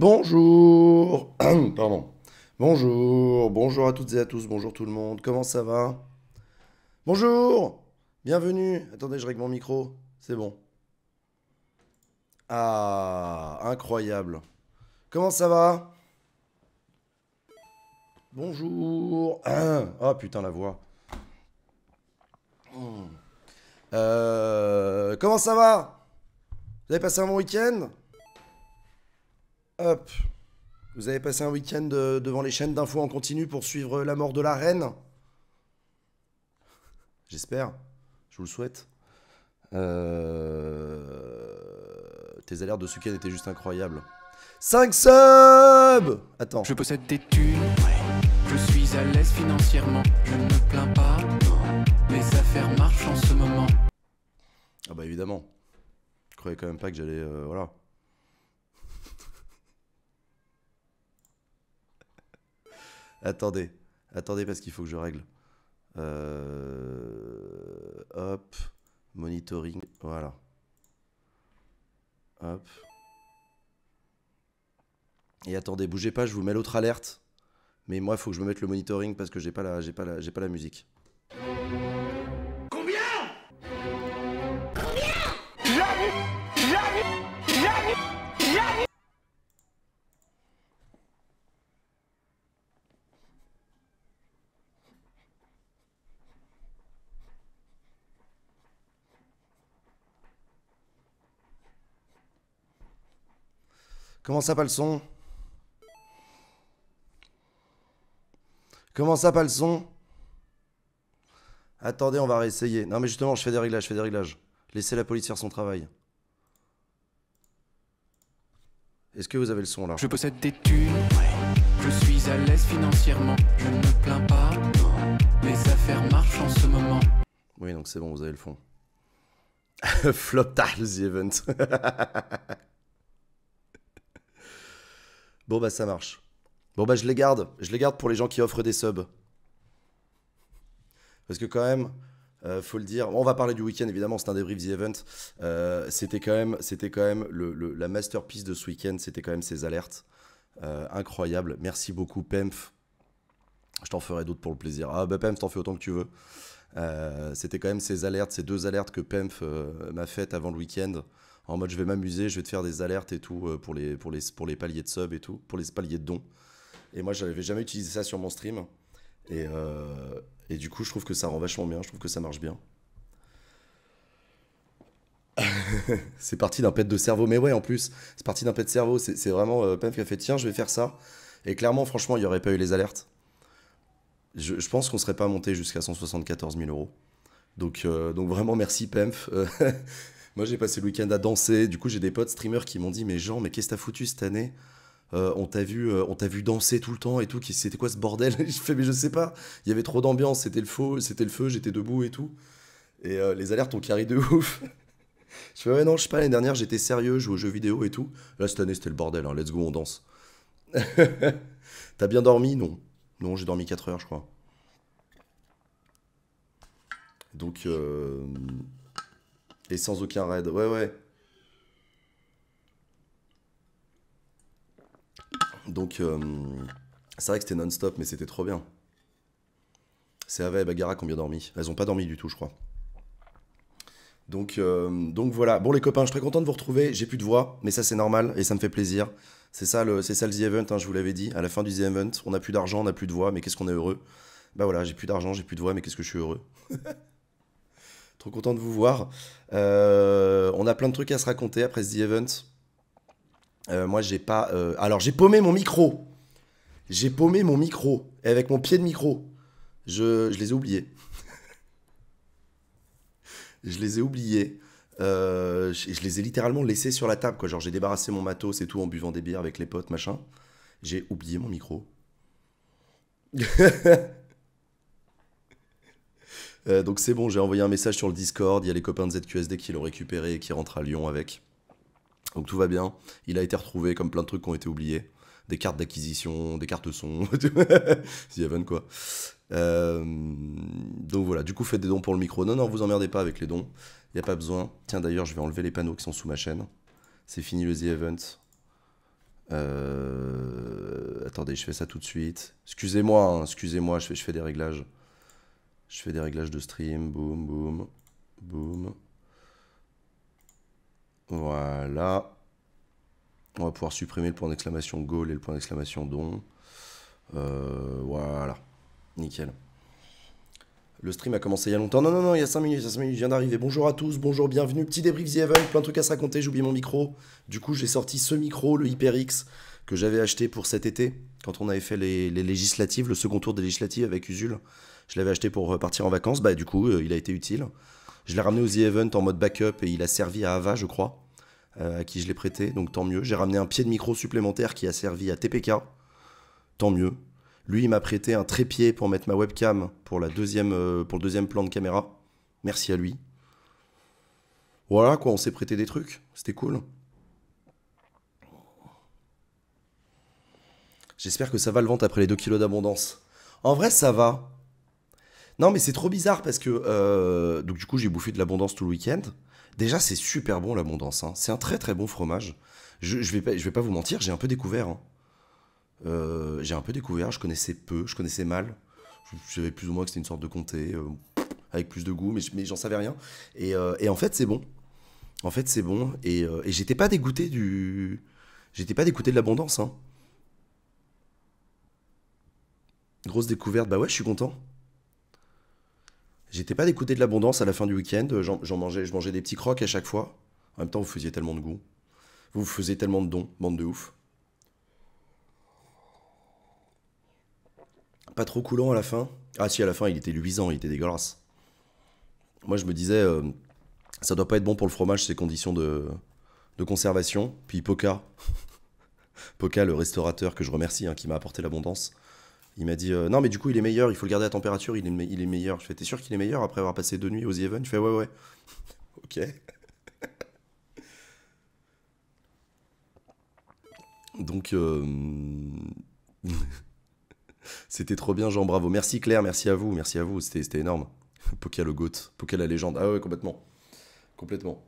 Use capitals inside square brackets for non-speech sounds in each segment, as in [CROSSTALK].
Bonjour, [CLEARS THROAT] pardon. Bonjour, bonjour à toutes et à tous, bonjour tout le monde, comment ça va Bonjour, bienvenue. Attendez, je règle mon micro, c'est bon. Ah, incroyable. Comment ça va Bonjour. [CLEARS THROAT] Ah oh, putain la voix. Hmm. Euh, comment ça va Vous avez passé un bon week-end Hop. Vous avez passé un week-end euh, devant les chaînes d'infos en continu pour suivre la mort de la reine J'espère. Je vous le souhaite. Euh, tes alertes de Suken étaient juste incroyables. 5 subs Attends. Je possède des thunes. Je suis à l'aise financièrement. Je ne me plains pas. Mes affaires marchent en ce moment. Ah bah évidemment. Je croyais quand même pas que j'allais... Euh, voilà. Attendez, attendez parce qu'il faut que je règle. Euh, hop, monitoring, voilà. Hop. Et attendez, bougez pas, je vous mets l'autre alerte. Mais moi, il faut que je me mette le monitoring parce que j'ai pas la, j'ai pas la, j'ai pas la musique. Combien Combien Comment ça, pas le son Comment ça, pas le son Attendez, on va réessayer. Non, mais justement, je fais des réglages, je fais des réglages. Laissez la police faire son travail. Est-ce que vous avez le son là Je possède des thunes, je suis à l'aise financièrement, je ne me plains pas, mes affaires marchent en ce moment. Oui, donc c'est bon, vous avez le fond. [LAUGHS] Flop the Event. [LAUGHS] Bon, bah ça marche. Bon, bah je les garde. Je les garde pour les gens qui offrent des subs. Parce que quand même, euh, faut le dire, on va parler du week-end évidemment, c'est un débrief The Event. Euh, c'était quand même, c'était quand même la masterpiece de ce week-end, c'était quand même ces alertes. Euh, incroyable. Merci beaucoup, PEMF. Je t'en ferai d'autres pour le plaisir. Ah, bah, PEMF, t'en fais autant que tu veux. c'était quand même ces alertes, ces deux alertes que PEMF m'a faites avant le week-end en mode je vais m'amuser, je vais te faire des alertes et tout euh, pour les, pour les, pour les paliers de sub et tout, pour les paliers de dons. Et moi, je n'avais jamais utilisé ça sur mon stream. Euh, et, du coup, je trouve que ça rend vachement bien, je trouve que ça marche bien. [LAUGHS] c'est parti d'un pet de cerveau, mais ouais, en plus, c'est parti d'un pet de cerveau. C'est vraiment euh, PEMF qui a fait tiens, je vais faire ça. Et clairement, franchement, il n'y aurait pas eu les alertes. Je, pense qu'on ne serait pas monté jusqu'à 174 000 euros. Donc, donc vraiment, merci Pemf. [LAUGHS] Moi, j'ai passé le week-end à danser. Du coup, j'ai des potes streamers qui m'ont dit Mais Jean, mais qu'est-ce que t'as foutu cette année euh, on t'a vu, euh, on t'a vu danser tout le temps et tout. C'était quoi ce bordel [LAUGHS] Je fais mais je sais pas. Il y avait trop d'ambiance. C'était le feu, c'était le feu. J'étais debout et tout. Et euh, les alertes ont carré de [LAUGHS] ouf. je fais Ouais non, je sais pas. L'année dernière j'étais sérieux, je jouais aux jeux vidéo et tout. Là cette année c'était le bordel. Hein. Let's go, on danse. [LAUGHS] T'as bien dormi Non, non, j'ai dormi 4 heures, je crois. Donc et sans aucun raid. Ouais, ouais. Donc, euh, c'est vrai que c'était non-stop, mais c'était trop bien. C'est Ava et Bagara qui ont bien dormi. Elles ont pas dormi du tout, je crois. Donc, euh, donc voilà. Bon, les copains, je suis très content de vous retrouver. J'ai plus de voix, mais ça, c'est normal et ça me fait plaisir. C'est ça, le, c'est ça The Event, hein, je vous l'avais dit. À la fin du The Event, on n'a plus d'argent, on n'a plus de voix, mais qu'est-ce qu'on est heureux. Bah voilà, j'ai plus d'argent, j'ai plus de voix, mais qu'est-ce que je suis heureux. [LAUGHS] Trop content de vous voir. Euh, on a plein de trucs à se raconter après The Event. Euh, moi, j'ai pas. Euh, alors, j'ai paumé mon micro. J'ai paumé mon micro. avec mon pied de micro. Je, les ai oubliés. je les ai oubliés. [LAUGHS] Je, je, les ai littéralement laissés sur la table. Quoi. Genre, j'ai débarrassé mon matos et tout en buvant des bières avec les potes, machin. J'ai oublié mon micro. [LAUGHS] Euh, donc c'est bon, j'ai envoyé un message sur le Discord, il y a les copains de ZQSD qui l'ont récupéré et qui rentrent à Lyon avec. Donc tout va bien. Il a été retrouvé comme plein de trucs qui ont été oubliés. Des cartes d'acquisition, des cartes son, [LAUGHS] The event quoi. Euh, donc voilà, du coup faites des dons pour le micro. Non, non, vous emmerdez pas avec les dons. Il n'y a pas besoin. Tiens d'ailleurs, je vais enlever les panneaux qui sont sous ma chaîne. C'est fini le The Event. Euh, attendez, je fais ça tout de suite. Excusez-moi, hein, excusez-moi, je je fais des réglages. Je fais des réglages de stream, boum, boum, boum. Voilà. On va pouvoir supprimer le point d'exclamation goal et le point d'exclamation don. Euh, voilà. Nickel. Le stream a commencé il y a longtemps. Non, non, non, il y a 5 minutes, il y minutes, d'arriver. Bonjour à tous, bonjour, bienvenue. Petit débrief The plein de trucs à se raconter, j'ai oublié mon micro. Du coup, j'ai sorti ce micro, le HyperX, que j'avais acheté pour cet été, quand on avait fait les, les législatives, le second tour des législatives avec Usul. Je l'avais acheté pour euh, partir en vacances. Bah, du coup, euh, il a été utile. Je l'ai ramené aux The Event en mode backup et il a servi à Ava, je crois, euh, à qui je l'ai prêté. Donc tant mieux. J'ai ramené un pied de micro supplémentaire qui a servi à TPK. Tant mieux. Lui, il m'a prêté un trépied pour mettre ma webcam pour, la deuxième, pour le deuxième plan de caméra. Merci à lui. Voilà quoi, on s'est prêté des trucs. C'était cool. J'espère que ça va le ventre après les 2 kilos d'abondance. En vrai, ça va. Non, mais c'est trop bizarre parce que. Euh, donc, du coup, j'ai bouffé de l'abondance tout le week-end. Déjà, c'est super bon l'abondance. Hein. C'est un très très bon fromage. Je, vais, pas, je vais pas vous mentir, j'ai un peu découvert. Hein. Euh, j'ai un peu découvert, je connaissais peu, je connaissais mal. Je savais plus ou moins que c'était une sorte de comté, euh, avec plus de goût, mais, mais j'en savais rien. Et, en fait, c'est bon. En fait, c'est bon. Et, j'étais pas dégoûté du. J'étais pas dégoûté de l'abondance. Hein. Grosse découverte, bah ouais, je suis content. J'étais pas d'écouter de l'abondance à la fin du week-end. Euh, j'en mangeais, je mangeais des petits crocs à chaque fois. En même temps, vous faisiez tellement de goût. Vous, vous faisiez tellement de dons, bande de ouf. Pas trop coulant à la fin. Ah si, à la fin, il était luisant, il était dégueulasse. Moi, je me disais, euh, ça doit pas être bon pour le fromage ces conditions de, conservation. Puis Poca, [LAUGHS] Poca, le restaurateur que je remercie, hein, qui m'a apporté l'abondance. Il m'a dit euh, Non, mais du coup, il est meilleur, il faut le garder à température, il est, il est meilleur. Je fais T'es sûr qu'il est meilleur après avoir passé deux nuits aux Even Je fais Ouais, ouais. [LAUGHS] ok. Donc. Euh, [LAUGHS] c'était trop bien, Jean, bravo. Merci Claire, merci à vous, merci à vous, c'était énorme. Poké le goat, à la légende. Ah ouais, complètement. Complètement.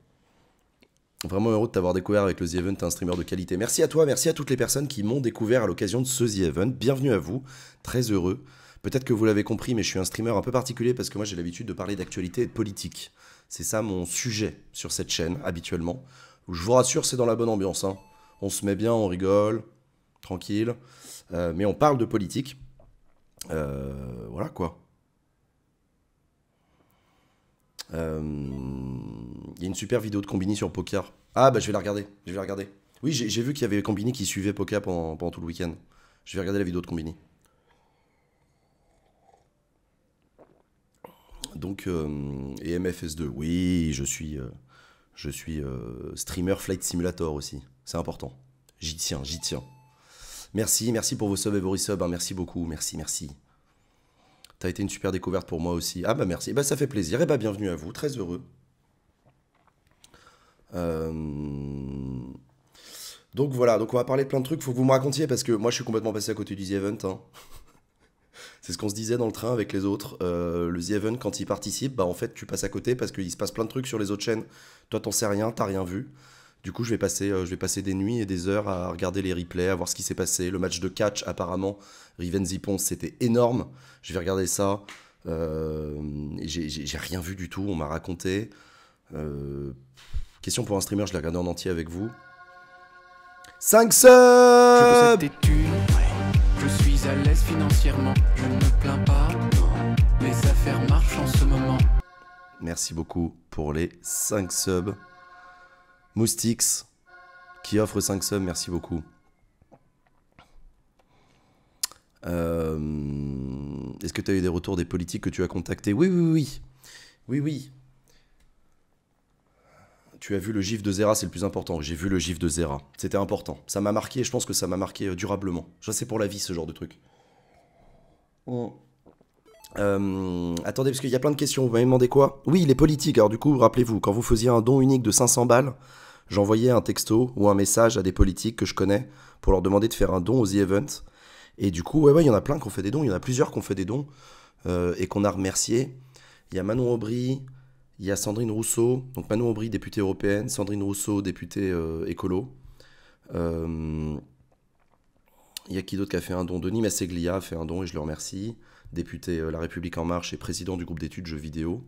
Vraiment heureux de t'avoir découvert avec le The Event, un streamer de qualité. Merci à toi, merci à toutes les personnes qui m'ont découvert à l'occasion de ce The Event. Bienvenue à vous, très heureux. Peut-être que vous l'avez compris, mais je suis un streamer un peu particulier parce que moi j'ai l'habitude de parler d'actualité et de politique. C'est ça mon sujet sur cette chaîne, habituellement. Je vous rassure, c'est dans la bonne ambiance. Hein. On se met bien, on rigole, tranquille. Euh, mais on parle de politique. Euh, voilà quoi. Euh... Il y a une super vidéo de Combini sur Poker. Ah, bah je vais la regarder. Je vais la regarder. Oui, j'ai vu qu'il y avait Combini qui suivait Poker pendant, tout le week-end. Je vais regarder la vidéo de Combini. Donc, euh, et MFS2, oui, je suis, euh, je suis euh, streamer Flight Simulator aussi. C'est important. J'y tiens, j'y tiens. Merci, merci pour vos subs et vos resubs. Hein. merci beaucoup, merci, merci. T'as été une super découverte pour moi aussi. Ah bah merci, bah ça fait plaisir. Et eh bah bienvenue à vous, très heureux. Euh, donc voilà, donc on va parler de plein de trucs, faut que vous me racontiez parce que moi je suis complètement passé à côté du The Event. Hein. [LAUGHS] C'est ce qu'on se disait dans le train avec les autres. Euh, le The Event, quand il participe, bah en fait tu passes à côté parce qu'il se passe plein de trucs sur les autres chaînes. Toi t'en sais rien, t'as rien vu. Du coup je vais, passer, euh, je vais passer des nuits et des heures à regarder les replays, à voir ce qui s'est passé. Le match de catch apparemment, Riven Zipon c'était énorme. Je vais regarder ça. j'ai rien vu du tout, on m'a raconté. Euh, Question pour un streamer, je l'ai regardé en entier avec vous. 5 subs Je suis à l'aise financièrement, je ne me plains pas, Mes affaires marchent en ce moment. Merci beaucoup pour les 5 subs. Moustix, qui offre 5 subs, merci beaucoup. Euh, est-ce que tu as eu des retours des politiques que tu as contactés Oui, oui, oui. Oui, oui tu as vu le gif de Zera, c'est le plus important. J'ai vu le gif de Zera. C'était important. Ça m'a marqué, je pense que ça m'a marqué euh, durablement. Je sais pour la vie, ce genre de truc. Euh, attendez, parce qu'il y a plein de questions. Vous m'avez demandé quoi Oui, il politiques. Alors, du coup, rappelez-vous, quand vous faisiez un don unique de 500 balles, j'envoyais un texto ou un message à des politiques que je connais pour leur demander de faire un don aux The Event. Et du coup, ouais, ouais, il y en a plein qui ont fait des dons. Il y en a plusieurs qui ont fait des dons euh, et qu'on a remercié. Il y a Manon Aubry, il y a Sandrine Rousseau, donc Manon Aubry, députée européenne, Sandrine Rousseau, députée euh, écolo. Euh, il y a qui d'autre qui a fait un don Denis Masseglia a fait un don et je le remercie. Député euh, La République En Marche et président du groupe d'études jeux vidéo.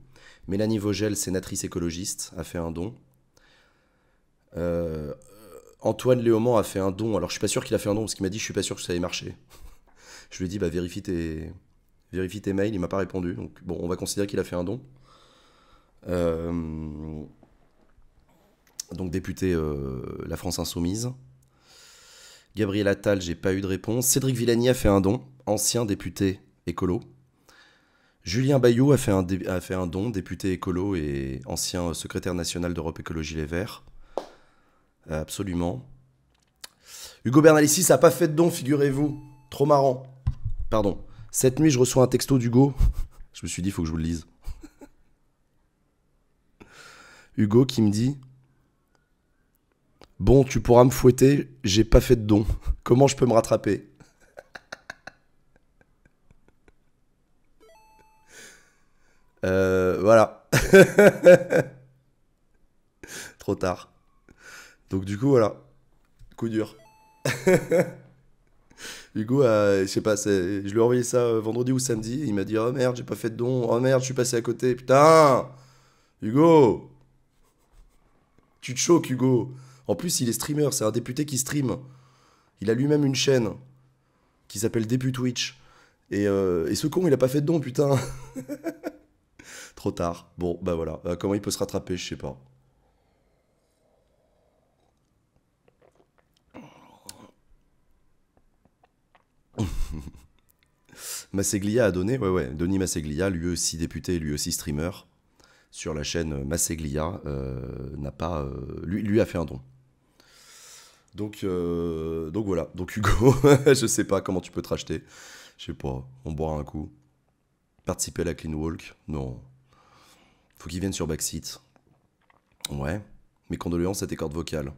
Mélanie Vogel, sénatrice écologiste, a fait un don. Antoine Léaumont a fait un don. Alors je suis pas sûr qu'il a fait un don parce qu'il m'a dit je suis pas sûr que ça ait marché. [LAUGHS] je lui ai dit bah vérifie tes, vérifie mails, il m'a pas répondu. Donc bon, on va considérer qu'il a fait un don. Euh, donc député euh, La France Insoumise. Gabriel Attal, j'ai pas eu de réponse. Cédric Villani a fait un don, ancien député écolo. Julien Bayou a fait un, don, député écolo et ancien secrétaire national d'Europe Écologie Les Verts. Euh, absolument. Hugo Bernalicis A pas fait de don, figurez-vous. Trop marrant. Pardon. Cette nuit, je reçois un texto d'Hugo. [LAUGHS] je me suis dit, il faut que je vous le lise. Hugo qui me dit Bon, tu pourras me fouetter, j'ai pas fait de don. [LAUGHS] Comment je peux me rattraper [LAUGHS] euh, Voilà. [LAUGHS] Trop tard. Donc du coup, voilà. Coup dur. Hugo, je sais pas, je lui ai envoyé ça euh, vendredi ou samedi. Il m'a dit Oh merde, j'ai pas fait de don. Oh merde, je suis passé à côté. Putain Hugo tu te choques, Hugo. En plus, il est streamer, c'est un député qui stream. Il a lui-même une chaîne qui s'appelle Début Twitch. Euh, et, ce con, il a pas fait de don, putain. [LAUGHS] Trop tard. Bon, bah voilà. Bah, comment il peut se rattraper, je sais pas. [LAUGHS] Masseglia a donné, ouais, ouais. Denis Masseglia, lui aussi député, lui aussi streamer sur la chaîne Masseglia euh, n'a pas, euh, lui, a fait un don. Donc, euh, donc voilà. Donc Hugo, [LAUGHS] je sais pas comment tu peux te racheter. Je sais pas. On boit un coup. Participer à la clean walk. Non. Faut qu'il vienne sur backseat. Ouais. Mes condoléances à tes cordes vocales.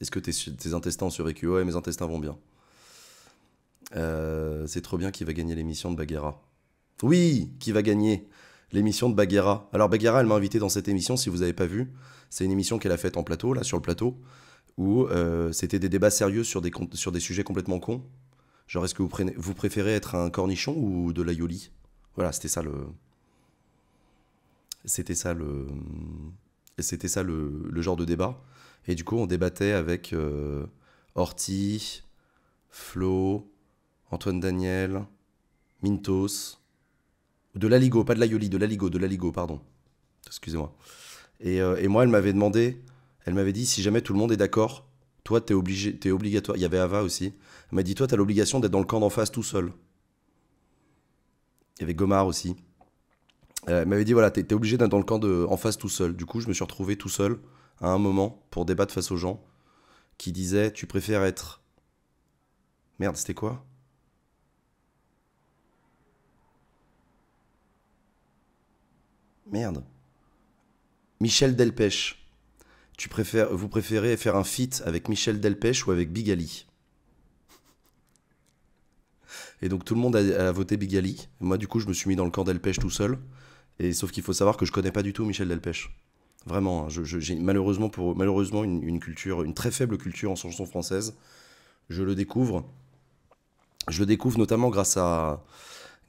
Est-ce que tes, intestins ont survécu Ouais, mes intestins vont bien. c'est trop bien qu'il va gagner l'émission de Baguera. Oui, qui va gagner l'émission de Bagheera. Alors Bagheera, elle m'a invité dans cette émission, si vous n'avez pas vu, c'est une émission qu'elle a faite en plateau, là sur le plateau, où euh, c'était des débats sérieux sur des, sur des sujets complètement cons. Genre est-ce que vous, prenez, vous préférez être un cornichon ou de la yoli Voilà, c'était ça le... C'était ça le... C'était ça le, genre de débat. Et du coup, on débattait avec euh, Flo, Antoine Daniel, Mintos, de l'Aligo, pas de la Yoli de la l'Aligo, de la l'Aligo, pardon. Excusez-moi. Euh, et, moi, elle m'avait demandé, elle m'avait dit, si jamais tout le monde est d'accord, toi, t'es obligé, obligatoire. Il y avait Ava aussi. Elle m'a dit, toi, t'as l'obligation d'être dans le camp d'en face tout seul. Il y avait Gomard aussi. Euh, elle m'avait dit, voilà, t'es es obligé d'être dans le camp d'en face tout seul. Du coup, je me suis retrouvé tout seul à un moment pour débattre face aux gens qui disaient, tu préfères être. Merde, c'était quoi Merde. Michel Delpech. Tu préfères, vous préférez faire un feat avec Michel Delpech ou avec Bigali Et donc tout le monde a, voté Bigali. Moi du coup je me suis mis dans le camp Delpech tout seul. Et sauf qu'il faut savoir que je connais pas du tout Michel Delpech. Vraiment, hein, j'ai malheureusement, pour, malheureusement une, une, culture, une très faible culture en chanson française. Je le découvre. Je le découvre notamment grâce à,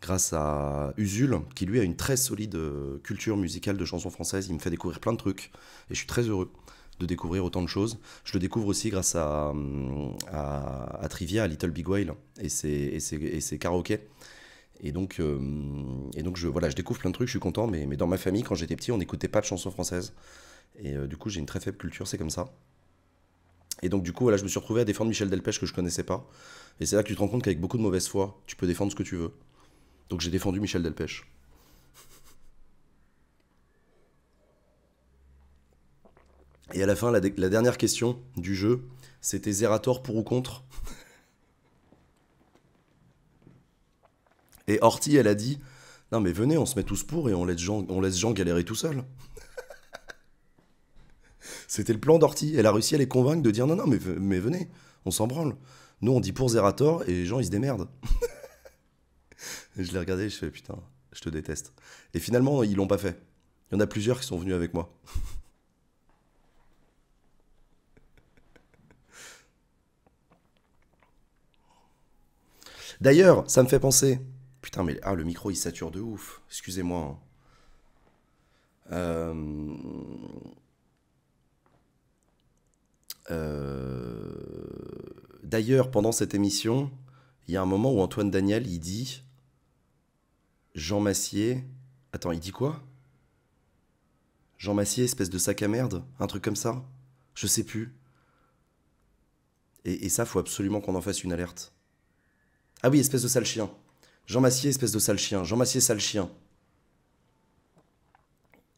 grâce à Usul, qui lui a une très solide euh, culture musicale de chansons françaises. Il me fait découvrir plein de trucs et je suis très heureux de découvrir autant de choses. Je le découvre aussi grâce à, hum, à, Trivia, à Little Big Whale et ses, et et karaokés. Et donc, hum, donc je, je découvre plein de trucs, je suis content, mais, dans ma famille, quand j'étais petit, on n'écoutait pas de chansons françaises. Et euh, du coup, j'ai une très faible culture, c'est comme ça. Et donc, du coup, je me suis retrouvé à défendre Michel Delpech que je connaissais pas. Et c'est là que tu te rends compte qu'avec beaucoup de mauvaise foi, tu peux défendre ce que tu veux. Donc j'ai défendu Michel Delpech. Et à la fin, la, dernière question du jeu, c'était Zerator pour ou contre Et Horty, elle a dit Non, mais venez, on se met tous pour et on laisse Jean, on laisse galérer tout seul. [LAUGHS] C'était le plan d'Horty. Elle a réussi à les convaincre de dire Non, non, mais, venez, on s'en branle. Nous, on dit pour Zerator et les gens, ils se démerdent. [LAUGHS] » je l'ai regardé, je fais putain, je te déteste. Et finalement, ils l'ont pas fait. Il y en a plusieurs qui sont venus avec moi. [LAUGHS] D'ailleurs, ça me fait penser. Putain, mais ah, le micro il sature de ouf. Excusez-moi. Hein. Euh, euh, d'ailleurs, pendant cette émission, il y a un moment où Antoine Daniel il dit Jean Massier. Attends, il dit quoi Jean Massier, espèce de sac à merde Un truc comme ça Je sais plus. Et, ça, ça, faut absolument qu'on en fasse une alerte. Ah oui, espèce de sale chien. Jean Massier, espèce de sale chien. Jean Massier, sale chien.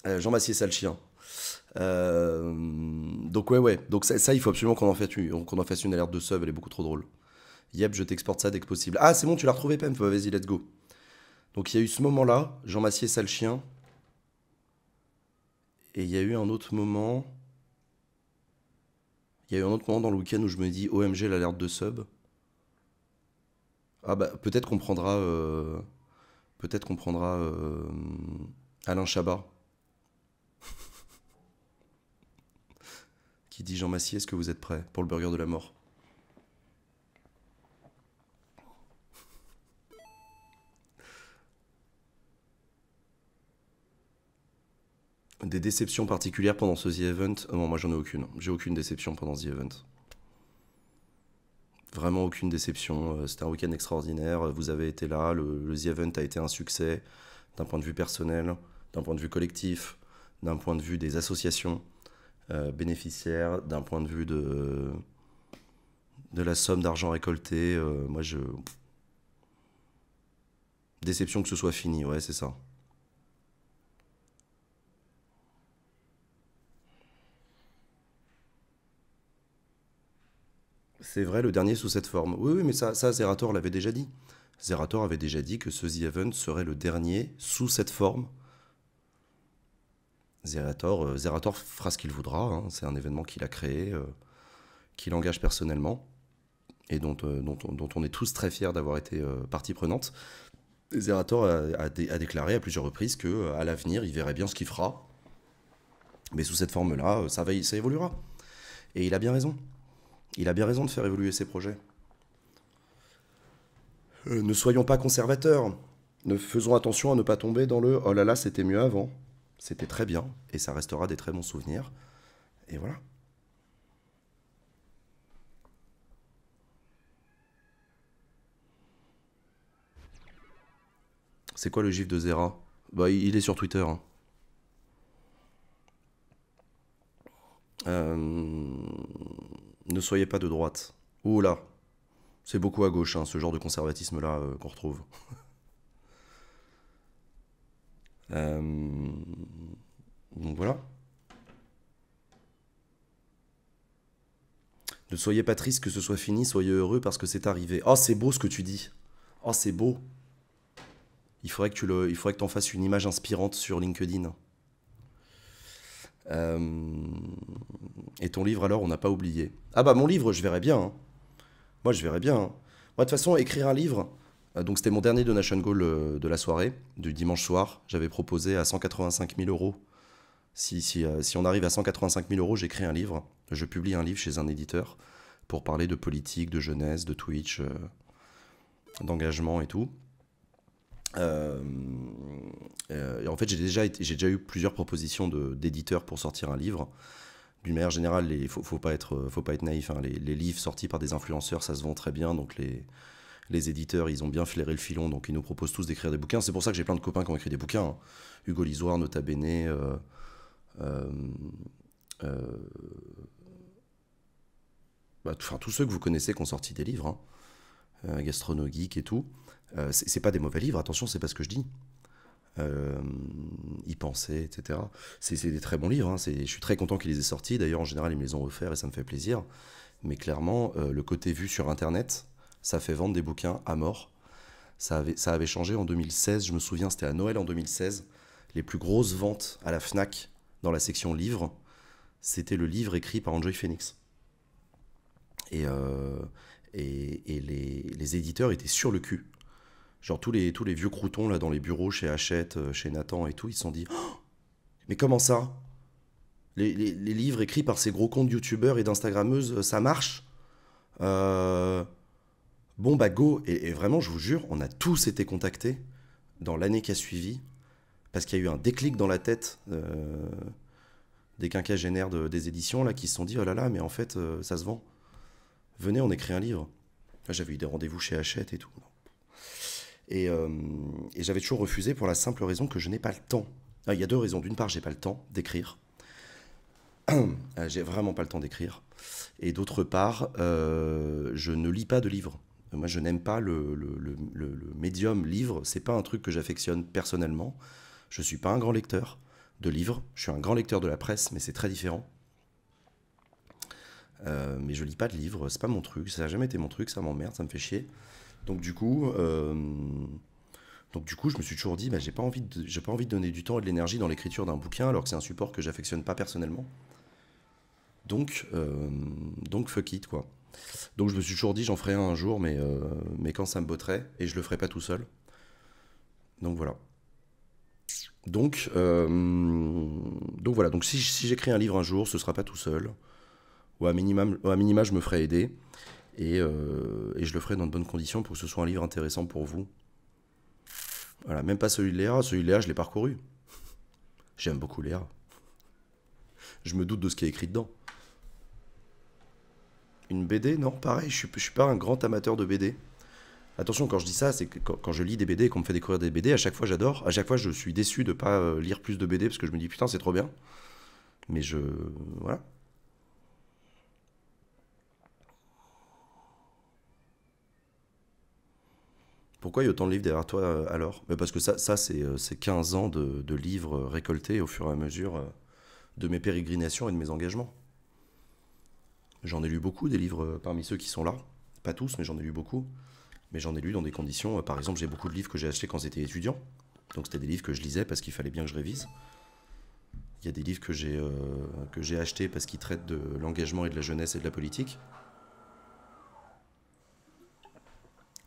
Euh, Jean Massier, sale chien. Euh, donc ouais, ouais. Donc ça, il faut absolument qu'on en, fasse une, en fasse une alerte de sub, elle est beaucoup trop drôle. Yep, je t'exporte ça dès que possible. Ah, c'est bon, tu l'as retrouvé, Pem Vas-y, let's go. Donc il y a eu ce moment-là, Jean Massier sale chien. Et il y a eu un autre moment. Il y a eu un autre moment dans le week-end où je me dis OMG l'alerte de sub. Ah bah peut-être qu'on prendra. Euh, peut-être qu'on prendra euh, Alain Chabat. [LAUGHS] qui dit Jean Massier, est-ce que vous êtes prêt pour le burger de la mort Des déceptions particulières pendant ce The Event euh, Non, moi j'en ai aucune. J'ai aucune déception pendant The Event. Vraiment aucune déception. Euh, c'était un week-end extraordinaire. Euh, vous avez été là. Le, The Event a été un succès d'un point de vue personnel, d'un point de vue collectif, d'un point de vue des associations bénéficiaires, d'un point de vue de, de la somme d'argent récoltée. moi je. Déception que ce soit fini, ouais, c'est ça. C'est vrai, le dernier sous cette forme. Oui, oui, mais ça, ça Zerator l'avait déjà dit. Zerator avait déjà dit que ce The Event serait le dernier sous cette forme. Zerator, euh, Zerator fera ce qu'il voudra. Hein. C'est un événement qu'il a créé, euh, qu'il engage personnellement et euh, dont, on est tous très fiers d'avoir été partie prenante. Zerator a, déclaré à plusieurs reprises que à l'avenir, il verrait bien ce qu'il fera. Mais sous cette forme-là, ça, ça évoluera. Et il a bien raison. Il a bien raison de faire évoluer ses projets. Euh, ne soyons pas conservateurs. Ne faisons attention à ne pas tomber dans le oh là là, c'était mieux avant. C'était très bien et ça restera des très bons souvenirs. Et voilà. C'est quoi le gif de Zera bah, il est sur Twitter. Hein. Euh... Ne soyez pas de droite. Oh là C'est beaucoup à gauche, hein, ce genre de conservatisme-là euh, qu'on retrouve. [LAUGHS] Euh, donc voilà. Ne soyez pas triste que ce soit fini, soyez heureux parce que c'est arrivé. Oh, c'est beau ce que tu dis. Oh, c'est beau. Il faudrait que tu le, il faudrait que en fasses une image inspirante sur LinkedIn. Euh, et ton livre, alors, on n'a pas oublié. Ah bah mon livre, je verrais bien. Hein. Moi, je verrais bien. Hein. Moi, de toute façon, écrire un livre, euh, donc c'était mon dernier donation goal euh, de la soirée, du dimanche soir. J'avais proposé à 185 000 euros. Si, si, si on arrive à 185 000 euros, j'écris un livre. Je publie un livre chez un éditeur pour parler de politique, de jeunesse, de Twitch, d'engagement et tout. Euh, euh, en fait, j'ai déjà, déjà eu plusieurs propositions d'éditeurs pour sortir un livre. D'une manière générale, il faut, faut, pas être, faut pas être naïf. Hein. les, livres sortis par des influenceurs, ça se vend très bien. Donc les, éditeurs, ils ont bien flairé le filon. Donc ils nous proposent tous d'écrire des bouquins. C'est pour ça que j'ai plein de copains qui ont écrit des bouquins. Hein. Hugo Lisoire, Nota Bene. Euh, bah, enfin, tous ceux que vous connaissez qui ont sorti des livres. Hein. Gastrono et tout. Euh, c'est pas des mauvais livres, attention, c'est pas ce que je dis. Euh, y penser, etc. C'est des très bons livres. Hein, je suis très content qu'ils les aient sortis. D'ailleurs, en général, ils me les ont offerts et ça me fait plaisir. Mais clairement, euh, le côté vu sur Internet, ça fait vendre des bouquins à mort. Ça avait, ça avait changé en 2016. Je me souviens, c'était à Noël en 2016. Les plus grosses ventes à la Fnac dans la section livres, c'était le livre écrit par Android Phoenix. Et, et, les éditeurs étaient sur le cul Genre tous les, tous les vieux croutons là dans les bureaux chez Hachette, euh, chez Nathan et tout, ils se sont dit oh Mais comment ça les, livres écrits par ces gros comptes youtubeurs et d'instagrammeuses, euh, ça marche euh, Bon bah go et, vraiment je vous jure, on a tous été contactés dans l'année qui a suivi parce qu'il y a eu un déclic dans la tête des quinquagénaires des éditions là qui se sont dit oh là là mais en fait ça se vend. Venez on écrit un livre. J'avais eu des rendez-vous chez Hachette et tout. Euh, et, j'avais toujours refusé pour la simple raison que je n'ai pas le temps. Ah, il y a deux raisons. D'une part, j'ai pas le temps d'écrire. [CLEARS THROAT] Euh, j'ai vraiment pas le temps d'écrire. Et d'autre part, euh, je ne lis pas de livres. Moi, je n'aime pas le, médium livre. C'est pas un truc que j'affectionne personnellement. Je suis pas un grand lecteur de livres. Je suis un grand lecteur de la presse, mais c'est très différent. mais je lis pas de livres, c'est pas mon truc, ça a jamais été mon truc, ça m'emmerde, ça me fait chier. Donc du coup, euh, donc du coup, je me suis toujours dit, bah, j'ai pas envie, de, j'ai pas envie de donner du temps et de l'énergie dans l'écriture d'un bouquin, alors que c'est un support que j'affectionne pas personnellement. Donc, euh, donc fuck it quoi. Donc je me suis toujours dit, j'en ferai un un jour, mais euh, mais quand ça me botterait, et je le ferai pas tout seul. Donc voilà. Donc, donc voilà. Donc si, j'écris un livre un jour, ce sera pas tout seul. Ou à minimum, à minima, je me ferai aider. Euh, et, je le ferai dans de bonnes conditions pour que ce soit un livre intéressant pour vous. Voilà, même pas celui de Léa. Celui de Léa, je l'ai parcouru. J'aime beaucoup Léa. Je me doute de ce qui est écrit dedans. Une BD Non, pareil, je ne suis pas un grand amateur de BD. Attention, quand je dis ça, c'est que quand, je lis des BD et qu'on me fait découvrir des BD, à chaque fois j'adore. À chaque fois, je suis déçu de ne pas euh, lire plus de BD parce que je me dis putain, c'est trop bien. Mais je. Voilà. Pourquoi il y a autant de livres derrière toi euh, alors Parce que ça, ça c'est 15 euh, ans de, livres récoltés au fur et à mesure euh, de mes pérégrinations et de mes engagements. J'en ai lu beaucoup des livres parmi ceux qui sont là. Pas tous, mais j'en ai lu beaucoup. Mais j'en ai lu dans des conditions. Par exemple, j'ai beaucoup de livres que j'ai achetés quand j'étais étudiant. Donc c'était des livres que je lisais parce qu'il fallait bien que je révise. Il y a des livres que j'ai achetés parce qu'ils traitent de l'engagement et de la jeunesse et de la politique.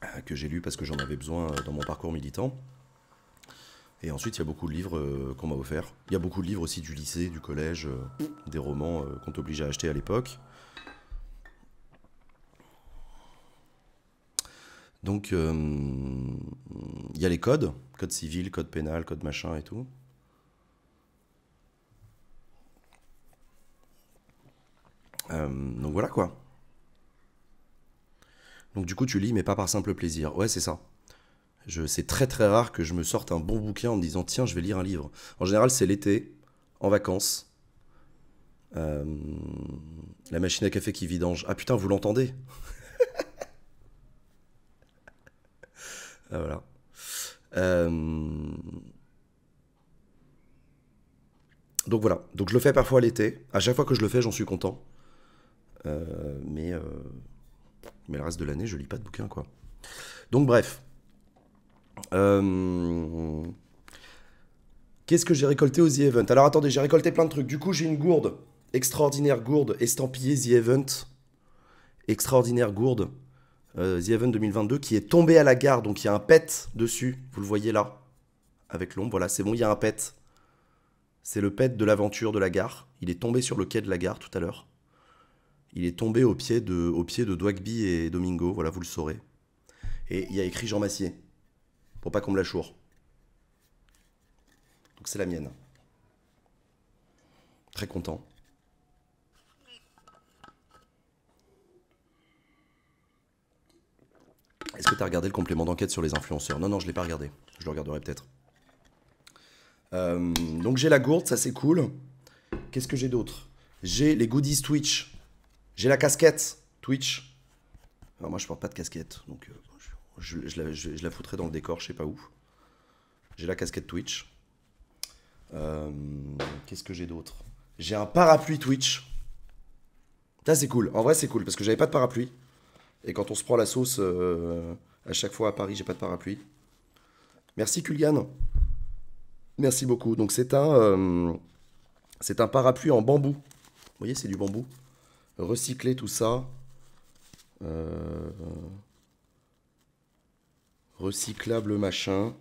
Euh, que j'ai lu parce que j'en avais besoin euh, dans mon parcours militant. Et ensuite, il y a beaucoup de livres euh, qu'on m'a offert, Il y a beaucoup de livres aussi du lycée, du collège, des romans qu'on t'oblige à acheter à l'époque. Donc, il y a les codes, code civil, code pénal, code machin et tout. donc voilà quoi. Donc du coup, tu lis, mais pas par simple plaisir. Ouais, c'est ça. C'est très très rare que je me sorte un bon bouquin en me disant tiens, je vais lire un livre. En général, c'est l'été, en vacances. Euh, la machine à café qui vidange. Ah putain, vous l'entendez ah, Voilà. Euh, donc voilà, donc je le fais parfois l'été. À chaque fois que je le fais, j'en suis content. Euh, mais mais le reste de l'année, je lis pas de bouquin, quoi. Donc, bref. Euh, qu'est-ce que j'ai récolté au The Event Alors, attendez, j'ai récolté plein de trucs. Du coup, j'ai une gourde. Extraordinaire gourde, estampillée The Event. Extraordinaire gourde. Euh, The Event 2022 qui est tombée à la gare. Donc, il y a un pet dessus. Vous le voyez là. Avec l'ombre. Voilà, c'est bon, il y a un pet. C'est le pet de l'aventure de la gare. Il est tombé sur le quai de la gare tout à l'heure. Il est tombé au pied de, au de Dwagby et Domingo, voilà, vous le saurez. Et il y a écrit Jean Massier, pour pas qu'on me la choure. Donc c'est la mienne. Très content. Est-ce que tu as regardé le complément d'enquête sur les influenceurs Non, non, je ne l'ai pas regardé. Je le regarderai peut-être. Euh, donc j'ai la gourde, ça c'est cool. Qu'est-ce que j'ai d'autre J'ai les goodies Twitch. J'ai la casquette Twitch. moi, je porte pas de casquette, donc euh, je, la, je, foutrai dans le décor, je sais pas où. J'ai la casquette Twitch. Euh, qu'est-ce que j'ai d'autre J'ai un parapluie Twitch. Ça, c'est cool. En vrai, c'est cool parce que j'avais pas de parapluie. Et quand on se prend la sauce euh, à chaque fois à Paris, j'ai pas de parapluie. Merci Kulgan. Merci beaucoup. Donc c'est un, c'est un parapluie en bambou. Vous voyez, c'est du bambou recycler tout ça. Euh, recyclable machin.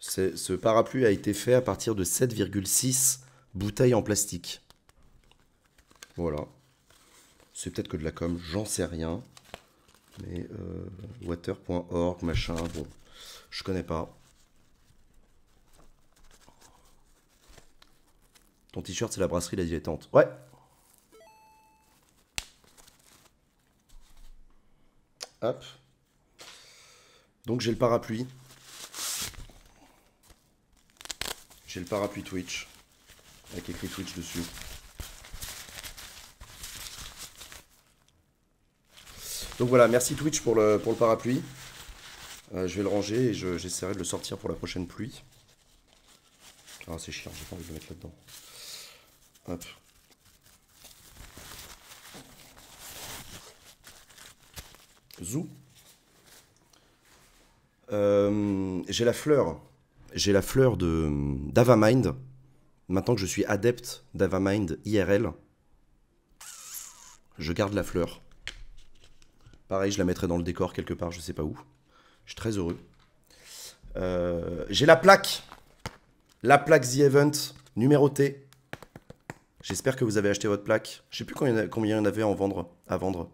Ce parapluie a été fait à partir de 7,6 bouteilles en plastique. Voilà. C'est peut-être que de la com, j'en sais rien. Mais euh, water.org, machin, bon, je connais pas. Ton t-shirt, c'est la brasserie La Dilettante. Ouais. Hop. Donc j'ai le parapluie. J'ai le parapluie Twitch. Avec écrit Twitch dessus. Donc voilà, merci Twitch pour le, pour le parapluie. Euh, je vais le ranger et j'essaierai de le sortir pour la prochaine pluie. Ah c'est chiant, j'ai pas envie de le mettre là-dedans. Zou. Euh, j'ai la fleur. J'ai la fleur de d'Avamind. Maintenant que je suis adepte d'Avamind IRL, je garde la fleur. Pareil, je la mettrai dans le décor quelque part, je sais pas où. Je suis très heureux. Euh, j'ai la plaque. La plaque The Event, numérotée. J'espère que vous avez acheté votre plaque. Je sais plus combien, il y en avait en vendre, à vendre.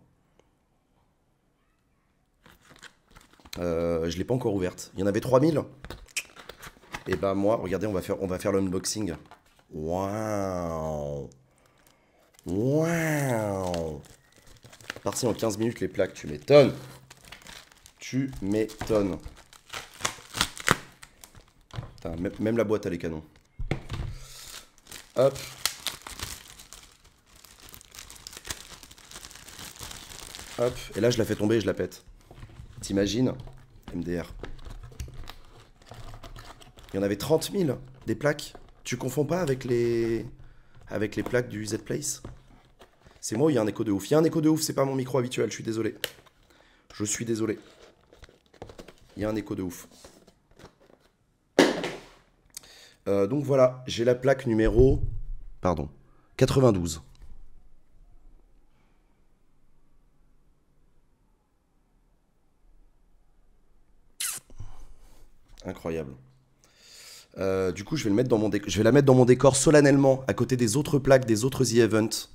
Je euh, je l'ai pas encore ouverte. Il y en avait 3000. Et bah moi, regardez, on va faire, faire l'unboxing. Waouh Waouh Parti en 15 minutes les plaques, tu m'étonnes. Tu m'étonnes. Même la boîte a les canons. Hop, et là je la fais tomber et je la pète. T'imagines MDR. Il y en avait 30 000 des plaques. Tu confonds pas avec les avec les plaques du Z Place C'est moi ou il y a un écho de ouf Il y a un écho de ouf, c'est pas mon micro habituel, je suis désolé. Je suis désolé. Il y a un écho de ouf. Euh, donc voilà, j'ai la plaque numéro pardon, 92. Incroyable. Euh, du coup, je vais, le mettre dans mon je vais la mettre dans mon décor solennellement, à côté des autres plaques, des autres The Events.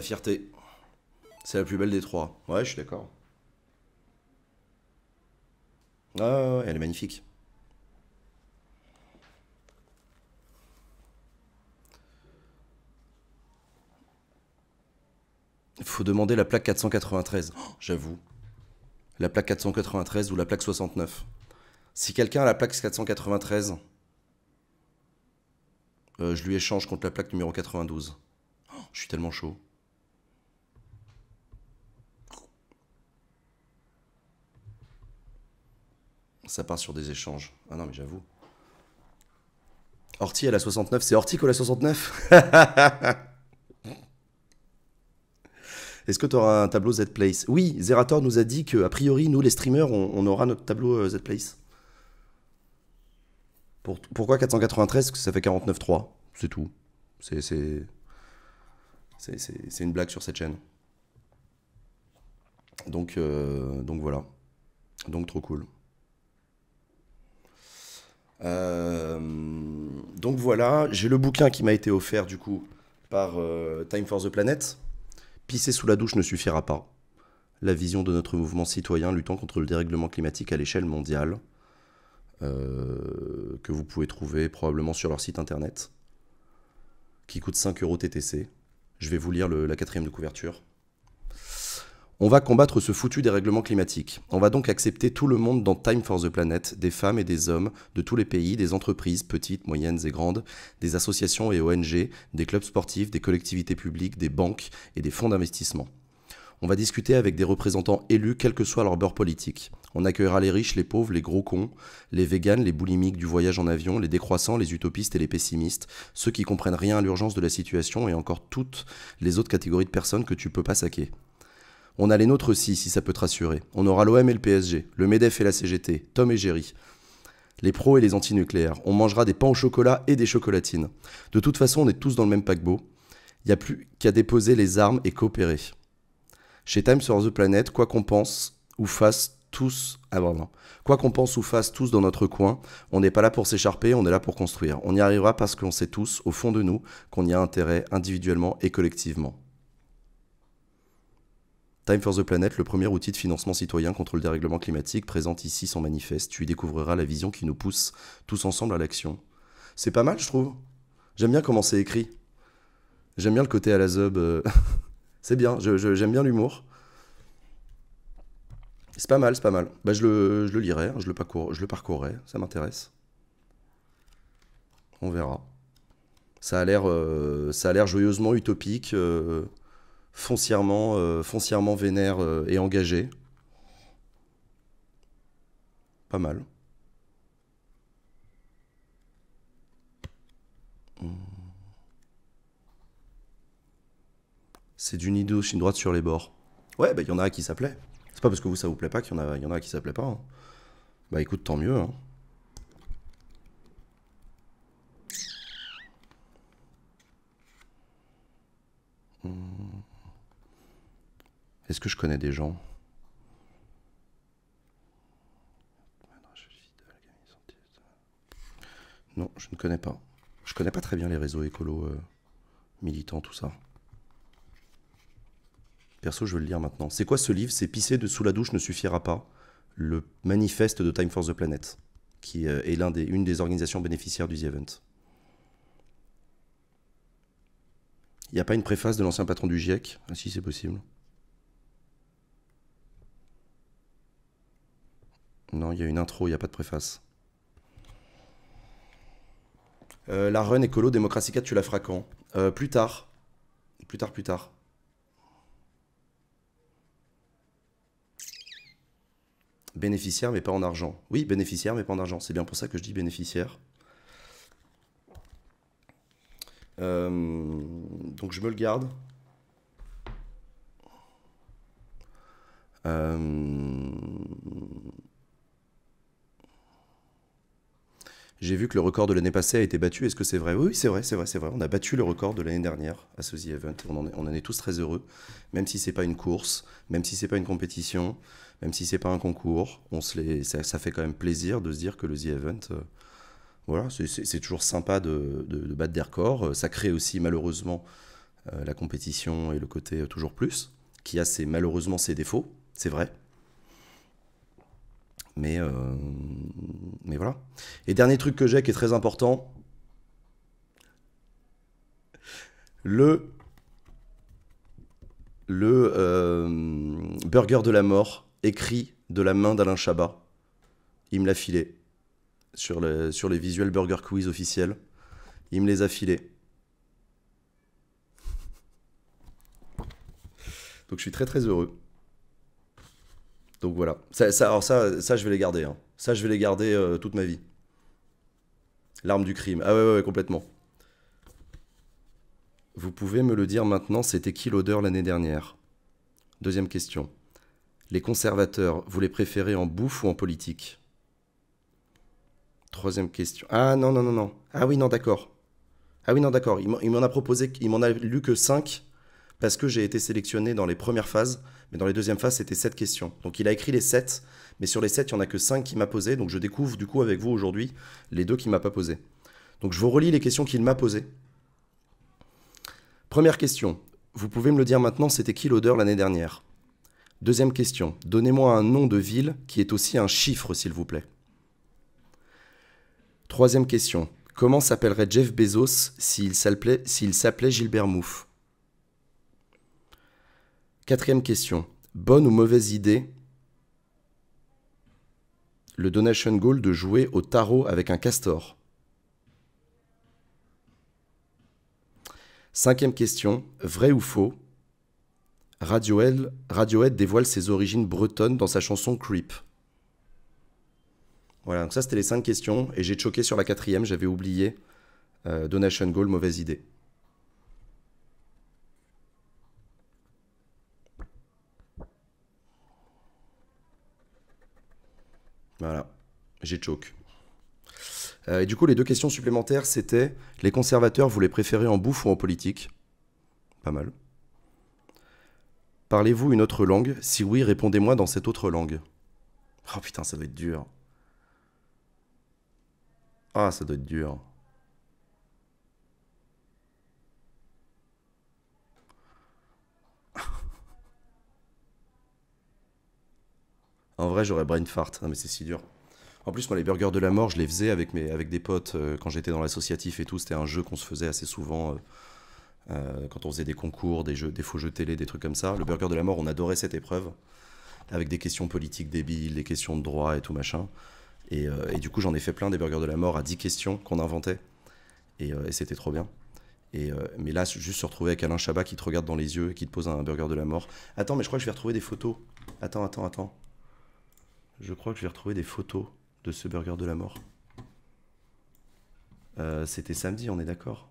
La fierté. C'est la plus belle des trois. Ouais, je suis d'accord. Ah, elle est magnifique. Il Faut demander la plaque 493. J'avoue. La plaque 493 ou la plaque 69. Si quelqu'un a la plaque 493, euh, je lui échange contre la plaque numéro 92. je suis tellement chaud. Ça part sur des échanges. Ah non, mais j'avoue. Horty à la 69, c'est Horty à la 69 Est-ce que tu auras un tableau Z-Place Oui, Zerator nous a dit que, a priori, nous les streamers, on, aura notre tableau euh, Z-Place. Pour, pourquoi 493 que ça fait 49.3. C'est tout. C'est. C'est une blague sur cette chaîne. Donc, euh, donc voilà. Donc trop cool. Euh, donc voilà, j'ai le bouquin qui m'a été offert du coup par euh, Time for the Planet. Pisser sous la douche ne suffira pas. La vision de notre mouvement citoyen luttant contre le dérèglement climatique à l'échelle mondiale, euh, que vous pouvez trouver probablement sur leur site internet, qui coûte 5 euros TTC. Je vais vous lire la quatrième de couverture. On va combattre ce foutu dérèglement climatique. On va donc accepter tout le monde dans Time for the Planet, des femmes et des hommes, de tous les pays, des entreprises, petites, moyennes et grandes, des associations et ONG, des clubs sportifs, des collectivités publiques, des banques et des fonds d'investissement. On va discuter avec des représentants élus, quel que soit leur beurre politique. On accueillera les riches, les pauvres, les gros cons, les véganes, les boulimiques du voyage en avion, les décroissants, les utopistes et les pessimistes, ceux qui comprennent rien à l'urgence de la situation et encore toutes les autres catégories de personnes que tu peux pas saquer. On a les nôtres aussi, si ça peut te rassurer. On aura l'OM et le PSG, le MEDEF et la CGT, Tom et Jerry. Les pros et les antinucléaires. On mangera des pains au chocolat et des chocolatines. De toute façon, on est tous dans le même paquebot. Il n'y a plus qu'à déposer les armes et coopérer. Chez Time sur the Planet, quoi qu'on pense ou fasse tous, ah, quoi qu'on pense ou fasse tous dans notre coin, on n'est pas là pour s'écharper, on est là pour construire. On y arrivera parce qu'on sait tous, au fond de nous, qu'on y a intérêt individuellement et collectivement. Time for the Planet, le premier outil de financement citoyen contre le dérèglement climatique, présente ici son manifeste. Tu y découvriras la vision qui nous pousse tous ensemble à l'action. C'est pas mal, je trouve. J'aime bien comment c'est écrit. J'aime bien le côté à la zub. Euh, [LAUGHS] c'est bien, j'aime bien l'humour. C'est pas mal, c'est pas mal. Bah, je, le, lirai, je le, hein, je le parcourrai, ça m'intéresse. On verra. Ça a l'air euh, joyeusement utopique. Euh, foncièrement, euh, foncièrement vénère euh, et engagé. Pas mal. Hmm. C'est du au une droite sur les bords. Ouais, bah il y en a qui s'appelait. C'est pas parce que vous ça vous plaît pas qu'il y, en a, y en a qui s'appelait pas. Hein. Bah écoute, tant mieux. Hein. Hmm. Est-ce que je connais des gens Non, je ne connais pas. Je connais pas très bien les réseaux écolos euh, militants, tout ça. Perso, je veux le lire maintenant. C'est quoi ce livre C'est Pisser de sous la douche ne suffira pas. Le manifeste de Time Force the Planet, qui euh, est l'un des, une des organisations bénéficiaires du The Event. Il n'y a pas une préface de l'ancien patron du GIEC Ah si, c'est possible. Non, il y a une intro, il n'y a pas de préface. Euh, la run écolo démocratica, tu la feras euh, Plus tard. Plus tard, plus tard. Bénéficiaire, mais pas en argent. Oui, bénéficiaire, mais pas en argent. C'est bien pour ça que je dis bénéficiaire. Euh, donc je me le garde. Euh, J'ai vu que le record de l'année passée a été battu. Est-ce que c'est vrai Oui, c'est vrai, c'est vrai, c'est vrai. On a battu le record de l'année dernière à ce The Event. On en, est, tous très heureux, même si c'est pas une course, même si c'est pas une compétition, même si c'est pas un concours. On se ça, fait quand même plaisir de se dire que le The Event, euh, voilà, c'est toujours sympa de, battre des records. Ça crée aussi malheureusement euh, la compétition et le côté toujours plus, qui a malheureusement ses défauts. C'est vrai. Mais, euh, mais voilà. Et dernier truc que j'ai qui est très important. Le, le euh, burger de la mort écrit de la main d'Alain Chabat. Il me l'a filé sur, le, sur les visuels Burger Quiz officiels. Il me les a filés. Donc je suis très très heureux. Donc voilà. Ça, alors ça, ça, je vais les garder. Hein. Ça, je vais les garder euh, toute ma vie. L'arme du crime. Ah ouais, ouais, complètement. Vous pouvez me le dire maintenant, c'était qui l'odeur l'année dernière Deuxième question. Les conservateurs, vous les préférez en bouffe ou en politique Troisième question. Ah non, non, non, non. Ah oui, non, d'accord. Ah oui, non, d'accord. Il m'en a proposé, il m'en a lu que cinq, parce que j'ai été sélectionné dans les premières phases mais dans les deuxièmes phases, c'était 7 questions. Donc il a écrit les 7, mais sur les 7, il n'y en a que 5 qui m'a posé. Donc je découvre du coup avec vous aujourd'hui les deux qu'il m'a pas posé. Donc je vous relis les questions qu'il m'a posées. Première question. Vous pouvez me le dire maintenant, c'était qui l'odeur l'année dernière Deuxième question. Donnez-moi un nom de ville qui est aussi un chiffre, s'il vous plaît. Troisième question. Comment s'appellerait Jeff Bezos s'il s'appelait Gilbert Mouffe Quatrième question. Bonne ou mauvaise idée le donation goal de jouer au tarot avec un castor Cinquième question, vrai ou faux Radiohead, dévoile ses origines bretonnes dans sa chanson Creep. Voilà, donc ça c'était les cinq questions, et j'ai choqué sur la quatrième, j'avais oublié euh, Donation Goal, mauvaise idée. Voilà, j'ai choke. Euh, et du coup, les deux questions supplémentaires, c'était les conservateurs, vous les préférez en bouffe ou en politique Pas mal. Parlez-vous une autre langue Si oui, répondez-moi dans cette autre langue. Oh putain, ça doit être dur. Ah, ça doit être dur. En vrai, j'aurais brain fart. mais c'est si dur. En plus, moi, les burgers de la mort, je les faisais avec, mes, avec des potes euh, quand j'étais dans l'associatif et tout. C'était un jeu qu'on se faisait assez souvent euh, euh, quand on faisait des concours, des, jeux, des faux jeux télé, des trucs comme ça. Le burger de la mort, on adorait cette épreuve avec des questions politiques débiles, des questions de droit et tout machin. Et, du coup, j'en ai fait plein des burgers de la mort à 10 questions qu'on inventait. Et, et c'était trop bien. Et, mais là, juste se retrouver avec Alain Chabat qui te regarde dans les yeux et qui te pose un burger de la mort. Attends, mais je crois que je vais retrouver des photos. Attends, attends, attends. Je crois que je vais retrouver des photos de ce burger de la mort. Euh, c'était samedi, on est d'accord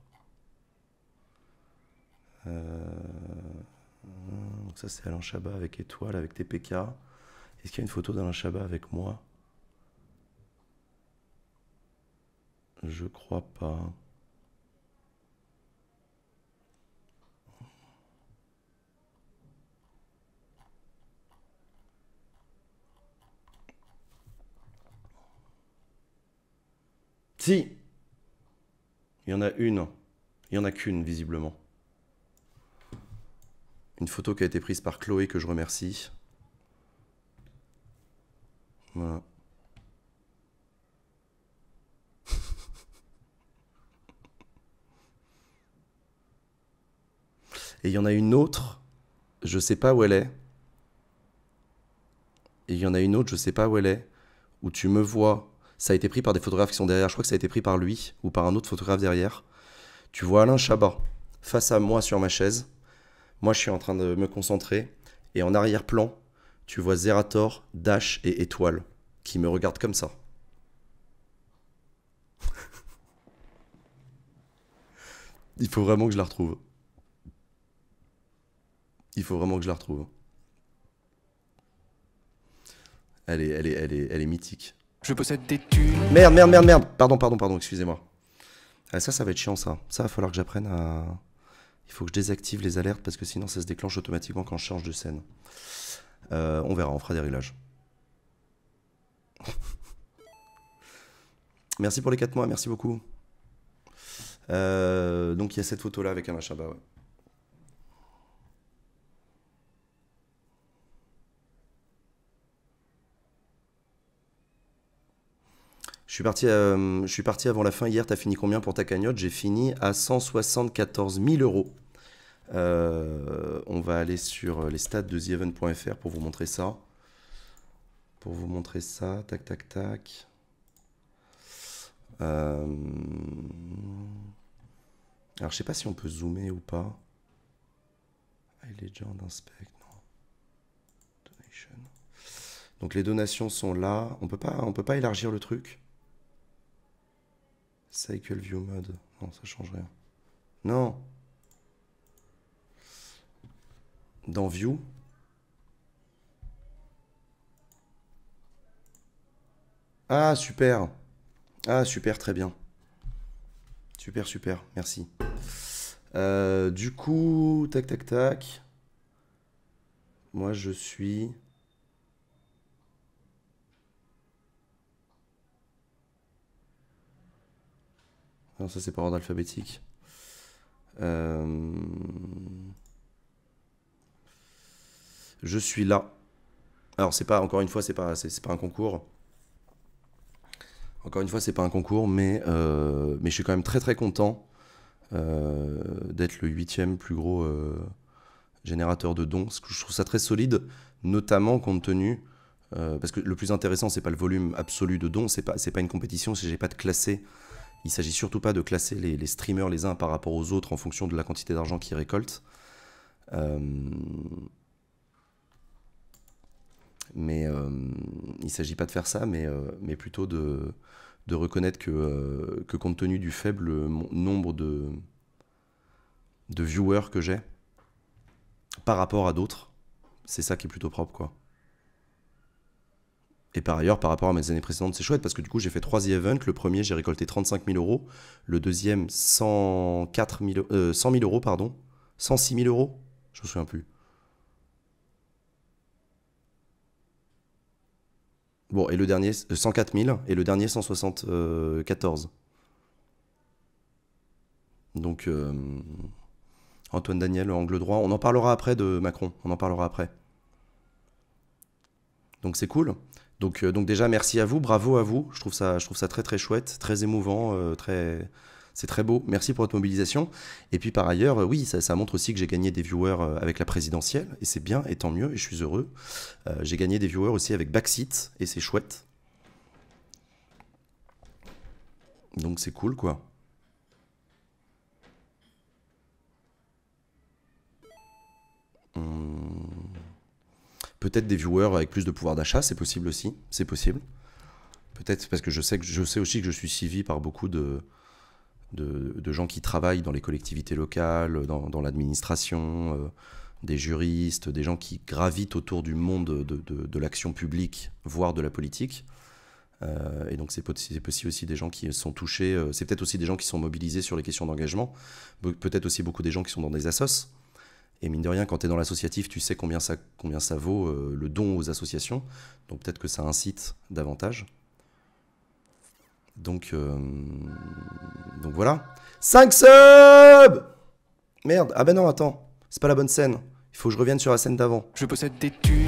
euh, Donc ça c'est Alain Chabat avec Étoile, avec TPK. Est-ce qu'il y a une photo d'Alain Chabat avec moi Je crois pas. Si Il y en a une. Il n'y en a qu'une, visiblement. Une photo qui a été prise par Chloé, que je remercie. Voilà. Et il y en a une autre, je sais pas où elle est. Et il y en a une autre, je sais pas où elle est, où tu me vois ça a été pris par des photographes qui sont derrière. Je crois que ça a été pris par lui ou par un autre photographe derrière. Tu vois Alain Chabat face à moi sur ma chaise. Moi, je suis en train de me concentrer. Et en arrière-plan, tu vois Zerator, Dash et Étoile qui me regardent comme ça. [LAUGHS] Il faut vraiment que je la retrouve. Il faut vraiment que je la retrouve. Elle est, elle est, elle elle est mythique. Je possède des thunes. Merde, merde, merde, merde. Pardon, pardon, pardon, excusez-moi. Ah, ça, ça va être chiant, ça. Ça, va falloir que j'apprenne à. Il faut que je désactive les alertes parce que sinon, ça se déclenche automatiquement quand je change de scène. Euh, on verra, on fera des réglages. [LAUGHS] merci pour les 4 mois, merci beaucoup. Euh, donc, il y a cette photo-là avec un machin ouais. Euh, je suis, parti, avant la fin hier, tu as fini combien pour ta cagnotte J'ai fini à 174 000 euros. Euh, on va aller sur les stats de TheEvent.fr pour vous montrer ça. Pour vous montrer ça, tac tac tac. Euh, alors je sais pas si on peut zoomer ou pas. Ah, Legend Inspect, non. Donation. Donc les donations sont là. On peut on peut pas élargir le truc. Cycle View Mode. Non, ça change rien. Non Dans View. Ah, super Ah, super, très bien. Super, super, merci. Euh, du coup, tac, tac, tac. Moi, je suis... Non, ça c'est par ordre alphabétique. Euh, je suis là. Alors c'est pas encore une fois c'est pas c'est pas un concours. Encore une fois c'est pas un concours, mais euh, mais je suis quand même très très content euh, d'être le huitième plus gros générateur de dons. je trouve ça très solide, notamment compte tenu parce que le plus intéressant c'est pas le volume absolu de dons, c'est pas c'est pas une compétition, c'est j'ai pas de classé. Il ne s'agit surtout pas de classer les, streamers les uns par rapport aux autres en fonction de la quantité d'argent qu'ils récoltent. Euh, mais euh, il ne s'agit pas de faire ça, mais, euh, mais plutôt de, reconnaître que, que, compte tenu du faible nombre de, de viewers que j'ai par rapport à d'autres, c'est ça qui est plutôt propre quoi. Et par ailleurs, par rapport à mes années précédentes, c'est chouette parce que du coup, j'ai fait trois events. Le premier, j'ai récolté 35 000 euros. Le deuxième, 104 100 000 euros, pardon. 106 000 euros Je me souviens plus. Bon, et le dernier, 104 euh, 000. Et le dernier, 174. Donc, euh, Antoine Daniel, angle droit. On en parlera après de Macron. On en parlera après. Donc, c'est cool. Donc, euh, donc déjà, merci à vous, bravo à vous. Je trouve ça, je trouve ça très très chouette, très émouvant, euh, très c'est très beau. Merci pour votre mobilisation. Et puis par ailleurs, euh, oui, ça, montre aussi que j'ai gagné des viewers avec la présidentielle, et c'est bien, et tant mieux, et je suis heureux. j'ai gagné des viewers aussi avec Backseat, et c'est chouette. Donc c'est cool, quoi. peut-être des viewers avec plus de pouvoir d'achat, c'est possible aussi, c'est possible. Peut-être parce que je sais, aussi que je suis suivi par beaucoup de, gens qui travaillent dans les collectivités locales, dans, l'administration, euh, des juristes, des gens qui gravitent autour du monde de, l'action publique, voire de la politique. Euh, et donc c'est possible aussi des gens qui sont touchés, euh, c'est peut-être aussi des gens qui sont mobilisés sur les questions d'engagement, peut-être aussi beaucoup des gens qui sont dans des assos, et mine de rien, quand tu es dans l'associatif, tu sais combien ça, combien ça vaut euh, le don aux associations. Donc peut-être que ça incite davantage. Donc, euh, donc voilà. 5 subs Merde, ah ben non, attends. C'est pas la bonne scène. Il faut que je revienne sur la scène d'avant. Je possède des thunes,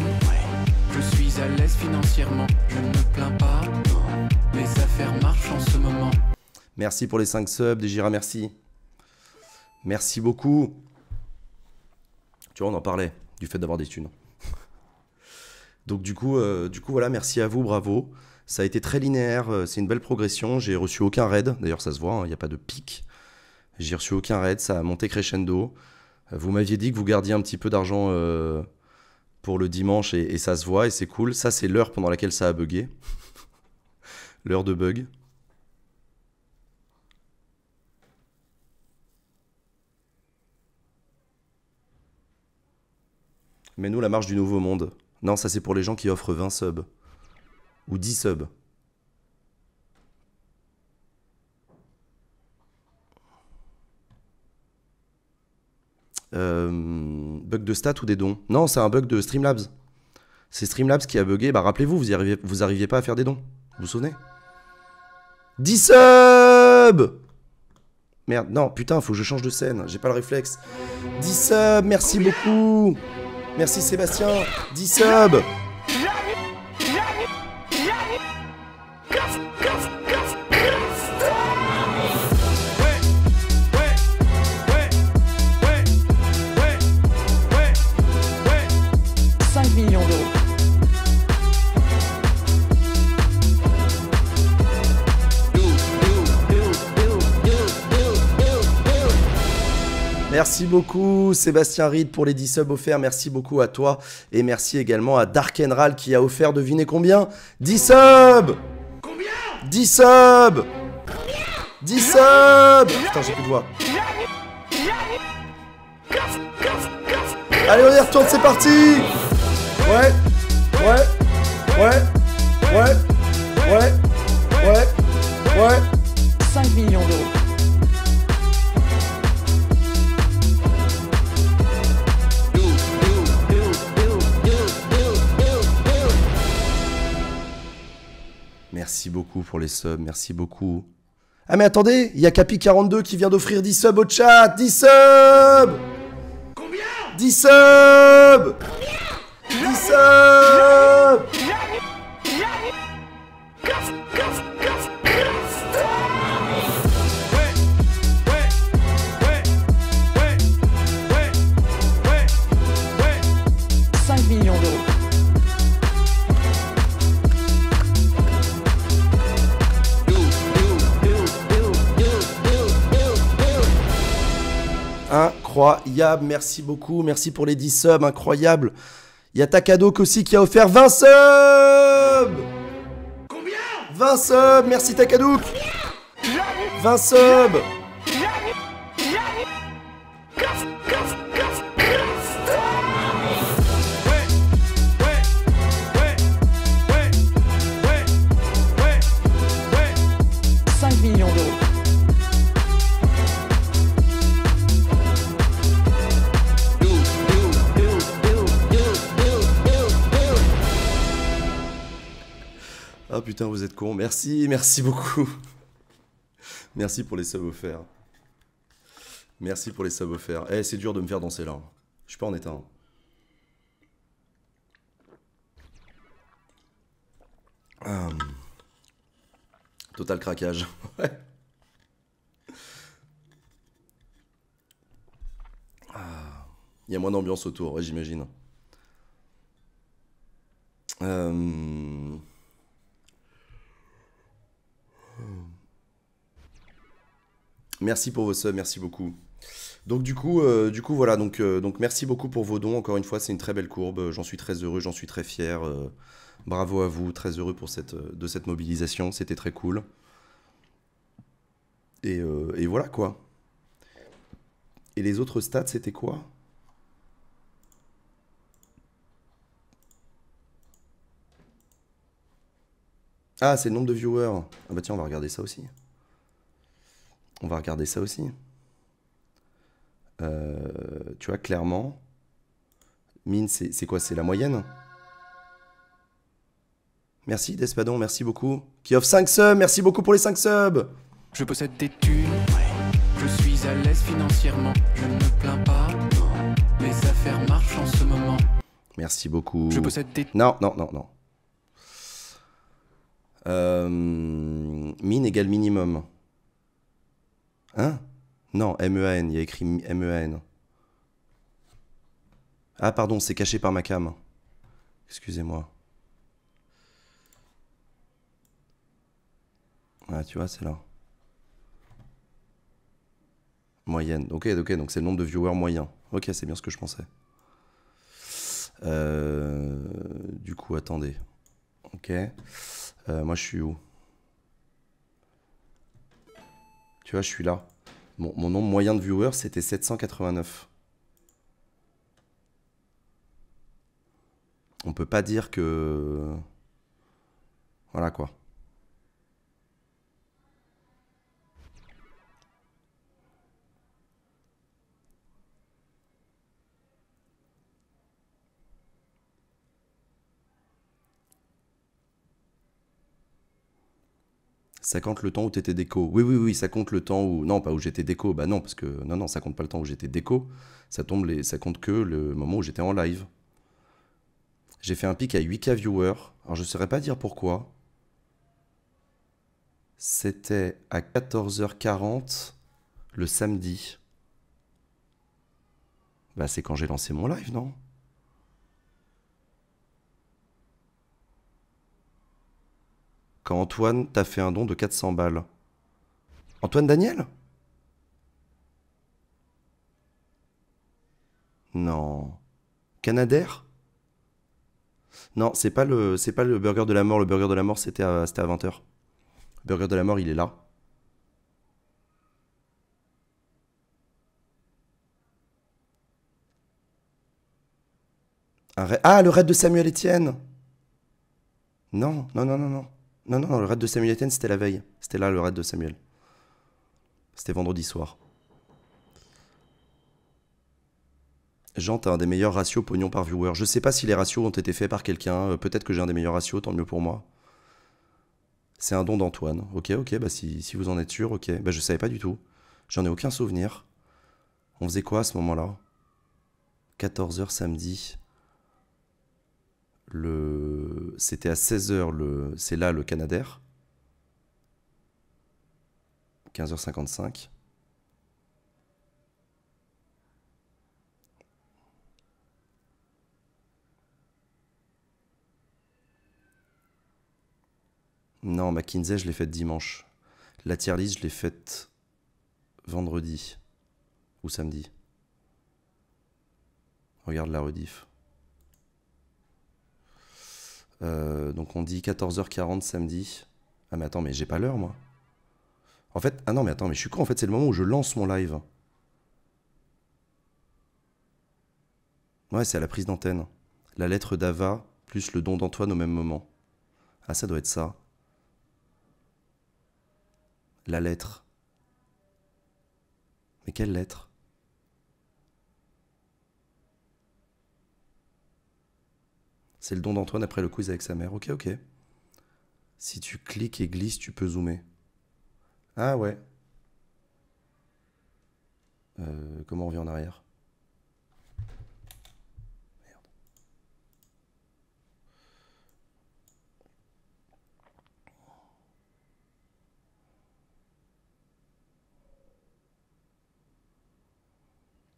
je suis à l'aise financièrement. Je ne me plains pas, non. ça affaires marchent en ce moment. Merci pour les 5 subs, Dégira, merci. Merci beaucoup on en parlait du fait d'avoir des thunes. [LAUGHS] Donc du coup, euh, du coup, voilà, merci à vous, bravo. Ça a été très linéaire, euh, c'est une belle progression. J'ai reçu aucun raid, d'ailleurs ça se voit, hein, il n'y a pas de pic. J'ai reçu aucun raid, ça a monté crescendo. Vous m'aviez dit que vous gardiez un petit peu d'argent euh, pour le dimanche et, et, ça se voit et c'est cool. Ça, c'est l'heure pendant laquelle ça a bugué. [LAUGHS] l'heure de bug. Mais nous, la marche du nouveau monde. Non, ça c'est pour les gens qui offrent 20 subs. Ou 10 subs. Euh, bug de stats ou des dons Non, c'est un bug de Streamlabs. C'est Streamlabs qui a bugué. Bah rappelez-vous, vous, y vous pas à faire des dons. Vous vous souvenez 10 subs Merde, non, putain, faut que je change de scène. J'ai pas le réflexe. 10 subs, merci beaucoup Merci Sébastien, 10 subs. Merci beaucoup Sébastien Ride pour les 10 subs offerts. Merci beaucoup à toi. Et merci également à Dark Enral qui a offert, devinez combien 10 subs Combien 10 subs 10 subs Putain, j'ai plus de voix. Allez, on y retourne, c'est parti Ouais, ouais, ouais, ouais, ouais, ouais, ouais. 5 millions d'euros. Merci beaucoup pour les subs, merci beaucoup. Ah mais attendez, il y a Capi42 qui vient d'offrir 10 subs au chat 10 subs Combien 10 subs Combien 10 subs incroyable. Merci beaucoup. Merci pour les 10 subs. Incroyable. Il y a Takadok aussi qui a offert 20 subs. Combien 20 subs. Merci Takadok. 20 subs. Ah putain, vous êtes con. Merci, merci beaucoup. merci pour les sabots offerts. Merci pour les subs offerts. Eh, c'est dur de me faire danser là. Je suis pas en état. Hein. Ah. Total craquage. [LAUGHS] Ah. Il y a moins d'ambiance autour, j'imagine. Euh, Merci pour vos subs, merci beaucoup. Donc du coup, euh, du coup voilà, donc, euh, donc merci beaucoup pour vos dons. Encore une fois, c'est une très belle courbe. Euh, j'en suis très heureux, j'en suis très fier. bravo à vous, très heureux pour cette, de cette mobilisation. C'était très cool. Et, et, voilà quoi. Et les autres stats, c'était quoi Ah, c'est le nombre de viewers. Ah bah tiens, on va regarder ça aussi on va regarder ça aussi. Euh, tu vois, clairement, mine, c'est quoi C'est la moyenne Merci Despadon, merci beaucoup. Qui offre 5 subs, merci beaucoup pour les 5 subs Je possède des thunes, je suis à l'aise financièrement, je ne me plains pas, mes affaires marchent en ce moment. Merci beaucoup. Je possède des... Non, non, non, non. Euh, mine égale minimum. Hein Non, m e n il y a écrit m e n Ah pardon, c'est caché par ma cam. Excusez-moi. Ah, tu vois, c'est là. Moyenne. Ok, ok, donc c'est le nombre de viewers moyen. Ok, c'est bien ce que je pensais. Euh, du coup, attendez. Ok. Euh, moi, je suis où Tu vois, je suis là. mon nombre moyen de viewers, c'était 789. On peut pas dire que... Voilà quoi. ça compte le temps où t'étais déco. Oui, oui, oui, ça compte le temps où. Non, pas où j'étais déco. Bah non, parce que. Non, non, ça compte pas le temps où j'étais déco. Ça, tombe les... ça compte que le moment où j'étais en live. J'ai fait un pic à 8K viewers. Alors, je saurais pas dire pourquoi. C'était à 14h40 le samedi. Bah, c'est quand j'ai lancé mon live, non quand Antoine t'a fait un don de 400 balles. Antoine Daniel Non. Canadair Non, c'est pas le c'est pas le burger de la mort, le burger de la mort c'était à, 20h. burger de la mort, il est là. ah, le raid de Samuel Etienne Non, non, non, non, non. Non, non, le raid de Samuel Etienne, c'était la veille. C'était là, le raid de Samuel. C'était vendredi soir. Jean, t'as un des meilleurs ratios pognon par viewer. Je sais pas si les ratios ont été faits par quelqu'un. Euh, peut-être que j'ai un des meilleurs ratios, tant mieux pour moi. C'est un don d'Antoine. Ok, ok, bah si, si, vous en êtes sûr, ok. Bah je savais pas du tout. J'en ai aucun souvenir. On faisait quoi à ce moment-là 14h samedi le... c'était à 16h, le... c'est là le Canadair. 15h55. Non, Kinsey je l'ai faite dimanche. La tier je l'ai faite vendredi ou samedi. Regarde la rediff. Euh, donc on dit 14h40 samedi. Ah mais attends, mais j'ai pas l'heure moi. En fait, ah non mais attends, mais je suis con, en fait c'est le moment où je lance mon live. Ouais, c'est à la prise d'antenne. La lettre d'Ava plus le don d'Antoine au même moment. Ah ça doit être ça. La lettre. Mais quelle lettre C'est le don d'Antoine après le quiz avec sa mère. Ok, ok. Si tu cliques et glisses, tu peux zoomer. Ah ouais. Euh, comment on revient en arrière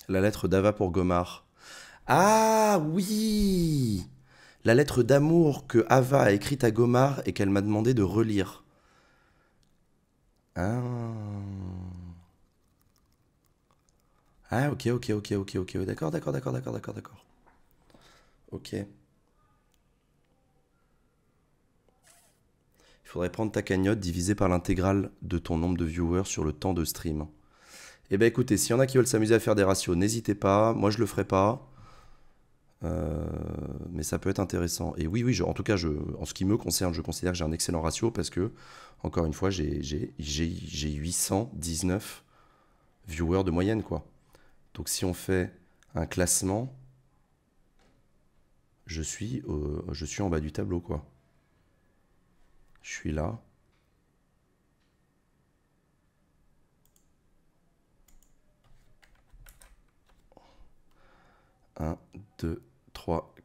La lettre d'Ava pour Gomard. Ah oui la lettre d'amour que Ava a écrite à Gomard et qu'elle m'a demandé de relire. Ah. ah ok ok, ok, ok, ok, ok. D'accord, d'accord, d'accord, d'accord, d'accord, d'accord. Ok. Il faudrait prendre ta cagnotte divisée par l'intégrale de ton nombre de viewers sur le temps de stream. Eh ben écoutez, s'il y en a qui veulent s'amuser à faire des ratios, n'hésitez pas. Moi, je le ferai pas. Euh, mais ça peut être intéressant. Et oui, oui, en tout cas, en ce qui me concerne, je considère que j'ai un excellent ratio parce que, encore une fois, j'ai 819 viewers de moyenne, quoi. Donc si on fait un classement, je suis, euh, je suis en bas du tableau, quoi. Je suis là. Un, deux,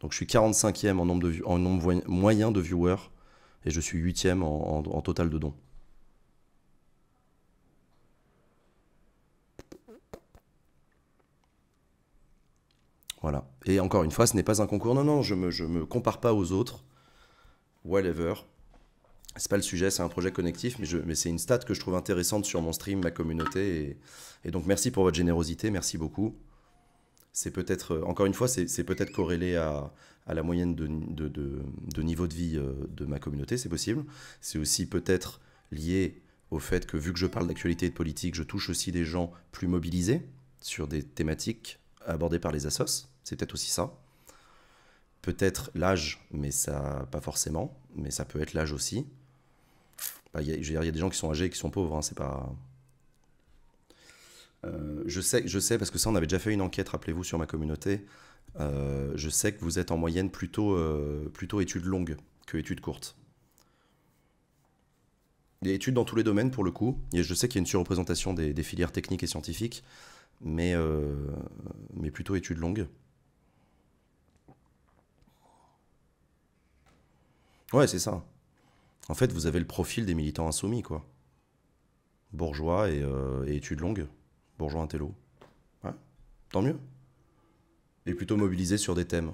Donc je suis 45e en nombre, de, en nombre moyen de viewers et je suis 8e en, total de dons. Voilà. Et encore une fois, ce n'est pas un concours. Non, non, je me, me compare pas aux autres. Whatever. C'est pas le sujet, c'est un projet connectif, mais, mais c'est une stat que je trouve intéressante sur mon stream, ma communauté. Et, et donc merci pour votre générosité, merci beaucoup c'est peut-être, euh, encore une fois, c'est peut-être corrélé à, la moyenne de, niveau de vie euh, de ma communauté, c'est possible. C'est aussi peut-être lié au fait que vu que je parle d'actualité et de politique, je touche aussi des gens plus mobilisés sur des thématiques abordées par les assos. C'est peut-être aussi ça. Peut-être l'âge, mais ça, pas forcément, mais ça peut être l'âge aussi. Bah, il bah, y, y, a des gens qui sont âgés et qui sont pauvres, hein, c'est pas, euh, je, sais, je sais, parce que ça, on avait déjà fait une enquête, rappelez-vous, sur ma communauté. Euh, je sais que vous êtes en moyenne plutôt, euh, plutôt études longues que études courtes. Il y a études dans tous les domaines, pour le coup. Et je sais qu'il y a une surreprésentation des, filières techniques et scientifiques, mais, mais plutôt études longues. Ouais, c'est ça. En fait, vous avez le profil des militants insoumis, quoi. Bourgeois et études longues bourgeois intello. Ouais, tant mieux. Et plutôt mobilisé sur des thèmes.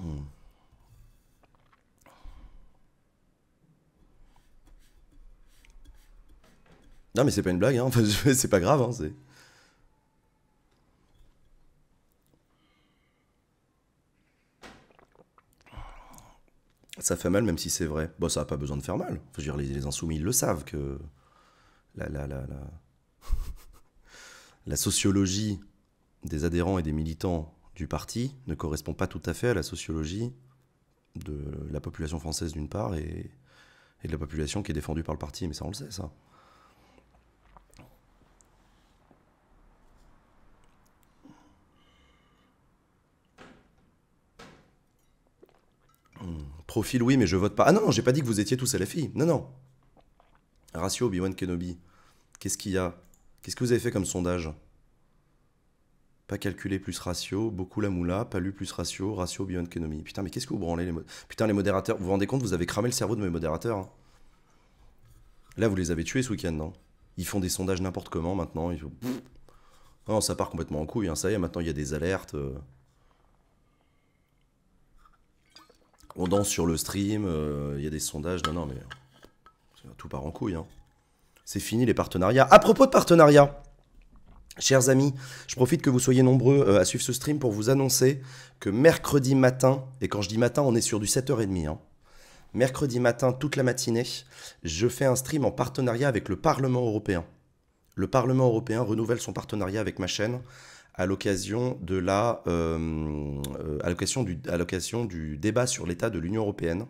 Hmm. Non mais c'est pas une blague, hein. [LAUGHS] c'est pas grave, hein. c'est... ça fait mal même si c'est vrai. Bon, ça n'a pas besoin de faire mal. Enfin, dire, les, insoumis, ils le savent que la, la, la, [LAUGHS] la... sociologie des adhérents et des militants du parti ne correspond pas tout à fait à la sociologie de la population française d'une part et de la population qui est défendue par le parti. Mais ça, on le sait, ça. Profil, oui, mais je vote pas. Ah non, non j'ai pas dit que vous étiez tous à la fille. Non, non. Ratio Obi-Wan Kenobi. Qu'est-ce qu'il y a Qu'est-ce que vous avez fait comme sondage Pas calculé plus ratio, beaucoup la moula, pas lu plus ratio, ratio Obi-Wan Kenobi. Putain, mais qu'est-ce que vous branlez les Putain, les modérateurs, vous vous rendez compte, vous avez cramé le cerveau de mes modérateurs. Hein. Là, vous les avez tués ce week-end, non hein. Ils font des sondages n'importe comment maintenant. Ils... Non, oh, ça part complètement en couille. Hein. Ça y est, maintenant il y a des alertes. Euh. On danse sur le stream, euh, il y a des sondages. Non, non, mais tout part en couille. Hein. C'est fini les partenariats. À propos de partenariats, chers amis, je profite que vous soyez nombreux euh, à suivre ce stream pour vous annoncer que mercredi matin, et quand je dis matin, on est sur du 7h30. Hein. mercredi matin, toute la matinée, je fais un stream en partenariat avec le Parlement européen. Le Parlement européen renouvelle son partenariat avec ma chaîne à l'occasion de la euh, euh, du, du débat sur l'état de l'Union européenne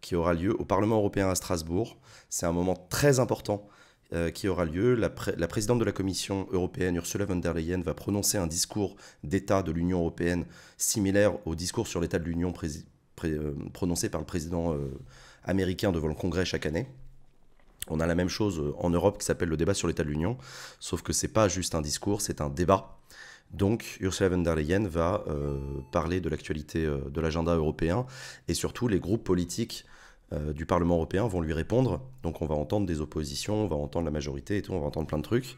qui aura lieu au Parlement européen à Strasbourg. C'est un moment très important euh, qui aura lieu. La, présidente de la Commission européenne, Ursula von der Leyen, va prononcer un discours d'état de l'Union européenne similaire au discours sur l'état de l'Union prononcé par le président américain devant le Congrès chaque année. On a la même chose euh, en Europe qui s'appelle le débat sur l'état de l'Union, sauf que c'est pas juste un discours, c'est un débat. Donc Ursula von der Leyen va euh, parler de l'actualité euh, de l'agenda européen et surtout les groupes politiques du Parlement européen vont lui répondre. Donc on va entendre des oppositions, on va entendre la majorité et tout, on va entendre plein de trucs.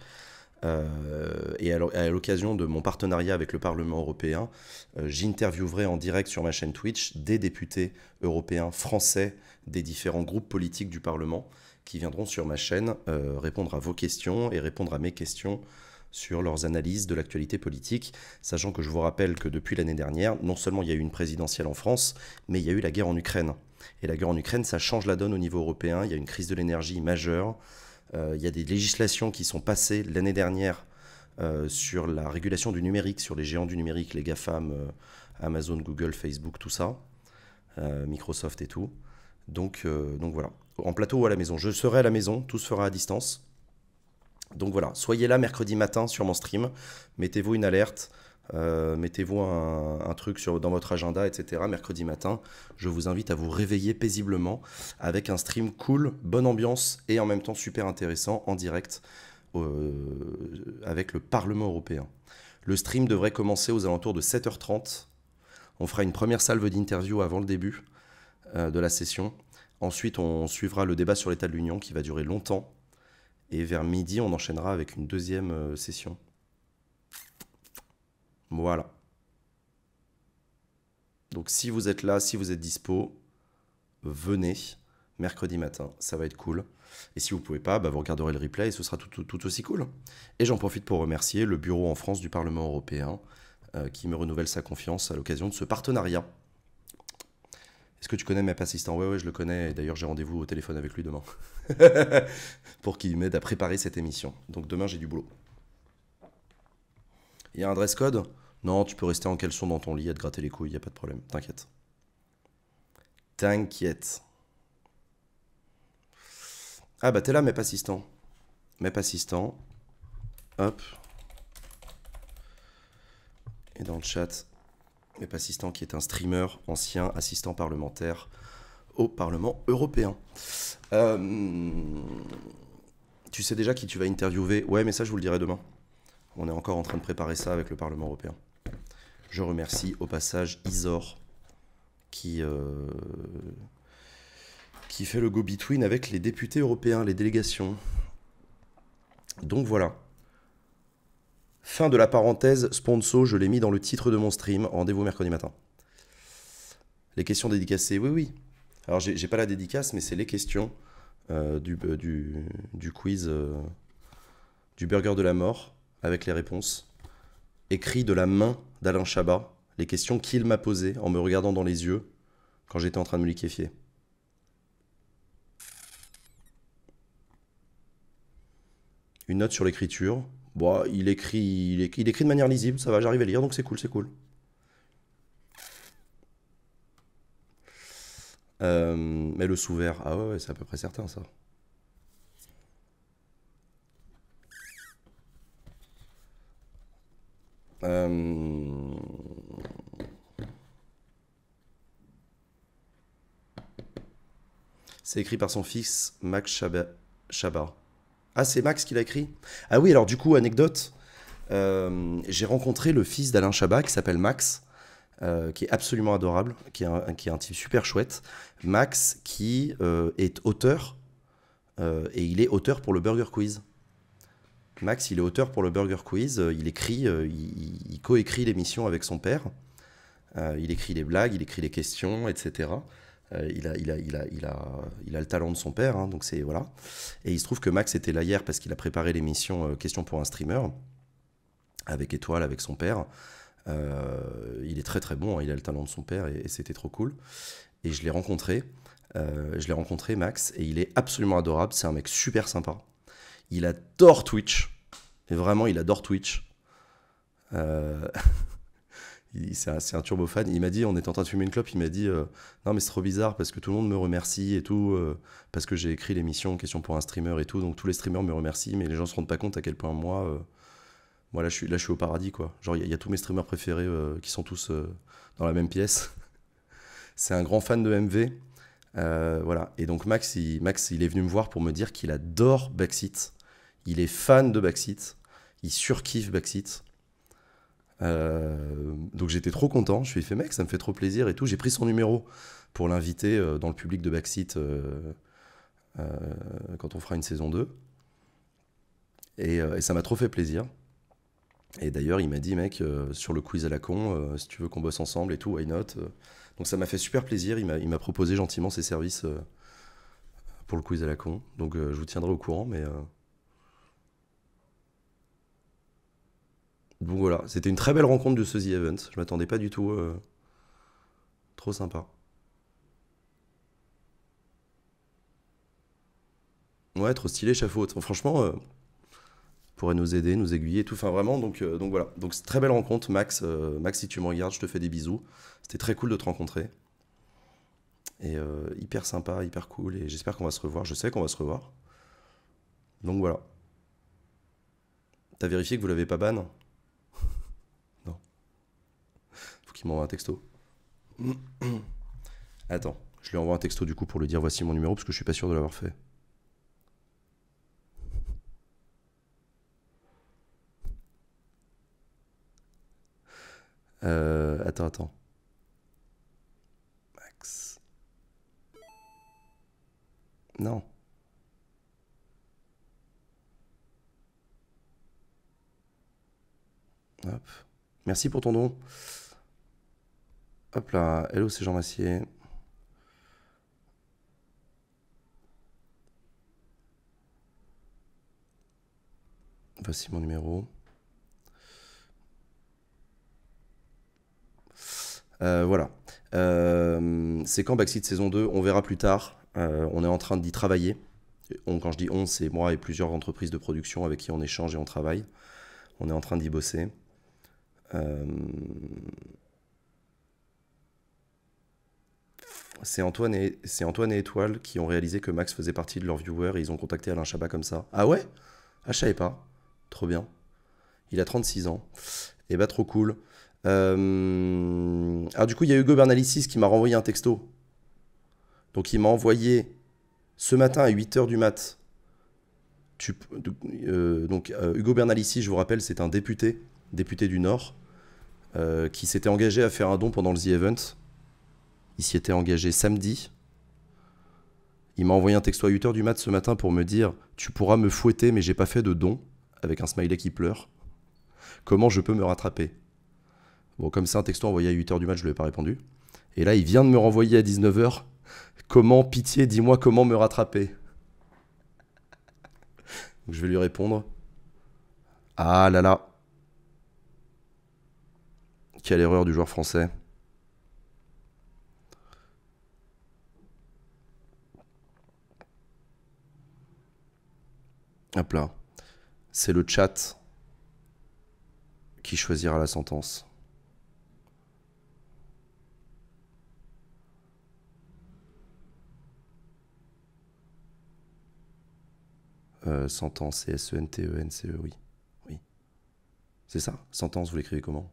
et à l'occasion de mon partenariat avec le Parlement européen, j'interviewerai en direct sur ma chaîne Twitch des députés européens français des différents groupes politiques du Parlement qui viendront sur ma chaîne euh, répondre à vos questions et répondre à mes questions sur leurs analyses de l'actualité politique, sachant que je vous rappelle que depuis l'année dernière, non seulement il y a eu une présidentielle en France, mais il y a eu la guerre en Ukraine. Et la guerre en Ukraine, ça change la donne au niveau européen, il y a une crise de l'énergie majeure, euh, il y a des législations qui sont passées l'année dernière euh, sur la régulation du numérique, sur les géants du numérique, les GAFAM, Amazon, Google, Facebook, tout ça, Microsoft et tout. Donc, donc voilà en plateau ou à la maison. Je serai à la maison, tout se fera à distance. Donc voilà, soyez là mercredi matin sur mon stream, mettez-vous une alerte, euh, mettez-vous un, truc dans votre agenda, etc. Mercredi matin, je vous invite à vous réveiller paisiblement avec un stream cool, bonne ambiance et en même temps super intéressant en direct euh, avec le Parlement européen. Le stream devrait commencer aux alentours de 7h30. On fera une première salve d'interview avant le début euh, de la session. Ensuite, on suivra le débat sur l'état de l'Union qui va durer longtemps. Et vers midi, on enchaînera avec une deuxième euh, session. Voilà. Donc si vous êtes là, si vous êtes dispo, venez mercredi matin, ça va être cool. Et si vous ne pouvez pas, bah, vous regarderez le replay et ce sera tout, aussi cool. Et j'en profite pour remercier le bureau en France du Parlement européen euh, qui me renouvelle sa confiance à l'occasion de ce partenariat. Est-ce que tu connais Map Assistant Ouais, ouais, je le connais. d'ailleurs, j'ai rendez-vous au téléphone avec lui demain [LAUGHS] pour qu'il m'aide à préparer cette émission. Donc demain, j'ai du boulot. Il y a un dress code Non, tu peux rester en caleçon dans ton lit à te gratter les couilles, il y a pas de problème. T'inquiète. T'inquiète. Ah bah t'es là, Map Assistant. Map Assistant. Hop. Et dans le chat, mes Assistant, qui est un streamer, ancien assistant parlementaire au Parlement européen. Euh, tu sais déjà qui tu vas interviewer Ouais, mais ça, je vous le dirai demain. On est encore en train de préparer ça avec le Parlement européen. Je remercie au passage Isor, qui, euh, qui fait le go-between avec les députés européens, les délégations. Donc voilà. Fin de la parenthèse, sponsor, je l'ai mis dans le titre de mon stream. Rendez-vous mercredi matin. Les questions dédicacées, oui, oui. Alors, j'ai pas la dédicace, mais c'est les questions euh, du, euh, du, du, quiz euh, du burger de la mort avec les réponses. Écrit de la main d'Alain Chabat, les questions qu'il m'a posées en me regardant dans les yeux quand j'étais en train de me liquéfier. Une note sur l'écriture, Bon, il écrit, il écrit de manière lisible, ça va, j'arrive à lire, donc c'est cool, c'est cool. Euh, mais le sous -vert, ah ouais, c'est à peu près certain ça. Euh, c'est écrit par son fils, Max Chabat. Ah, c'est Max qui l'a écrit Ah oui, alors du coup, anecdote, euh, j'ai rencontré le fils d'Alain Chabat qui s'appelle Max, euh, qui est absolument adorable, qui est, un, type super chouette. Max qui euh, est auteur, et il est auteur pour le Burger Quiz. Max, il est auteur pour le Burger Quiz, il écrit, il, il coécrit l'émission avec son père. il écrit les blagues, il écrit les questions, etc. Euh, il, a, il, il, a, il, a, le talent de son père, hein, donc c'est voilà. Et il se trouve que Max était là hier parce qu'il a préparé l'émission euh, Question pour un streamer avec Étoile, avec son père. Euh, il est très très bon, hein, il a le talent de son père et, c'était trop cool. Et je l'ai rencontré, je l'ai rencontré Max et il est absolument adorable. C'est un mec super sympa. Il adore Twitch. Et vraiment, il adore Twitch. Euh... [LAUGHS] c'est un, turbo fan, Il m'a dit, on était en train de fumer une clope, il m'a dit, euh, non mais c'est trop bizarre parce que tout le monde me remercie et tout, euh, parce que j'ai écrit l'émission Question pour un streamer et tout, donc tous les streamers me remercient, mais les gens se rendent pas compte à quel point moi, euh, moi là, je suis, là je suis au paradis quoi. Genre il y, a tous mes streamers préférés qui sont tous dans la même pièce. [LAUGHS] c'est un grand fan de MV. voilà. Et donc Max il, Max, il est venu me voir pour me dire qu'il adore Backseat. Il est fan de Backseat. Il surkiffe Backseat. Euh, donc j'étais trop content, je lui ai fait mec, ça me fait trop plaisir et tout. J'ai pris son numéro pour l'inviter euh, dans le public de Backseat euh, quand on fera une saison 2. Et, et ça m'a trop fait plaisir. Et d'ailleurs, il m'a dit, mec, sur le quiz à la con, si tu veux qu'on bosse ensemble et tout, why not Donc ça m'a fait super plaisir. Il m'a proposé gentiment ses services pour le quiz à la con. Donc je vous tiendrai au courant, mais Donc voilà, c'était une très belle rencontre de ce The Event. Je m'attendais pas du tout. Euh, trop sympa. Ouais, trop stylé, chapeau. Franchement, euh, pourrait nous aider, nous aiguiller tout. Enfin, vraiment, donc, euh, donc voilà. Donc, très belle rencontre, Max. Max, si tu me regardes, je te fais des bisous. C'était très cool de te rencontrer. Et hyper sympa, hyper cool. Et j'espère qu'on va se revoir. Je sais qu'on va se revoir. Donc voilà. T'as vérifié que vous l'avez pas ban m'envoie un texto. [CLEARS THROAT] Attends, je lui envoie un texto du coup pour lui dire voici mon numéro parce que je suis pas sûr de l'avoir fait. Euh, attends, attends. Max. Non. Hop. Merci pour ton don. Hop là, hello, c'est Jean Massier. Voici mon numéro. Euh, voilà. Euh, c'est quand Backseat saison 2 On verra plus tard. Euh, on est en train d'y travailler. quand je dis on, c'est moi et plusieurs entreprises de production avec qui on échange et on travaille. On est en train d'y bosser. Euh... c'est Antoine, et, Antoine et Étoile qui ont réalisé que Max faisait partie de leur viewers et ils ont contacté Alain Chabat comme ça. Ah ouais Ah, je savais pas. Trop bien. Il a 36 ans. Et eh bah, trop cool. Euh, Alors, ah, du coup, il y a Hugo Bernalicis qui m'a renvoyé un texto. Donc, il m'a envoyé ce matin à 8h du mat. Euh, donc, euh, Hugo Bernalicis, je vous rappelle, c'est un député, député du Nord, qui s'était engagé à faire un don pendant le The Event. Il s'y était engagé samedi. Il m'a envoyé un texto à 8h du mat ce matin pour me dire Tu pourras me fouetter, mais j'ai pas fait de don, avec un smiley qui pleure. Comment je peux me rattraper Bon, comme c'est un texto envoyé à 8h du mat, je lui ai pas répondu. Et là, il vient de me renvoyer à 19h Comment, pitié, dis-moi comment me rattraper Je vais lui répondre Ah là là Quelle erreur du joueur français Hop là. C'est le chat qui choisira la sentence. Euh, sentence, c'est S-E-N-T-E-N-C-E, e, oui. Oui. C'est ça Sentence, vous l'écrivez comment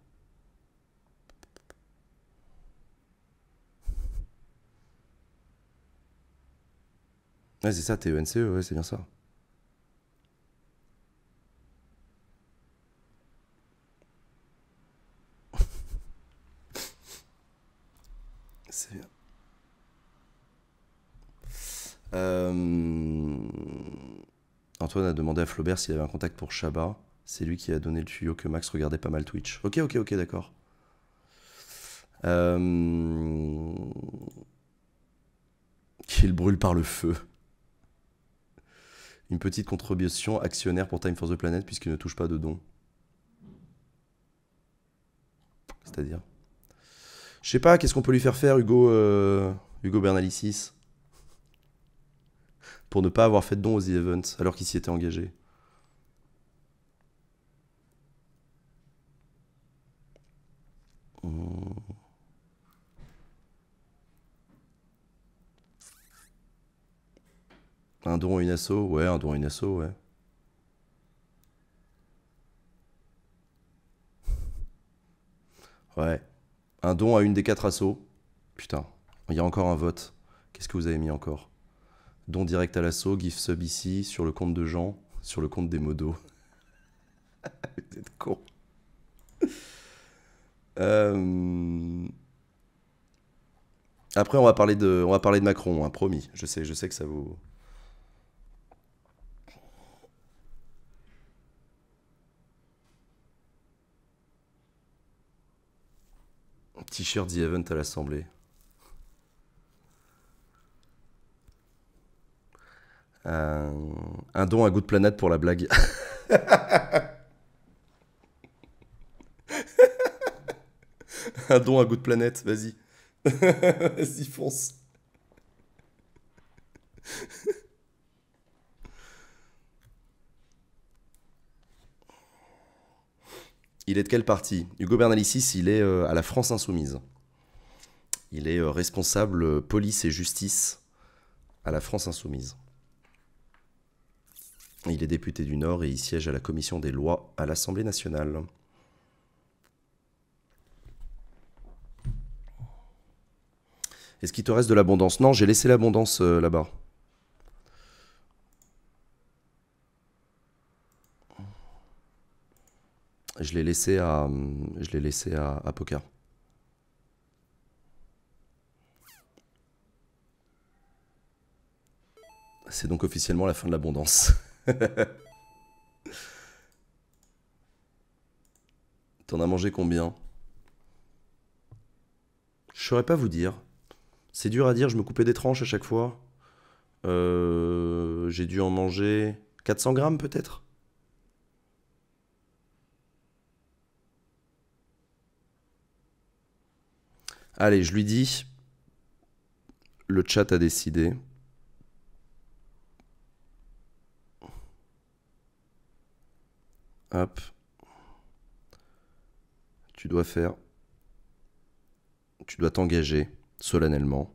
c'est ça, T-E-N-C-E, -E, e c'est bien ça. Euh, Antoine a demandé à Flaubert s'il avait un contact pour Chabat. C'est lui qui a donné le tuyau que Max regardait pas mal Twitch. Ok, ok, ok, d'accord. Euh, Qu'il brûle par le feu. Une petite contribution actionnaire pour Time for the Planet puisqu'il ne touche pas de dons. C'est-à-dire Je sais pas, qu'est-ce qu'on peut lui faire faire Hugo, euh, Hugo Bernalicis pour ne pas avoir fait de don aux The Events alors qu'il s'y était engagé hmm. Un don à une asso Ouais, un don à une asso, ouais. Ouais. Un don à une des quatre assauts. Putain, il y a encore un vote. Qu'est-ce que vous avez mis encore Don direct à l'assaut, GIF sub ici, sur le compte de Jean, sur le compte des modos. [LAUGHS] Vous êtes con. Euh, après, on va parler de, on va parler de Macron, hein, promis. Je sais, je sais que ça vous. T-shirt The Event à l'Assemblée. Euh, un, don à de Planète pour la blague. [LAUGHS] un don à goutte Planète, vas-y. [LAUGHS] vas-y, fonce. Il est de quel parti Hugo Bernalicis, il est euh, à la France Insoumise. Il est euh, responsable police et justice à la France Insoumise. Il est député du Nord et il siège à la commission des lois à l'Assemblée nationale. Est-ce qu'il te reste de l'abondance Non, j'ai laissé l'abondance euh, là-bas. Je l'ai laissé à, euh, je à Poker. C'est donc officiellement la fin de l'abondance. [LAUGHS] [LAUGHS] T'en as mangé combien Je saurais pas vous dire. C'est dur à dire, je me coupais des tranches à chaque fois. Euh, j'ai dû en manger 400 grammes peut-être Allez, je lui dis, le chat a décidé. Tu dois faire. Tu dois t'engager solennellement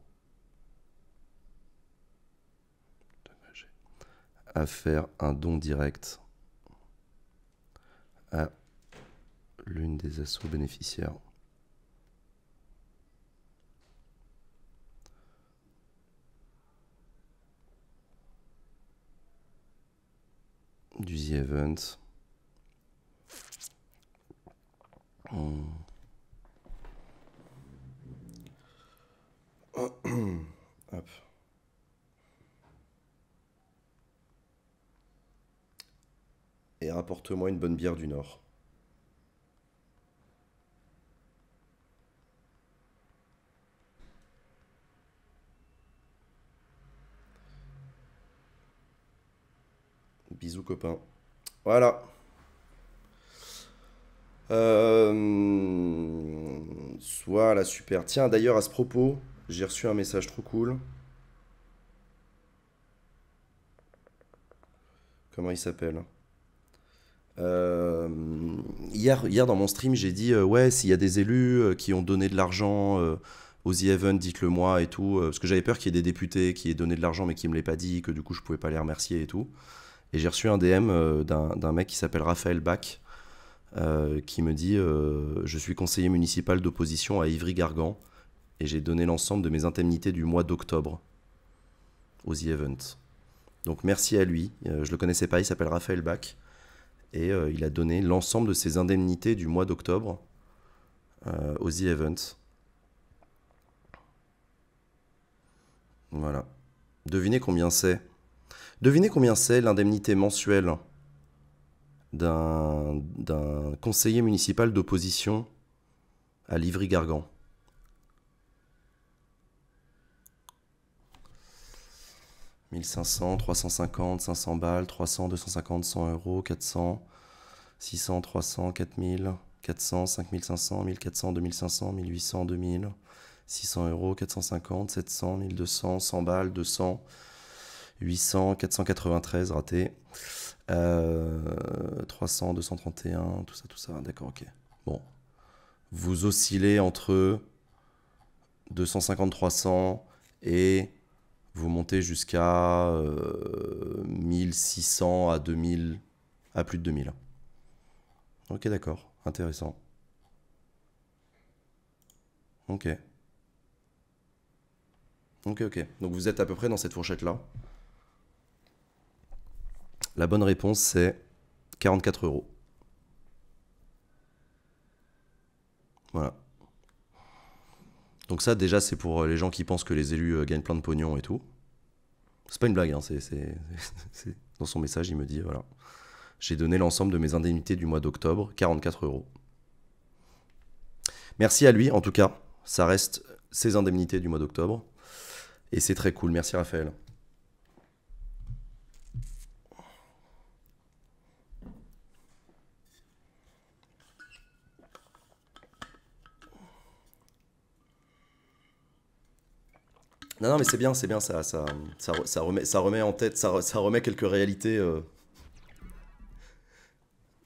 à faire un don direct à l'une des assauts bénéficiaires. du The Event. [COUGHS] Et rapporte-moi une bonne bière du Nord. Bisous copain. Voilà. Euh... la super. Tiens, d'ailleurs, à ce propos, j'ai reçu un message trop cool. Comment il s'appelle euh, hier, dans mon stream, j'ai dit euh, Ouais, s'il y a des élus euh, qui ont donné de l'argent aux even, event dites-le moi et tout. parce que j'avais peur qu'il y ait des députés qui aient donné de l'argent mais qui ne me l'aient pas dit, que du coup je ne pouvais pas les remercier et tout. Et j'ai reçu un DM d'un mec qui s'appelle Raphaël Bach qui me dit Je suis conseiller municipal d'opposition à Ivry-Gargan et j'ai donné l'ensemble de mes indemnités du mois d'octobre aux The Event. Donc merci à lui, Je euh, je le connaissais pas, il s'appelle Raphaël Bach et euh, il a donné l'ensemble de ses indemnités du mois d'octobre euh, aux The Event. Voilà. Devinez combien c'est. Devinez combien c'est l'indemnité mensuelle d'un conseiller municipal d'opposition à Livry-Gargan. 1500, 350, 500 balles, 300, 250, 100 euros, 400, 600, 300, 4000, 400, 5500, 1400, 2500, 1800, 2000, 600 euros, 450, 700, 1200, 100 balles, 200, 800, 493, raté, 300, euh, 231, tout ça, tout ça, d'accord, ok. Bon, vous oscillez entre 250, 300 et vous montez jusqu'à 1600 euh, à 2000, à plus de 2000. Ok, d'accord, intéressant. Ok. Ok, ok. Donc vous êtes à peu près dans cette fourchette-là. La bonne réponse, c'est 44 euros. Voilà. Donc ça, déjà, c'est pour euh, les gens qui pensent que les élus euh, gagnent plein de pognon et tout. C'est pas une blague, hein, [LAUGHS] c'est dans son message, il me dit, voilà, j'ai donné l'ensemble de mes indemnités du mois d'octobre, 44 euros. Merci à lui, en tout cas, ça reste ses indemnités du mois d'octobre. Et c'est très cool, merci Raphaël. Non, non, mais c'est bien, c'est bien, ça, remet, ça remet en tête, ça, remet quelques réalités. Euh.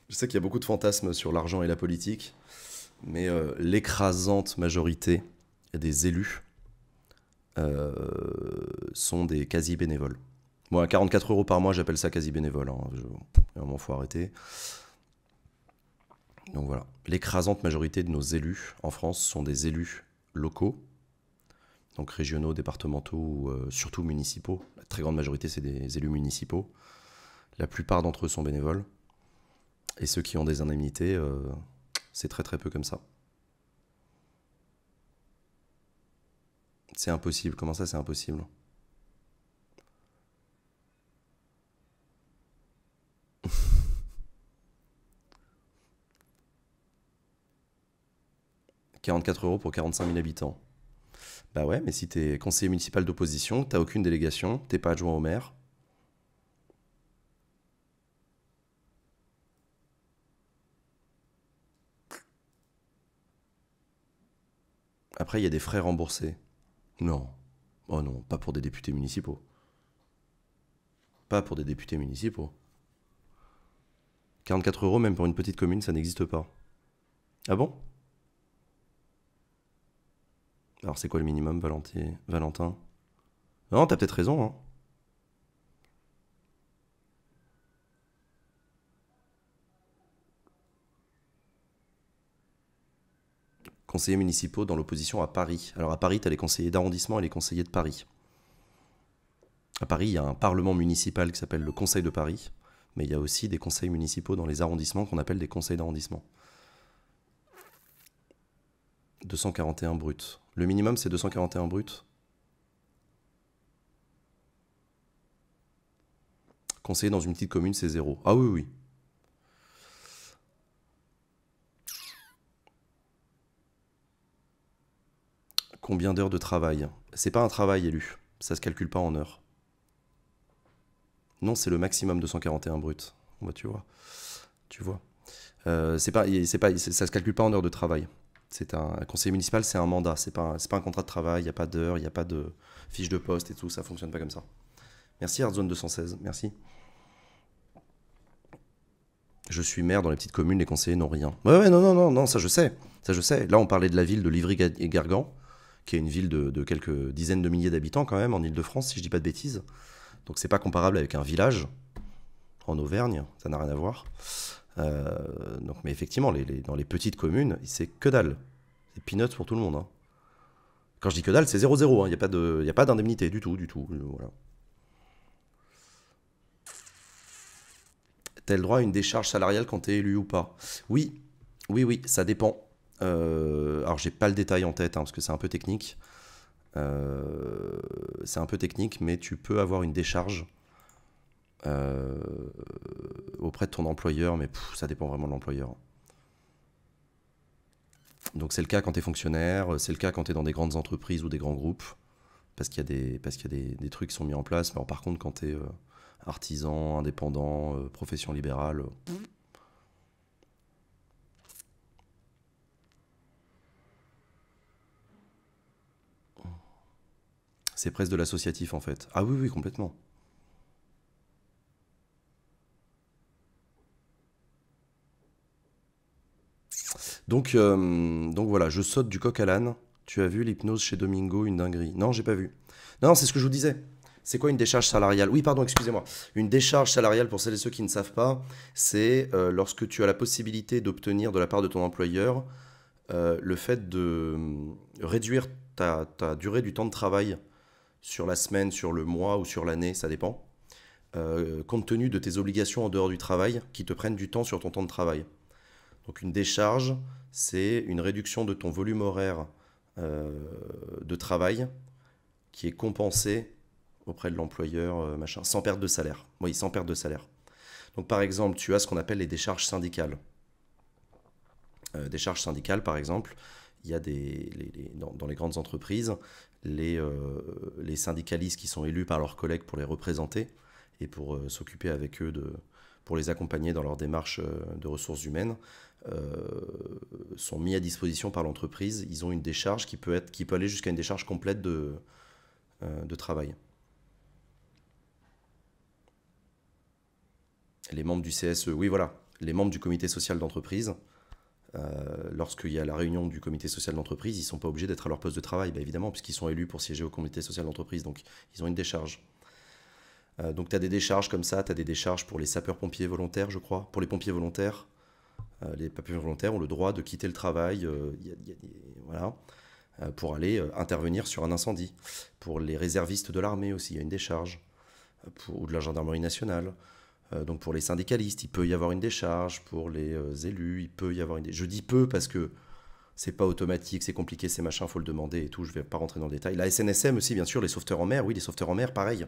Je sais qu'il y a beaucoup de fantasmes sur l'argent et la politique, mais euh, l'écrasante majorité des élus euh, sont des quasi-bénévoles. Moi, à 44 euros par mois, j'appelle ça quasi-bénévole. Hein. Je... faut arrêter. Donc voilà. L'écrasante majorité de nos élus en France sont des élus locaux donc régionaux, départementaux, euh, surtout municipaux. La très grande majorité, c'est des élus municipaux. La plupart d'entre eux sont bénévoles. Et ceux qui ont des indemnités, euh, c'est très très peu comme ça. C'est impossible. Comment ça, c'est impossible « 44 [LAUGHS] euros pour 45 000 habitants. Bah ouais, mais si t'es conseiller municipal d'opposition, t'as aucune délégation, t'es pas adjoint au maire. Après, il y a des frais remboursés. Non. Oh non, pas pour des députés municipaux. Pas pour des députés municipaux. 44 euros, même pour une petite commune, ça n'existe pas. Ah bon alors c'est quoi le minimum, Valentin Non, t'as peut-être raison. Hein. Conseillers municipaux dans l'opposition à Paris. Alors à Paris, t'as les conseillers d'arrondissement et les conseillers de Paris. À Paris, il y a un parlement municipal qui s'appelle le Conseil de Paris, mais il y a aussi des conseils municipaux dans les arrondissements qu'on appelle des conseils d'arrondissement. 241 bruts. Le minimum, c'est 241 bruts. Conseiller dans une petite commune, c'est zéro. Ah oui, oui. Combien d'heures de travail C'est pas un travail élu. Ça se calcule pas en heures. Non, c'est le maximum 241 brut. bruts. Bah, tu vois. Tu vois. Euh, c'est pas, pas, ça se calcule pas en heures de travail. C'est un, conseil conseiller municipal, c'est un mandat, c'est pas, pas un contrat de travail, il n'y a pas d'heure, il n'y a pas de fiche de poste et tout, ça fonctionne pas comme ça. Merci Artzone 216, merci. Je suis maire dans les petites communes, les conseillers n'ont rien. Ouais, ouais, non, non, non, non, ça je sais, ça je sais. Là, on parlait de la ville de Livry-Gargan, qui est une ville de, quelques dizaines de milliers d'habitants quand même, en Ile-de-France, si je dis pas de bêtises. Donc c'est pas comparable avec un village en Auvergne, ça n'a rien à voir. Euh, donc, mais effectivement, dans les petites communes, c'est que dalle. C'est peanuts pour tout le monde. Hein. Quand je dis que dalle, c'est 0-0. Hein. Il n'y a pas d'indemnité du tout, du tout. Euh, voilà. droit à une décharge salariale quand t'es élu ou pas Oui, oui, oui, ça dépend. Euh, alors, j'ai pas le détail en tête, hein, parce que c'est un peu technique. c'est un peu technique, mais tu peux avoir une décharge euh, auprès de ton employeur, mais ça dépend vraiment de l'employeur. Donc c'est le cas quand tu es fonctionnaire, euh, c'est le cas quand tu es dans des grandes entreprises ou des grands groupes, parce qu'il y a, des, parce qu'il y des, trucs qui sont mis en place. Mais par contre, quand tu es euh, artisan, indépendant, profession libérale... C'est presque de l'associatif en fait. Ah oui, oui, complètement. Donc, euh, donc voilà, je saute du coq à l'âne. Tu as vu l'hypnose chez Domingo, une dinguerie Non, j'ai pas vu. Non, c'est ce que je vous disais. C'est quoi une décharge salariale Oui, pardon, excusez-moi. Une décharge salariale, pour celles et ceux qui ne savent pas, c'est euh, lorsque tu as la possibilité d'obtenir de la part de ton employeur euh, le fait de réduire ta, durée du temps de travail sur la semaine, sur le mois ou sur l'année, ça dépend, compte tenu de tes obligations en dehors du travail qui te prennent du temps sur ton temps de travail. Donc une décharge, c'est une réduction de ton volume horaire euh, de travail qui est compensée auprès de l'employeur, euh, machin, sans perte de salaire. Oui, sans perte de salaire. Donc par exemple, tu as ce qu'on appelle les décharges syndicales. Euh, décharges syndicales, par exemple, il y a des, dans, les grandes entreprises, les, syndicalistes qui sont élus par leurs collègues pour les représenter et pour s'occuper avec eux pour les accompagner dans leur démarche de ressources humaines euh, sont mis à disposition par l'entreprise. Ils ont une décharge qui peut, être, qui peut aller jusqu'à une décharge complète de, euh, de travail. Les membres du CSE, oui voilà, les membres du comité social d'entreprise, euh, lorsqu'il y a la réunion du comité social d'entreprise, ils ne sont pas obligés d'être à leur poste de travail, bah, évidemment, puisqu'ils sont élus pour siéger au comité social d'entreprise, donc ils ont une décharge. donc tu as des décharges comme ça, tu as des décharges pour les sapeurs-pompiers volontaires, je crois, pour les pompiers volontaires, euh, les papiers volontaires ont le droit de quitter le travail, euh, voilà, euh, pour aller intervenir sur un incendie. Pour les réservistes de l'armée aussi, il y a une décharge, ou de la gendarmerie nationale. donc pour les syndicalistes, il peut y avoir une décharge. Pour les élus, il peut y avoir une décharge. Je dis peu parce que c'est pas automatique, c'est compliqué, c'est machin, faut le demander et tout. Je vais pas rentrer dans le détail. La SNSM aussi, bien sûr, les sauveteurs en mer, oui, les sauveteurs en mer, pareil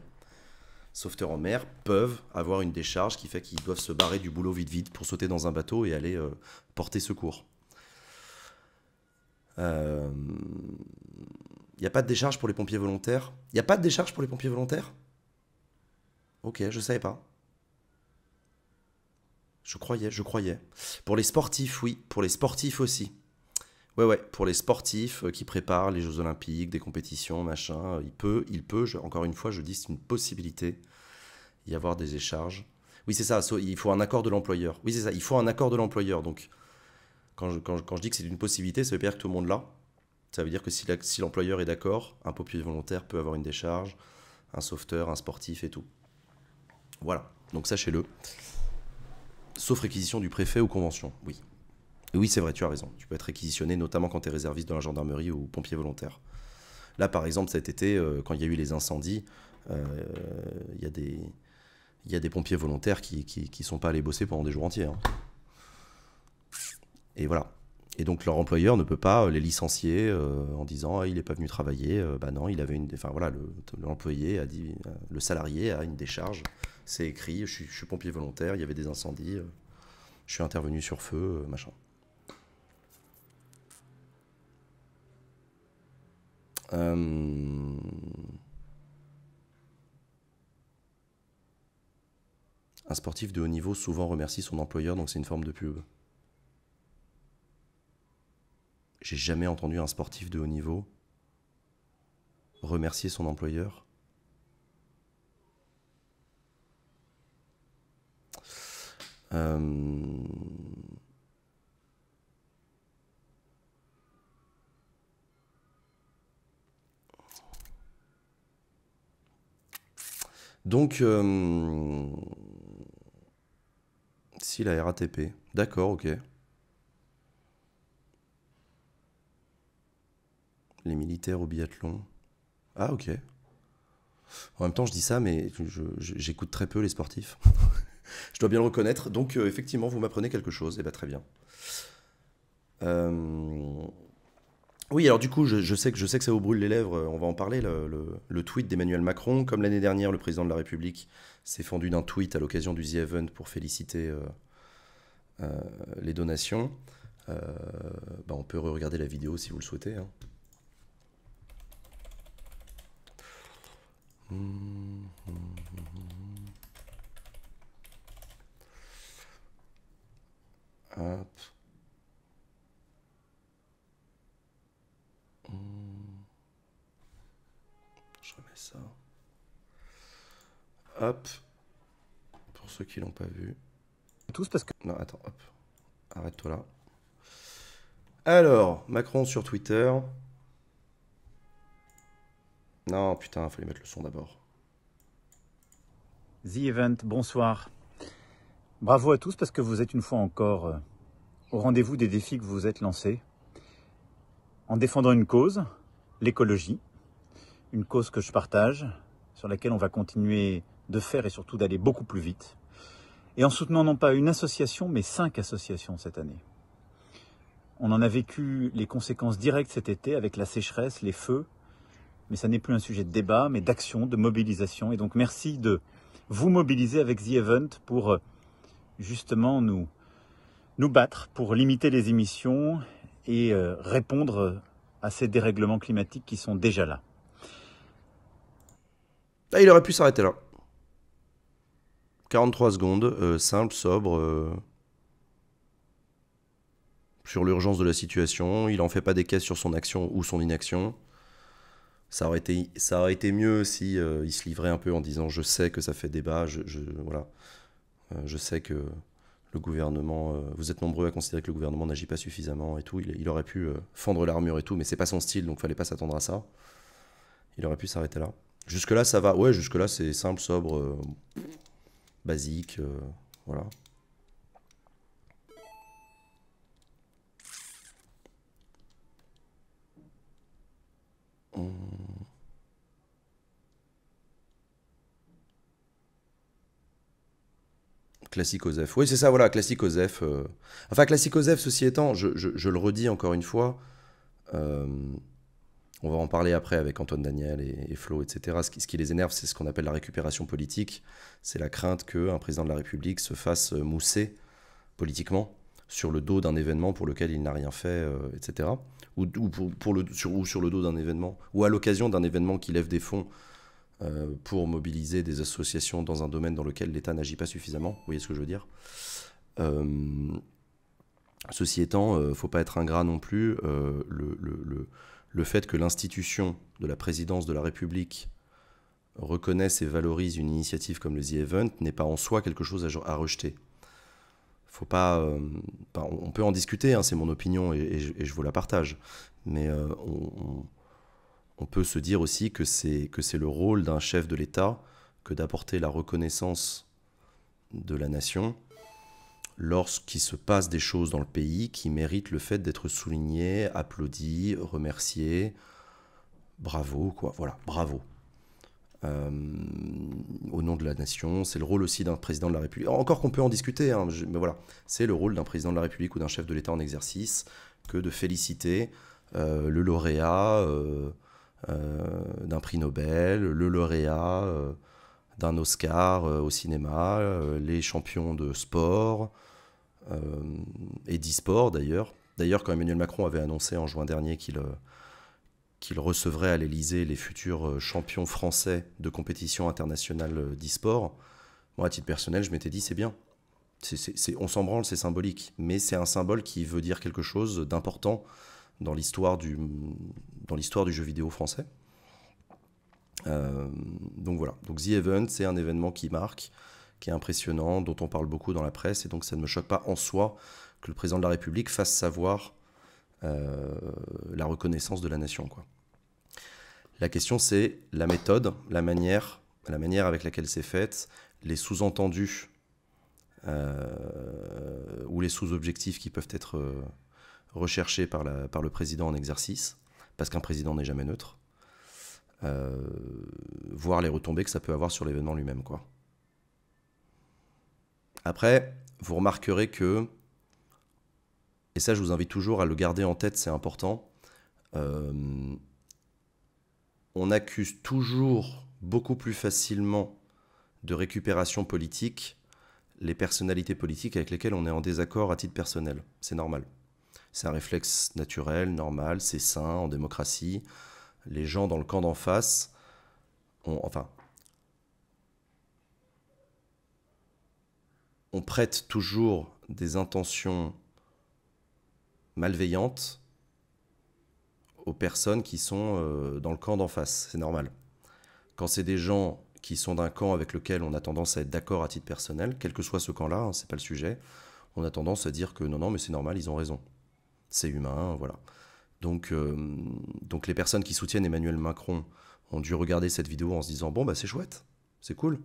sauveteurs en mer peuvent avoir une décharge qui fait qu'ils doivent se barrer du boulot vite vite pour sauter dans un bateau et aller euh, porter secours. Il euh, n'y a pas de décharge pour les pompiers volontaires Il n'y a pas de décharge pour les pompiers volontaires Ok, je savais pas. Je croyais, je croyais. Pour les sportifs, oui. Pour les sportifs aussi. Ouais, ouais, pour les sportifs euh, qui préparent les Jeux Olympiques, des compétitions, machin, euh, il peut, il peut, encore une fois, je dis, c'est une possibilité, y avoir des écharges. Oui, c'est ça, il faut un accord de l'employeur. Oui, c'est ça, il faut un accord de l'employeur. Donc, quand je, quand, quand je, dis que c'est une possibilité, ça veut dire que tout le monde l'a. Ça veut dire que si l'employeur est d'accord, un populaire volontaire peut avoir une décharge, un sauveteur, un sportif et tout. Voilà, donc sachez-le. Sauf réquisition du préfet ou convention, oui. Oui, c'est vrai, tu as raison. Tu peux être réquisitionné, notamment quand tu es réserviste dans la gendarmerie ou pompier volontaire. Là, par exemple, cet été, euh, quand il y a eu les incendies, euh, il y, a des pompiers volontaires qui ne sont pas allés bosser pendant des jours entiers. Hein. Et voilà. Et donc leur employeur ne peut pas euh, les licencier en disant ah, il n'est pas venu travailler. Ben non, il avait une. Enfin voilà, l'employé a dit, le salarié a une décharge. C'est écrit. je suis, pompier volontaire. Il y avait des incendies. je suis intervenu sur feu, machin. Euh, un sportif de haut niveau souvent remercie son employeur, donc c'est une forme de pub. J'ai jamais entendu un sportif de haut niveau remercier son employeur. Euh, Donc, euh, si la RATP, d'accord, ok. Les militaires au biathlon. Ah, ok. En même temps, je dis ça, mais j'écoute très peu les sportifs. [LAUGHS] je dois bien le reconnaître. Donc, euh, effectivement, vous m'apprenez quelque chose. Eh bien, très bien. Euh... Oui, alors du coup, je, sais que, je sais que ça vous brûle les lèvres, euh, on va en parler, le, tweet d'Emmanuel Macron. Comme l'année dernière, le président de la République s'est fendu d'un tweet à l'occasion du The Event pour féliciter euh, euh, les donations. Bah, on peut re regarder la vidéo si vous le souhaitez. Hein. Hum, hum, hum, Hmm. Je remets ça. Hop. Pour ceux qui l'ont pas vu. Tous parce que. Non, attends, hop. Arrête-toi là. Alors, Macron sur Twitter. Non, putain, il fallait mettre le son d'abord. The Event, bonsoir. Bravo à tous parce que vous êtes une fois encore euh, au rendez-vous des défis que vous vous êtes lancés en défendant une cause, l'écologie, une cause que je partage, sur laquelle on va continuer de faire et surtout d'aller beaucoup plus vite, et en soutenant non pas une association, mais cinq associations cette année. On en a vécu les conséquences directes cet été avec la sécheresse, les feux, mais ça n'est plus un sujet de débat, mais d'action, de mobilisation, et donc merci de vous mobiliser avec The Event pour euh, justement nous, nous battre, pour limiter les émissions et euh, répondre euh, à ces dérèglements climatiques qui sont déjà là. Ah, il aurait pu s'arrêter là. 43 secondes, euh, simple, sobre, sur l'urgence de la situation. Il n'en fait pas des caisses sur son action ou son inaction. Ça aurait été, mieux si se livrait un peu en disant je sais que ça fait débat, je, je sais que le gouvernement, euh, vous êtes nombreux à considérer que le gouvernement n'agit pas suffisamment et tout. Il, aurait pu euh, fendre l'armure et tout, mais c'est pas son style, donc il fallait pas s'attendre à ça. Il aurait pu s'arrêter là. Jusque là, ça va. Ouais, jusque là, c'est simple, sobre, euh, basique, voilà. Hum. Classique Osef. Oui, c'est ça, voilà, Classique Osef. Euh. Enfin, Classique Osef, ceci étant, je, le redis encore une fois, euh, on va en parler après avec Antoine Daniel et, Flo, etc. Ce qui, les énerve, c'est ce qu'on appelle la récupération politique. C'est la crainte qu'un président de la République se fasse mousser politiquement sur le dos d'un événement pour lequel il n'a rien fait, euh, etc. Ou, ou sur le dos d'un événement, ou à l'occasion d'un événement qui lève des fonds euh, pour mobiliser des associations dans un domaine dans lequel l'État n'agit pas suffisamment. Vous voyez ce que je veux dire euh, Ceci étant, ne euh, faut pas être ingrat non plus. le, le, fait que l'institution de la présidence de la République reconnaisse et valorise une initiative comme le The Event n'est pas en soi quelque chose à, rejeter. Faut pas, on peut en discuter, hein, c'est mon opinion et, je, vous la partage. Mais on on peut se dire aussi que c'est que c'est le rôle d'un chef de l'État que d'apporter la reconnaissance de la nation lorsqu'il se passe des choses dans le pays qui méritent le fait d'être soulignées, applaudies, remerciées. Bravo, quoi. Voilà, bravo. Euh, au nom de la nation, c'est le rôle aussi d'un président de la République. Encore qu'on peut en discuter, hein, mais voilà, c'est le rôle d'un président de la République ou d'un chef de l'État en exercice que de féliciter euh, le lauréat. Euh, euh, d'un prix Nobel, le lauréat euh, d'un Oscar euh, au cinéma, les champions de sport et d'e-sport d'ailleurs. D'ailleurs, quand Emmanuel Macron avait annoncé en juin dernier qu'il recevrait à l'Elysée les futurs champions français de compétition internationale d'e-sport, moi, à titre personnel, je m'étais dit, c'est bien. on s'en branle, c'est symbolique. Mais c'est un symbole qui veut dire quelque chose d'important dans l'histoire du, dans l'histoire du jeu vidéo français. Euh, donc voilà, donc The Event, c'est un événement qui marque, qui est impressionnant, dont on parle beaucoup dans la presse, et donc ça ne me choque pas en soi que le président de la République fasse savoir euh, la reconnaissance de la nation. La question, c'est la méthode, la manière, la manière avec laquelle c'est fait, les sous-entendus euh, ou les sous-objectifs qui peuvent être recherché par, le président en exercice, parce qu'un président n'est jamais neutre, voire euh, voir les retombées que ça peut avoir sur l'événement lui-même. Après, vous remarquerez que, et ça je vous invite toujours à le garder en tête, c'est important, euh, on accuse toujours beaucoup plus facilement de récupération politique les personnalités politiques avec lesquelles on est en désaccord à titre personnel. C'est normal. C'est un réflexe naturel, normal, c'est sain en démocratie. Les gens dans le camp d'en face ont, enfin, on prête toujours des intentions malveillantes aux personnes qui sont euh, dans le camp d'en face. C'est normal. Quand c'est des gens qui sont d'un camp avec lequel on a tendance à être d'accord à titre personnel, quel que soit ce camp-là, hein, c'est pas le sujet, on a tendance à dire que non, non, mais c'est normal, ils ont raison c'est humain, voilà. Donc, euh, donc les personnes qui soutiennent Emmanuel Macron ont dû regarder cette vidéo en se disant bon bah c'est chouette, c'est cool,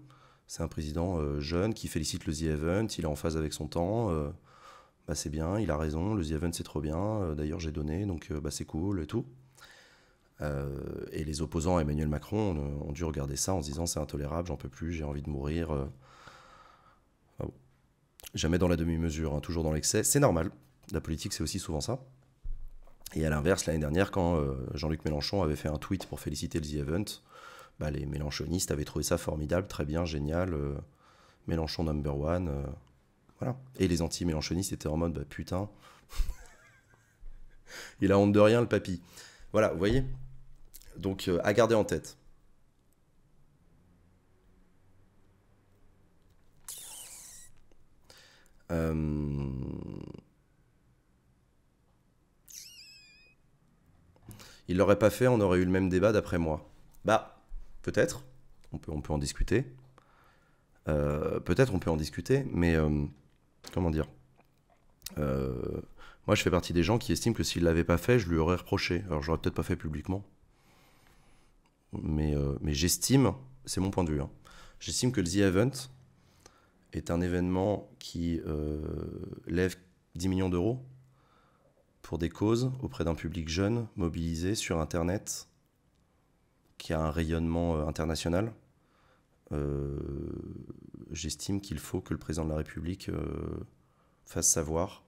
c'est un président euh, jeune qui félicite le The Event, il est en phase avec son temps, euh, bah c'est bien, il a raison, le The Event c'est trop bien, d'ailleurs j'ai donné donc bah c'est cool et tout. et les opposants à Emmanuel Macron ont, dû regarder ça en se disant c'est intolérable, j'en peux plus, j'ai envie de mourir. Ah Jamais dans la demi-mesure, hein, toujours dans l'excès, c'est normal. La politique, c'est aussi souvent ça. Et à l'inverse, l'année dernière, quand euh, Jean-Luc Mélenchon avait fait un tweet pour féliciter le The Event, bah, les Mélenchonistes avaient trouvé ça formidable, très bien, génial, euh, Mélenchon number one, euh, voilà. Et les anti-Mélenchonistes étaient en mode, bah putain, [LAUGHS] il a honte de rien le papy. Voilà, vous voyez Donc, à garder en tête. Euh... Il l'aurait pas fait, on aurait eu le même débat d'après moi. Bah, peut-être. On peut, on peut en discuter. Euh, peut-être on peut en discuter, mais euh, comment dire euh, Moi, je fais partie des gens qui estiment que s'il l'avait pas fait, je lui aurais reproché. Alors, j'aurais peut-être pas fait publiquement, mais, mais j'estime, c'est mon point de vue, hein, j'estime que le The Event est un événement qui lève 10 millions d'euros pour des causes auprès d'un public jeune, mobilisé sur Internet, qui a un rayonnement euh, international. Euh, j'estime qu'il faut que le président de la République euh, fasse savoir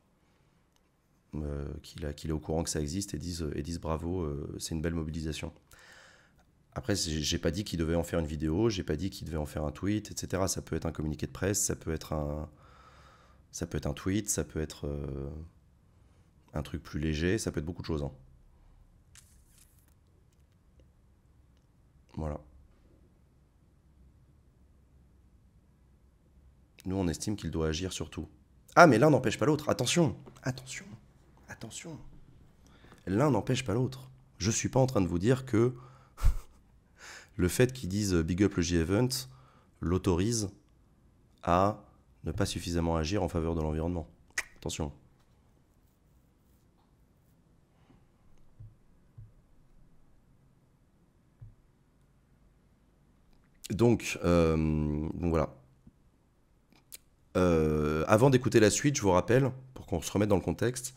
qu'il est au courant que ça existe et dise, et dise bravo, c'est une belle mobilisation. Après, j'ai pas dit qu'il devait en faire une vidéo, j'ai pas dit qu'il devait en faire un tweet, etc. Ça peut être un communiqué de presse, ça peut être un, ça peut être un tweet, ça peut être un truc plus léger, ça peut être beaucoup de choses. Hein. Voilà. Nous, on estime qu'il doit agir sur tout. Ah, mais l'un n'empêche pas l'autre. Attention, attention, attention. L'un n'empêche pas l'autre. Je suis pas en train de vous dire que [LAUGHS] le fait qu'ils disent euh, Big Up le G-Event l'autorise à ne pas suffisamment agir en faveur de l'environnement. Attention. Euh, donc, voilà. Euh, avant d'écouter la suite, je vous rappelle, pour qu'on se remette dans le contexte,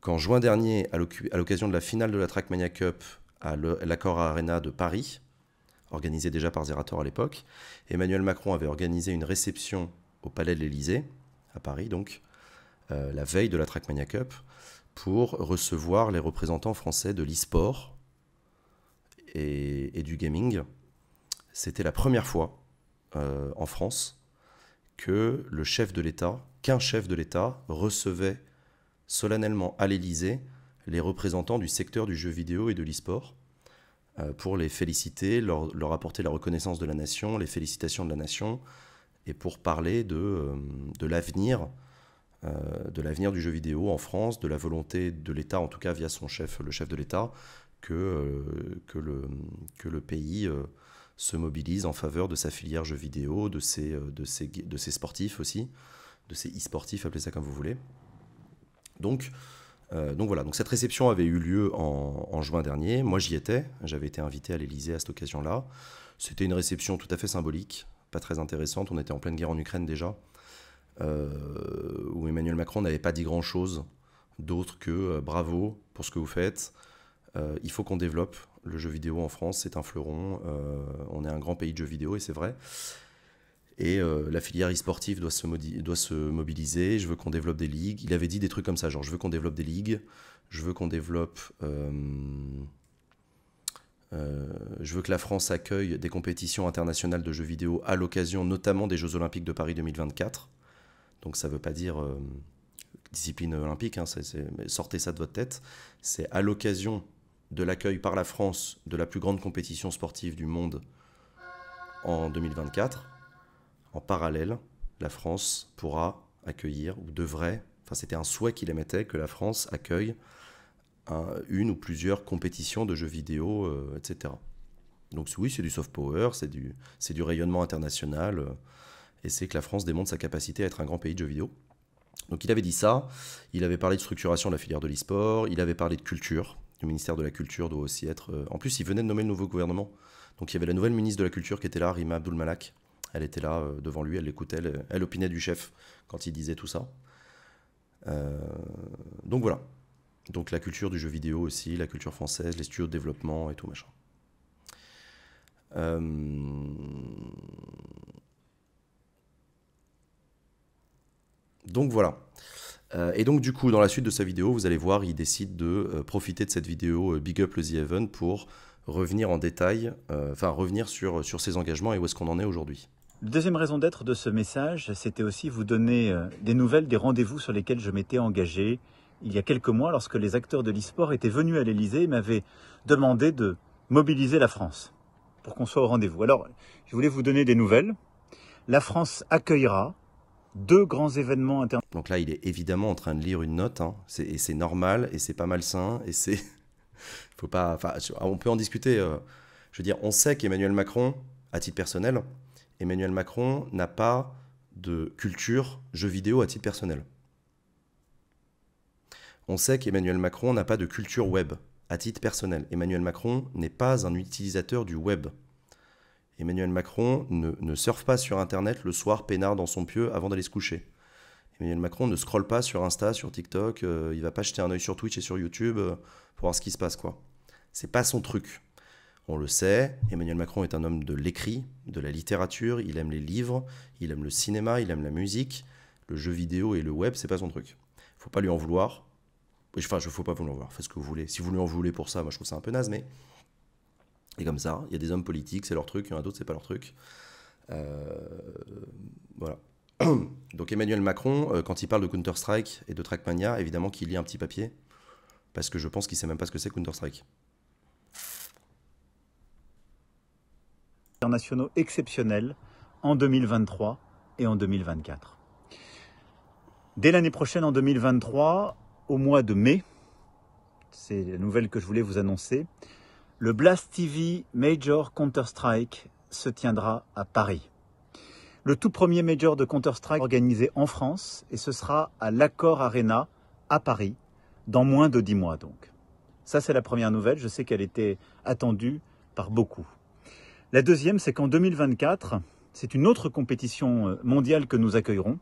qu'en juin dernier, à l'occasion de la finale de la Trackmania Cup à l'Accord Arena de Paris, organisée déjà par Zerator à l'époque, Emmanuel Macron avait organisé une réception au Palais de l'Elysée, à Paris donc, euh, la veille de la Trackmania Cup, pour recevoir les représentants français de l'e-sport et, du gaming c'était la première fois euh, en France que le chef de l'État, qu'un chef de l'État recevait solennellement à l'Élysée les représentants du secteur du jeu vidéo et de l'e-sport euh, pour les féliciter, leur, apporter la reconnaissance de la nation, les félicitations de la nation et pour parler de, euh, l'avenir de l'avenir du jeu vidéo en France, de la volonté de l'État, en tout cas via son chef, le chef de l'État, que, que, le, que le pays se mobilise en faveur de sa filière jeux vidéo, de ses, euh, de de ses sportifs aussi, de ses e-sportifs, appelez ça comme vous voulez. Donc, euh, donc voilà, donc cette réception avait eu lieu en, juin dernier. Moi j'y étais, j'avais été invité à l'Elysée à cette occasion-là. C'était une réception tout à fait symbolique, pas très intéressante. On était en pleine guerre en Ukraine déjà, euh, où Emmanuel Macron n'avait pas dit grand-chose d'autre que bravo pour ce que vous faites. il faut qu'on développe le jeu vidéo en France, c'est un fleuron. Euh, on est un grand pays de jeux vidéo et c'est vrai. Et euh, la filière e-sportive doit, se mobiliser. Je veux qu'on développe des ligues. Il avait dit des trucs comme ça, genre je veux qu'on développe des ligues, je veux qu'on développe. Euh, je veux que la France accueille des compétitions internationales de jeux vidéo à l'occasion notamment des Jeux Olympiques de Paris 2024. Donc ça ne veut pas dire discipline olympique, hein, sortez ça de votre tête. C'est à l'occasion de l'accueil par la France de la plus grande compétition sportive du monde en 2024. En parallèle, la France pourra accueillir, ou devrait, enfin c'était un souhait qu'il émettait, que la France accueille une ou plusieurs compétitions de jeux vidéo, euh, etc. Donc oui, c'est du soft power, c'est du, rayonnement international, euh, et c'est que la France démontre sa capacité à être un grand pays de jeux vidéo. Donc il avait dit ça, il avait parlé de structuration de la filière de le il avait parlé de culture, le ministère de la Culture doit aussi être. Euh, en plus, il venait de nommer le nouveau gouvernement. Donc il y avait la nouvelle ministre de la Culture qui était là, Rima Abdul Elle était là euh, devant lui, elle l'écoutait, elle, opinait du chef quand il disait tout ça. Euh, donc voilà. Donc la culture du jeu vidéo aussi, la culture française, les studios de développement et tout machin. Donc voilà. Euh, et donc du coup, dans la suite de sa vidéo, vous allez voir, il décide de euh, profiter de cette vidéo euh, Big Up the Heaven pour revenir en détail, enfin revenir sur, sur ses engagements et où est-ce qu'on en est aujourd'hui. La Deuxième raison d'être de ce message, c'était aussi vous donner des nouvelles des rendez-vous sur lesquels je m'étais engagé il y a quelques mois lorsque les acteurs de l'e-sport étaient venus à l'Elysée et m'avaient demandé de mobiliser la France pour qu'on soit au rendez-vous. Alors, je voulais vous donner des nouvelles. La France accueillera deux grands événements internes. Donc là, il est évidemment en train de lire une note, hein. et c'est normal, et c'est pas malsain, et c'est... [LAUGHS] Faut pas... Enfin, ah, on peut en discuter. Euh. Je veux dire, on sait qu'Emmanuel Macron, à titre personnel, Emmanuel Macron n'a pas de culture jeux vidéo à titre personnel. On sait qu'Emmanuel Macron n'a pas de culture web à titre personnel. Emmanuel Macron n'est pas un utilisateur du web. Emmanuel Macron ne, ne surfe pas sur Internet le soir peinard dans son pieu avant d'aller se coucher. Emmanuel Macron ne scrolle pas sur Insta, sur TikTok, il euh, il va pas jeter un œil sur Twitch et sur YouTube euh, pour voir ce qui se passe quoi. C'est pas son truc. On le sait, Emmanuel Macron est un homme de l'écrit, de la littérature, il aime les livres, il aime le cinéma, il aime la musique, le jeu vidéo et le web, c'est pas son truc. Faut pas lui en vouloir. Enfin, je faut pas vous en vouloir, faites ce que vous voulez. Si vous lui en voulez pour ça, moi je trouve ça un peu naze mais et comme ça, il y a des hommes politiques, c'est leur truc, il y en a d'autres, c'est pas leur truc. Euh, voilà. [CLEARS THROAT] Donc Emmanuel Macron, euh, quand il parle de Counter-Strike et de Trackmania, évidemment qu'il lit un petit papier, parce que je pense qu'il sait même pas ce que c'est Counter-Strike. Internationaux exceptionnels en 2023 et en 2024. Dès l'année prochaine, en 2023, au mois de mai, c'est la nouvelle que je voulais vous annoncer, le Blast TV Major Counter-Strike se tiendra à Paris. Le tout premier Major de Counter-Strike organisé en France et ce sera à l'accord Arena à Paris dans moins de 10 mois donc. Ça c'est la première nouvelle, je sais qu'elle était attendue par beaucoup. La deuxième c'est qu'en 2024, c'est une autre compétition euh, mondiale que nous accueillerons.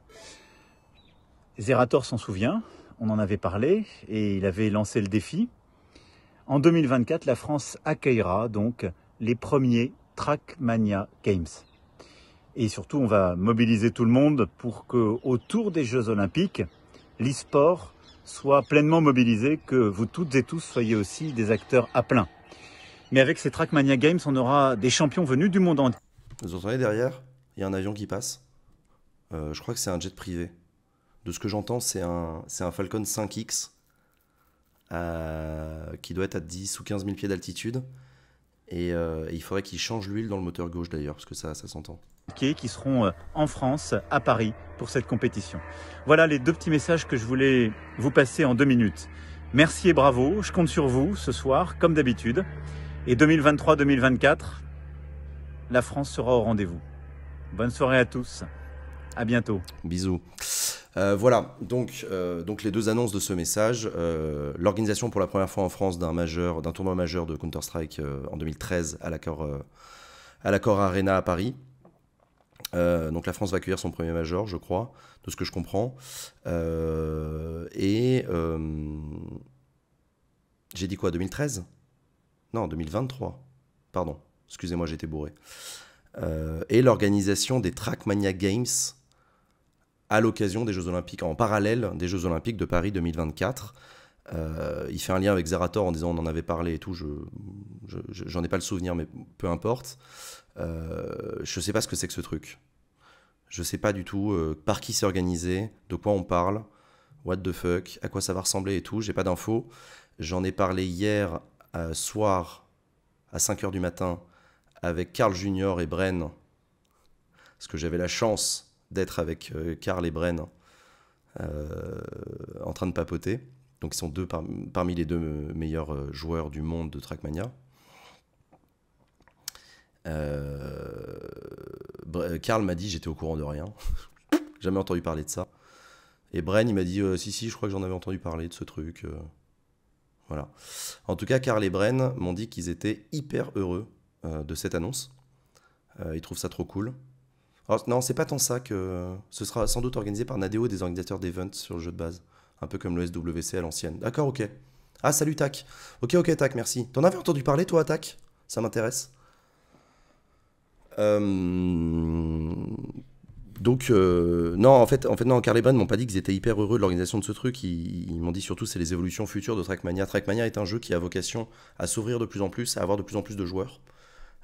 Zerator s'en souvient, on en avait parlé et il avait lancé le défi. En 2024, la France accueillera donc les premiers Trackmania Games. Et surtout, on va mobiliser tout le monde pour que, autour des Jeux Olympiques, l'e-sport soit pleinement mobilisé, que vous toutes et tous soyez aussi des acteurs à plein. Mais avec ces Trackmania Games, on aura des champions venus du monde entier. Vous entendez derrière Il y a un avion qui passe. Euh, je crois que c'est un jet privé. De ce que j'entends, c'est un, un Falcon 5X qui doit être à 10 ou 15 000 pieds d'altitude. Euh, et, il faudrait qu'il change l'huile dans le moteur gauche d'ailleurs, parce que ça, ça s'entend. Qui seront euh, en France, à Paris, pour cette compétition. Voilà les deux petits messages que je voulais vous passer en deux minutes. Merci et bravo, je compte sur vous ce soir, comme d'habitude. Et 2023-2024, la France sera au rendez-vous. Bonne soirée à tous, à bientôt. Bisous. Euh, voilà, euh, donc, les deux annonces de ce message, euh, l'organisation pour la première fois en France d'un tournoi majeur de Counter-Strike en 2013 à l'accord Arena à Paris. donc la France va accueillir son premier majeur, je crois, de ce que je comprends. et j'ai dit quoi 2013 Non, 2023. Pardon, excusez-moi, j'étais bourré. et l'organisation des Trackmania Games à l'occasion des Jeux Olympiques, en parallèle des Jeux Olympiques de Paris 2024. Euh, il fait un lien avec Zerator en disant on en avait parlé et tout, je j'en ai pas le souvenir, mais peu importe. Je euh, je sais pas ce que c'est que ce truc. Je sais pas du tout euh, par qui c'est organisé, de quoi on parle, what the fuck, à quoi ça va ressembler et tout, j'ai pas d'infos. J'en ai parlé hier soir à 5h du matin avec Carl Junior et Bren, parce que j'avais la chance d'être avec Carl euh, et Bren euh, en train de papoter. Donc ils sont deux parmi les deux euh, meilleurs joueurs du monde de Trackmania. Carl m'a dit j'étais au courant de rien. [LAUGHS] Jamais entendu parler de ça. Et Bren, il m'a dit si, si, je crois que j'en avais entendu parler de ce truc. voilà. En tout cas, Carl et Bren m'ont dit qu'ils étaient hyper heureux de cette annonce. ils trouvent ça trop cool non, c'est pas tant ça que. Ce sera sans doute organisé par Nadeo et des organisateurs d'events sur le jeu de base. Un peu comme le SWC à l'ancienne. D'accord, ok. Ah, salut, Tac. Ok, ok, Tac, merci. T'en avais entendu parler, toi, Tac Ça m'intéresse. Euh, donc, euh, non, en fait, en fait, non, Carl m'ont pas dit qu'ils étaient hyper heureux de l'organisation de ce truc. Ils, m'ont dit surtout c'est les évolutions futures de Trackmania. Trackmania est un jeu qui a vocation à s'ouvrir de plus en plus, à avoir de plus en plus de joueurs.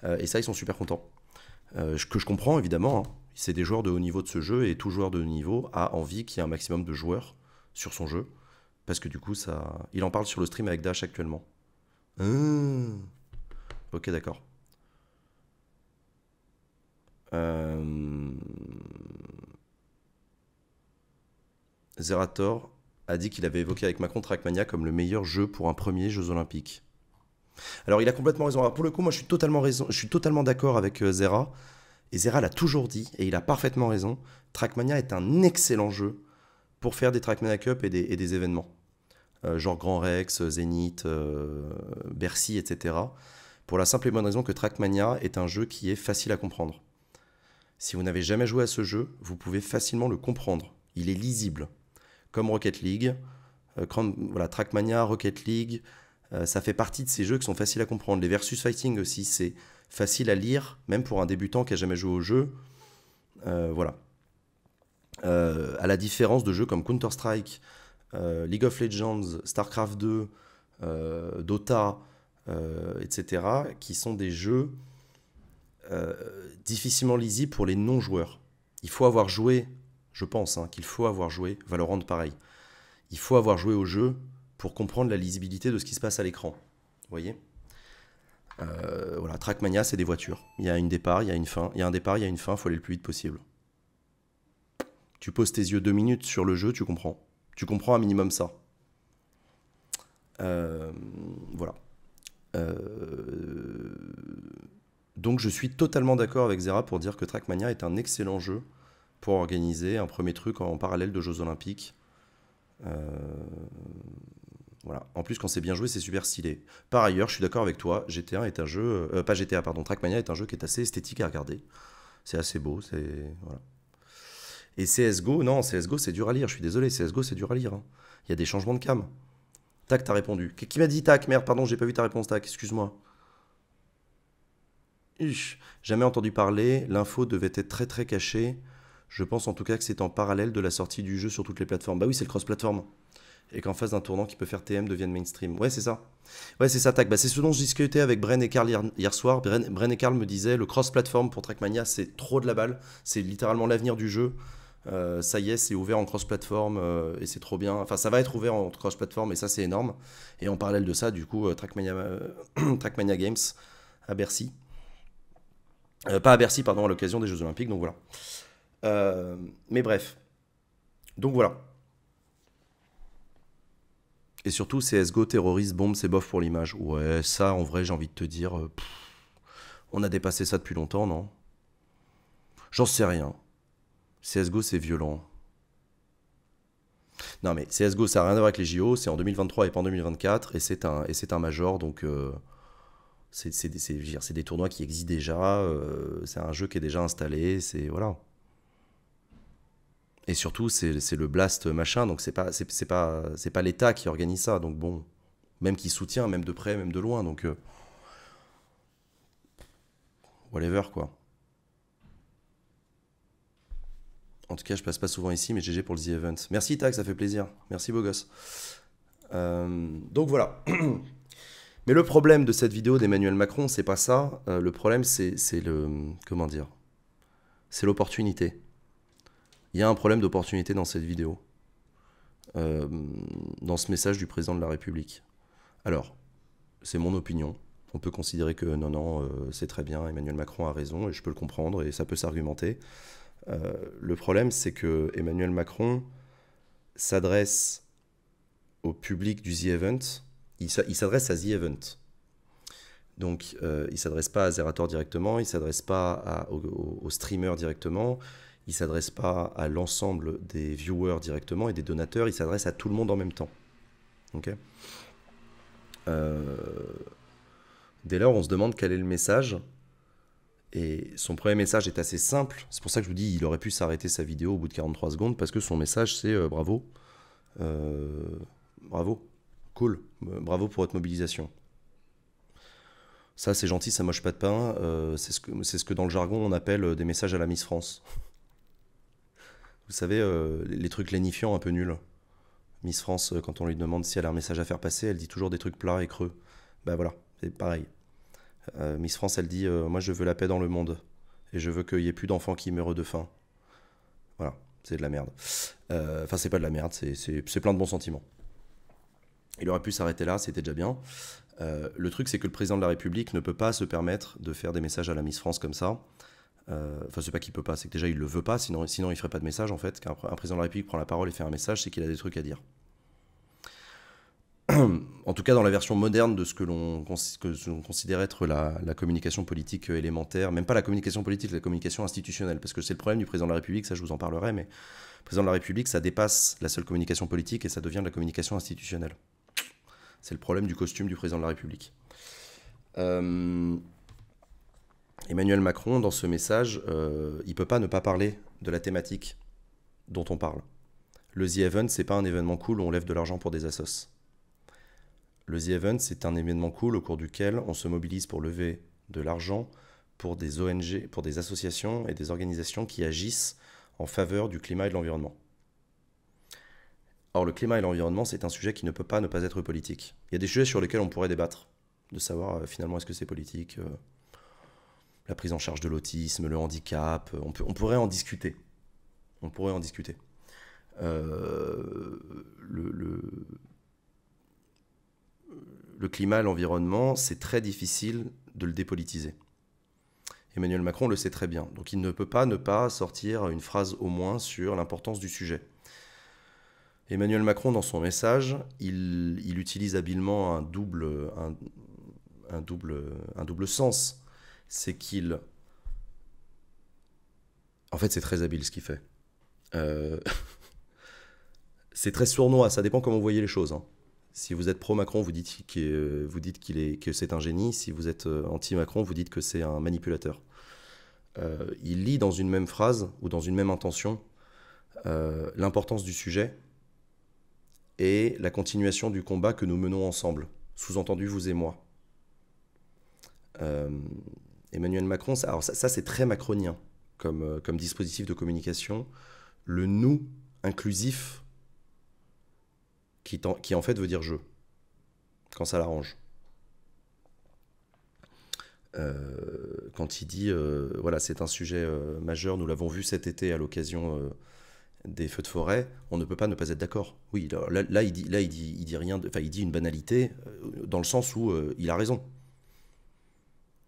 Euh, et ça, ils sont super contents. Euh, que je comprends évidemment. Hein. C'est des joueurs de haut niveau de ce jeu et tout joueur de haut niveau a envie qu'il y ait un maximum de joueurs sur son jeu. Parce que du coup, ça... il en parle sur le stream avec Dash actuellement. Ah. Ok, d'accord. Euh, Zerator a dit qu'il avait évoqué avec Macron Trackmania comme le meilleur jeu pour un premier Jeux Olympiques. Alors il a complètement raison. pour le coup, moi je suis totalement je suis totalement d'accord avec euh, Zera. Et Zera l'a toujours dit, et il a parfaitement raison. Trackmania est un excellent jeu pour faire des Trackmania Cup et des, événements. Euh, genre Grand Rex, euh, Zenith, Bercy, etc. Pour la simple et bonne raison que Trackmania est un jeu qui est facile à comprendre. Si vous n'avez jamais joué à ce jeu, vous pouvez facilement le comprendre. Il est lisible. Comme Rocket League, voilà, Trackmania, Rocket League, euh, ça fait partie de ces jeux qui sont faciles à comprendre. Les versus fighting aussi, c'est facile à lire, même pour un débutant qui a jamais joué au jeu. Euh, voilà. Euh, à la différence de jeux comme Counter-Strike, League of Legends, StarCraft 2, Dota, etc., qui sont des jeux difficilement lisibles pour les non-joueurs. Il faut avoir joué, je pense, hein, qu'il faut avoir joué, Valorant pareil, il faut avoir joué au jeu pour comprendre la lisibilité de ce qui se passe à l'écran. voyez euh, voilà, Trackmania, c'est des voitures. Il y a une départ, il y a une fin. Il y a un départ, il y a une fin, il faut aller le plus vite possible. Tu poses tes yeux deux minutes sur le jeu, tu comprends. Tu comprends un minimum ça. Euh, voilà. Euh, donc je suis totalement d'accord avec Zera pour dire que Trackmania est un excellent jeu pour organiser un premier truc en parallèle de Jeux Olympiques. Voilà. En plus, quand c'est bien joué, c'est super stylé. Par ailleurs, je suis d'accord avec toi, GTA est un jeu. Euh, pas GTA, pardon, Trackmania est un jeu qui est assez esthétique à regarder. C'est assez beau, c'est. Voilà. Et CSGO, non, CSGO, c'est dur à lire, je suis désolé, CSGO, c'est dur à lire. Hein. Il y a des changements de cam. Tac, t'as répondu. Qui m'a dit tac Merde, pardon, j'ai pas vu ta réponse, tac, excuse-moi. Jamais entendu parler, l'info devait être très très cachée. Je pense en tout cas que c'est en parallèle de la sortie du jeu sur toutes les plateformes. Bah oui, c'est le cross-platform et qu'en face d'un tournant qui peut faire TM devienne mainstream. Ouais, c'est ça. Ouais, c'est ça, tac. Bah, c'est ce dont je discutais avec Bren et Carl hier, soir. Bren, et Carl me disaient le cross-platform pour Trackmania, c'est trop de la balle. C'est littéralement l'avenir du jeu. Euh, ça y est, c'est ouvert en cross-platform euh, et c'est trop bien. Enfin, ça va être ouvert en cross-platform et ça, c'est énorme. Et en parallèle de ça, du coup, euh, [CLEARS THROAT] Trackmania, Games à Bercy. pas à Bercy, pardon, à l'occasion des Jeux Olympiques, donc voilà. mais bref. Donc voilà. Et surtout, CSGO terroriste, bombe, c'est bof pour l'image. Ouais, ça, en vrai, j'ai envie de te dire. Euh, on a dépassé ça depuis longtemps, non J'en sais rien. CSGO, c'est violent. Non, mais CSGO, ça n'a rien à voir avec les JO. C'est en 2023 et pas en 2024. Et c'est un, et c'est un major, donc. Euh, c'est, des, tournois qui existent déjà. Euh, c'est un jeu qui est déjà installé. C'est. Voilà. Et surtout, c'est le blast machin, donc c'est pas, c'est pas, c'est pas l'État qui organise ça. Donc bon, même qui soutient, même de près, même de loin. Donc euh, whatever quoi. En tout cas, je passe pas souvent ici, mais GG pour le The Event. Merci Tag, ça fait plaisir. Merci beau gosse. Euh, donc voilà. [CLEARS THROAT] mais le problème de cette vidéo d'Emmanuel Macron, c'est pas ça. Euh, le problème, c'est le comment dire, c'est l'opportunité. Il y a un problème d'opportunité dans cette vidéo, euh, dans ce message du président de la République. Alors, c'est mon opinion. On peut considérer que non, non, euh, c'est très bien, Emmanuel Macron a raison, et je peux le comprendre, et ça peut s'argumenter. Euh, le problème, c'est que Emmanuel Macron s'adresse au public du The Event. Il s'adresse à The Event. Donc, il ne s'adresse pas à Zerator directement, il ne s'adresse pas aux, streamers directement, il s'adresse pas à l'ensemble des viewers directement et des donateurs, il s'adresse à tout le monde en même temps. Euh, dès lors, on se demande quel est le message. Et son premier message est assez simple. C'est pour ça que je vous dis, il aurait pu s'arrêter sa vidéo au bout de 43 secondes parce que son message, c'est euh, bravo, euh, bravo, cool, bravo pour votre mobilisation. Ça, c'est gentil, ça moche pas de pain. c'est ce, ce, que dans le jargon on appelle des messages à la Miss France vous savez, euh, les trucs lénifiants un peu nuls. Miss France, euh, quand on lui demande si elle a un message à faire passer, elle dit toujours des trucs plats et creux. Ben voilà, c'est pareil. Euh, Miss France, elle dit Moi, je veux la paix dans le monde. Et je veux qu'il n'y ait plus d'enfants qui meurent de faim. Voilà, c'est de la merde. Enfin, c'est pas de la merde, c'est plein de bons sentiments. Il aurait pu s'arrêter là, c'était déjà bien. le truc, c'est que le président de la République ne peut pas se permettre de faire des messages à la Miss France comme ça. Euh, enfin, c'est pas qu'il peut pas, c'est que déjà il le veut pas, sinon, sinon il ferait pas de message en fait. Quand un président de la République prend la parole et fait un message, c'est qu'il a des trucs à dire [CLEARS THROAT] en tout cas dans la version moderne de ce que l'on considère être la, la, communication politique euh, élémentaire, même pas la communication politique, la communication institutionnelle, parce que c'est le problème du président de la République, ça je vous en parlerai, mais le président de la République, ça dépasse la seule communication politique et ça devient de la communication institutionnelle. C'est le problème du costume du président de la République. Euh, Emmanuel Macron, dans ce message, euh, il ne peut pas ne pas parler de la thématique dont on parle. Le The Event, c'est pas un événement cool où on lève de l'argent pour des assos. Le The Event, c'est un événement cool au cours duquel on se mobilise pour lever de l'argent pour des ONG, pour des associations et des organisations qui agissent en faveur du climat et de l'environnement. Or, le climat et l'environnement, c'est un sujet qui ne peut pas ne pas être politique. Il y a des sujets sur lesquels on pourrait débattre, de savoir euh, finalement est-ce que c'est politique, euh, la prise en charge de l'autisme, le handicap. Euh, on, pourrait en discuter. On pourrait en discuter. Euh, le, le, climat, l'environnement, c'est très difficile de le dépolitiser. Emmanuel Macron le sait très bien. Donc il ne peut pas ne pas sortir une phrase au moins sur l'importance du sujet. Emmanuel Macron, dans son message, il, utilise habilement un double, un double, un double sens c'est qu'il. En fait, c'est très habile ce qu'il fait. Euh, [LAUGHS] c'est très sournois, ça dépend comment vous voyez les choses. Hein. Si vous êtes pro-Macron, vous dites, que, vous dites qu'il est, que c'est un génie. Si vous êtes euh, anti-Macron, vous dites que c'est un manipulateur. Euh, il lit dans une même phrase ou dans une même intention l'importance du sujet et la continuation du combat que nous menons ensemble, sous-entendu vous et moi. Euh, Emmanuel Macron, ça, ça, c'est très macronien comme, euh, comme dispositif de communication. Le nous inclusif qui, en, fait veut dire je, quand ça l'arrange. Euh, quand il dit, euh, voilà, c'est un sujet majeur, nous l'avons vu cet été à l'occasion des feux de forêt, on ne peut pas ne pas être d'accord. Oui, là, il dit, là, il dit, il dit rien, il dit une banalité dans le sens où il a raison.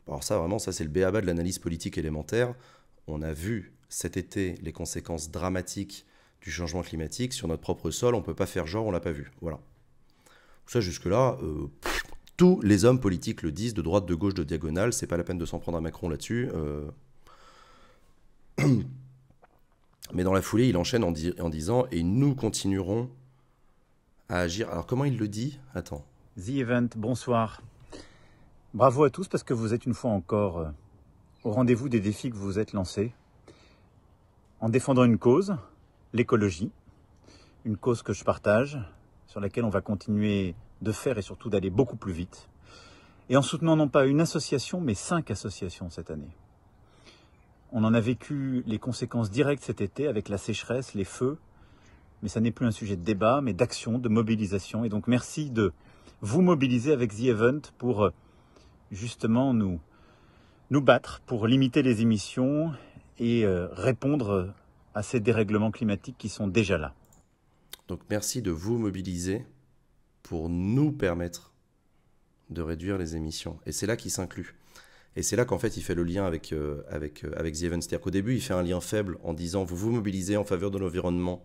Alors ça, vraiment, ça c'est le béaba de l'analyse politique élémentaire. On a vu cet été les conséquences dramatiques du changement climatique sur notre propre sol. On ne peut pas faire genre, on l'a pas vu. Voilà. Ça jusque-là, euh, tous les hommes politiques le disent, de droite, de gauche, de diagonale. C'est pas la peine de s'en prendre à Macron là-dessus. Euh. [CLEARS THROAT] Mais dans la foulée, il enchaîne en, en, disant Et nous continuerons à agir. Alors, comment il le dit Attends. The Event, bonsoir. Bravo à tous parce que vous êtes une fois encore euh, au rendez-vous des défis que vous vous êtes lancés en défendant une cause, l'écologie, une cause que je partage, sur laquelle on va continuer de faire et surtout d'aller beaucoup plus vite, et en soutenant non pas une association, mais cinq associations cette année. On en a vécu les conséquences directes cet été avec la sécheresse, les feux, mais ça n'est plus un sujet de débat, mais d'action, de mobilisation, et donc merci de vous mobiliser avec The Event pour euh, justement nous, nous battre pour limiter les émissions et euh, répondre à ces dérèglements climatiques qui sont déjà là. Donc merci de vous mobiliser pour nous permettre de réduire les émissions. Et c'est là qu'il s'inclut. Et c'est là qu'en fait il fait le lien avec, euh, avec, euh, avec The Event. qu'au début il fait un lien faible en disant vous vous mobilisez en faveur de l'environnement.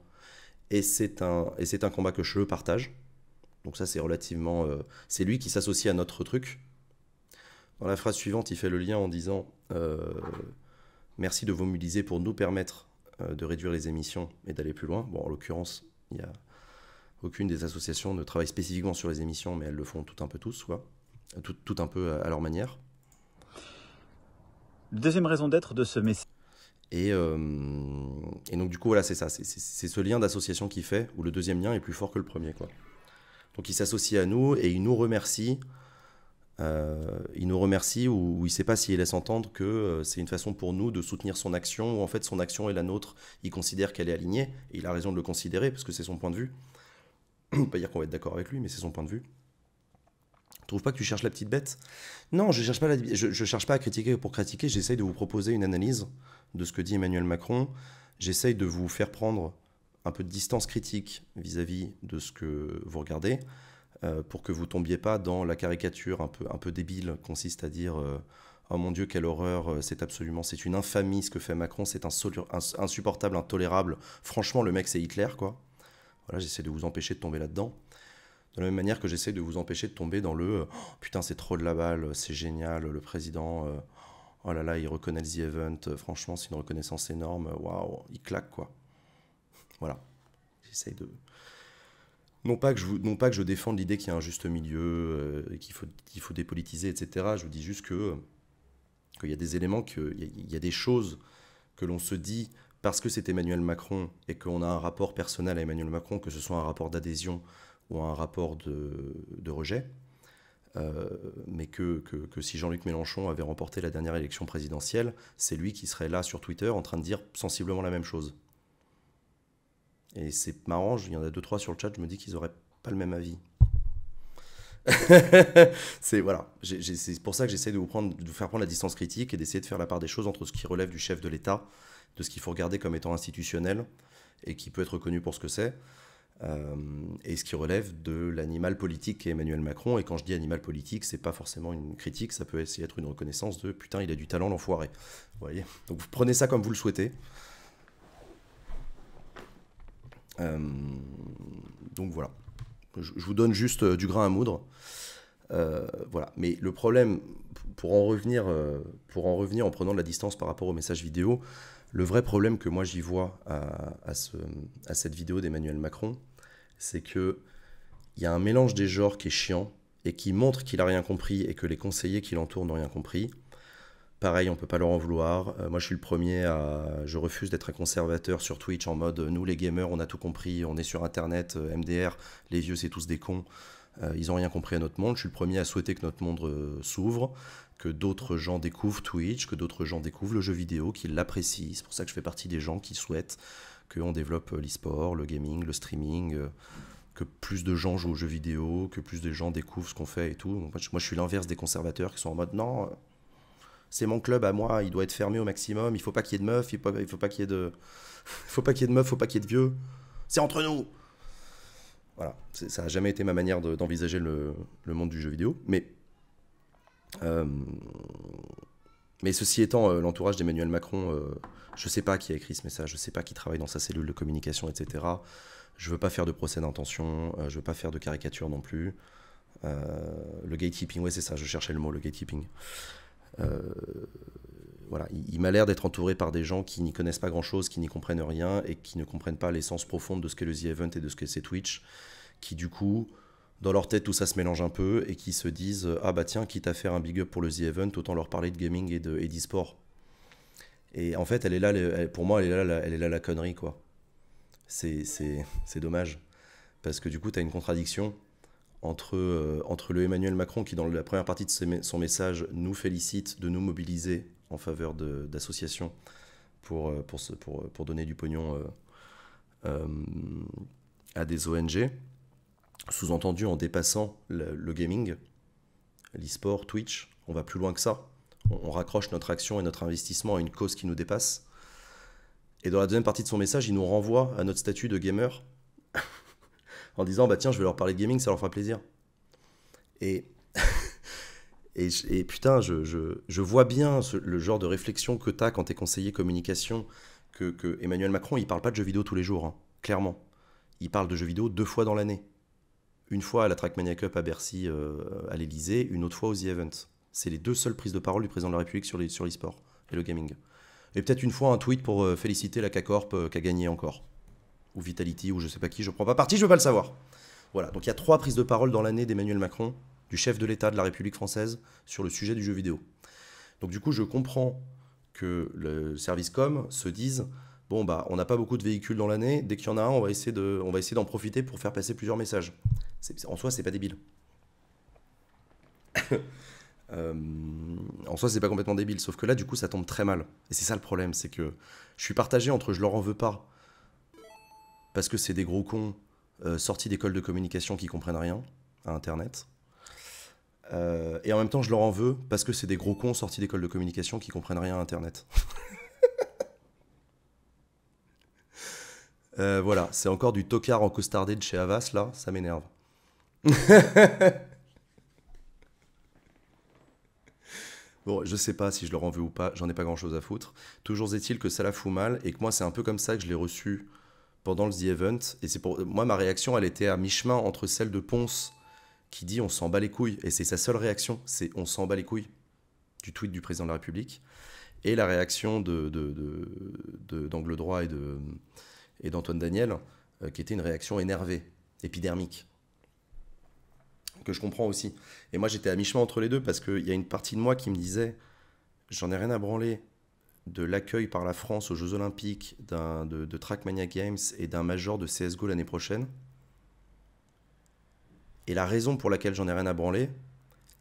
Et c'est un, un combat que je partage. Donc ça c'est relativement... c'est lui qui s'associe à notre truc. Dans la phrase suivante, il fait le lien en disant euh, Merci de vous mobiliser pour nous permettre euh, de réduire les émissions et d'aller plus loin. Bon, en l'occurrence, il a aucune des associations ne travaille spécifiquement sur les émissions, mais elles le font tout un peu tous, quoi. Tout, un peu à, leur manière. Deuxième raison d'être de ce message. Euh, et, donc, du coup, voilà, c'est ça. C'est ce lien d'association qu'il fait, où le deuxième lien est plus fort que le premier, quoi. Donc, il s'associe à nous et il nous remercie euh, il nous remercie ou, il ne sait pas s'il laisse entendre que euh, c'est une façon pour nous de soutenir son action ou en fait son action est la nôtre, il considère qu'elle est alignée et il a raison de le considérer parce que c'est son point de vue. On peut pas dire qu'on va être d'accord avec lui, mais c'est son point de vue. Tu trouves pas que tu cherches la petite bête Non, je ne cherche pas à critiquer pour critiquer. J'essaye de vous proposer une analyse de ce que dit Emmanuel Macron. J'essaye de vous faire prendre un peu de distance critique vis à -vis de ce que vous regardez euh, pour que vous tombiez pas dans la caricature un peu, un peu débile, consiste à dire euh, Oh mon Dieu, quelle horreur, euh, c'est absolument, c'est une infamie ce que fait Macron, c'est insupportable, intolérable. Franchement, le mec, c'est Hitler, quoi. Voilà, j'essaie de vous empêcher de tomber là-dedans. De la même manière que j'essaie de vous empêcher de tomber dans le oh putain, c'est trop de la balle, c'est génial, le président, oh là là, il reconnaît le The Event, franchement, c'est une reconnaissance énorme, waouh, il claque, quoi. Voilà. J'essaie de, non pas que je, non pas que je défende l'idée qu'il y a un juste milieu, euh, et qu'il faut, faut dépolitiser, etc. Je vous dis juste que euh, qu'il y a des éléments, qu'il y, y, a des choses que l'on se dit parce que c'est Emmanuel Macron et qu'on a un rapport personnel à Emmanuel Macron, que ce soit un rapport d'adhésion ou un rapport de, rejet, euh, mais que, que si Jean-Luc Mélenchon avait remporté la dernière élection présidentielle, c'est lui qui serait là sur Twitter en train de dire sensiblement la même chose. Et c'est marrant, il y en a deux, trois sur le chat, je me dis qu'ils n'auraient pas le même avis. [LAUGHS] c'est voilà, c'est pour ça que j'essaie de vous prendre, de vous faire prendre la distance critique et d'essayer de faire la part des choses entre ce qui relève du chef de l'État, de ce qu'il faut regarder comme étant institutionnel et qui peut être reconnu pour ce que c'est, euh, et ce qui relève de l'animal politique est Emmanuel Macron. Et quand je dis animal politique, c'est pas forcément une critique, ça peut essayer être une reconnaissance de putain, il a du talent l'enfoiré. Vous voyez Donc vous prenez ça comme vous le souhaitez. Euh, donc voilà. Je, vous donne juste euh, du grain à moudre. Euh, voilà. Mais le problème, pour en, revenir, pour en revenir en prenant de la distance par rapport au message vidéo, le vrai problème que moi j'y vois à, cette vidéo d'Emmanuel Macron, c'est que il y a un mélange des genres qui est chiant et qui montre qu'il n'a rien compris et que les conseillers qui l'entourent n'ont rien compris. Pareil, on ne peut pas leur en vouloir. Euh, moi, je suis le premier à. Je refuse d'être un conservateur sur Twitch en mode euh, nous, les gamers, on a tout compris, on est sur Internet, euh, MDR, les vieux, c'est tous des cons. ils ont rien compris à notre monde. Je suis le premier à souhaiter que notre monde s'ouvre, que d'autres gens découvrent Twitch, que d'autres gens découvrent le jeu vidéo, qu'ils l'apprécient. C'est pour ça que je fais partie des gens qui souhaitent qu'on développe l'e-sport, le gaming, le streaming, que plus de gens jouent aux jeux vidéo, que plus de gens découvrent ce qu'on fait et tout. moi, je suis l'inverse des conservateurs qui sont en mode non c'est mon club à moi, il doit être fermé au maximum, il faut pas qu'il y ait de meufs, il faut faut pas qu'il y ait de [LAUGHS] faut pas de faut pas de vieux. C'est entre nous. Voilà, ça n'a jamais été ma manière d'envisager le, monde du jeu vidéo, mais euh, mais ceci étant, euh, l'entourage d'Emmanuel Macron, euh, je ne sais pas qui a écrit ce message, je sais pas qui travaille dans sa cellule de communication, etc. Je ne veux pas faire de procès d'intention, je ne veux pas faire de caricature non plus. le gatekeeping, oui c'est ça, je cherchais le mot, le gatekeeping. Euh, voilà, il, m'a l'air d'être entouré par des gens qui n'y connaissent pas grand-chose, qui n'y comprennent rien et qui ne comprennent pas l'essence profonde de ce qu'est le The Event et de ce que c'est Twitch, qui du coup, dans leur tête, tout ça se mélange un peu et qui se disent Ah bah tiens, quitte à faire un big up pour le The Event, autant leur parler de gaming et d'e-sport. Et, en fait, elle est là, pour moi, elle est là, elle est là la connerie, quoi. C'est dommage. Parce que du coup, tu as une contradiction entre, euh, entre le Emmanuel Macron qui, dans la première partie de son message, nous félicite de nous mobiliser en faveur d'associations euh, pour, pour, donner du pognon euh, à des ONG, sous-entendu en dépassant le, gaming, l'e-sport, Twitch, on va plus loin que ça. on raccroche notre action et notre investissement à une cause qui nous dépasse. Et dans la deuxième partie de son message, il nous renvoie à notre statut de gamer en disant bah tiens, je vais leur parler de gaming, ça leur fera plaisir. Et [LAUGHS] et, putain, je, vois bien le genre de réflexion que tu as quand tu es conseiller communication, que, Emmanuel Macron, il parle pas de jeux vidéo tous les jours, hein, clairement. Il parle de jeux vidéo deux fois dans l'année. Une fois à la Trackmania Cup à Bercy, euh, à l'Elysée, une autre fois aux The Event. C'est les deux seules prises de parole du président de la République sur l'e-sport et le gaming. Et peut-être une fois un tweet pour euh, féliciter la CACORP euh, qui a gagné encore ou Vitality, ou je sais pas qui, je prends pas parti, je veux pas le savoir. Voilà, donc il y a trois prises de parole dans l'année d'Emmanuel Macron, du chef de l'État de la République française, sur le sujet du jeu vidéo. Donc du coup, je comprends que le service com se dise bon bah on n'a pas beaucoup de véhicules dans l'année, dès qu'il y en a un, on va essayer de, on va essayer d'en profiter pour faire passer plusieurs messages. en soi, c'est pas débile. [COUGHS] Euh, en soi, c'est pas complètement débile, sauf que là, du coup, ça tombe très mal. Et c'est ça le problème, c'est que je suis partagé entre je leur en veux pas parce que c'est des gros cons euh, sortis d'école de communication qui comprennent rien à Internet. Euh, et en même temps, je leur en veux parce que c'est des gros cons sortis d'école de communication qui comprennent rien à Internet. [LAUGHS] Euh, voilà, c'est encore du tocard en costardé de chez Havas, là, ça m'énerve. [LAUGHS] Bon, je sais pas si je leur en veux ou pas, j'en ai pas grand chose à foutre. Toujours est-il que ça la fout mal et que moi, c'est un peu comme ça que je l'ai reçu pendant le The Event. Et c'est pour moi, ma réaction, elle était à mi-chemin entre celle de Ponce qui dit on s'en bat les couilles. Et c'est sa seule réaction, c'est on s'en bat les couilles du tweet du président de la République. Et la réaction d'Angle de, droit et d'Antoine Daniel, euh, qui était une réaction énervée, épidermique. Que je comprends aussi. Et moi, j'étais à mi-chemin entre les deux parce qu'il y a une partie de moi qui me disait j'en ai rien à branler de l'accueil par la France aux Jeux Olympiques de, de Trackmania Games et d'un major de CSGO l'année prochaine. Et la raison pour laquelle j'en ai rien à branler,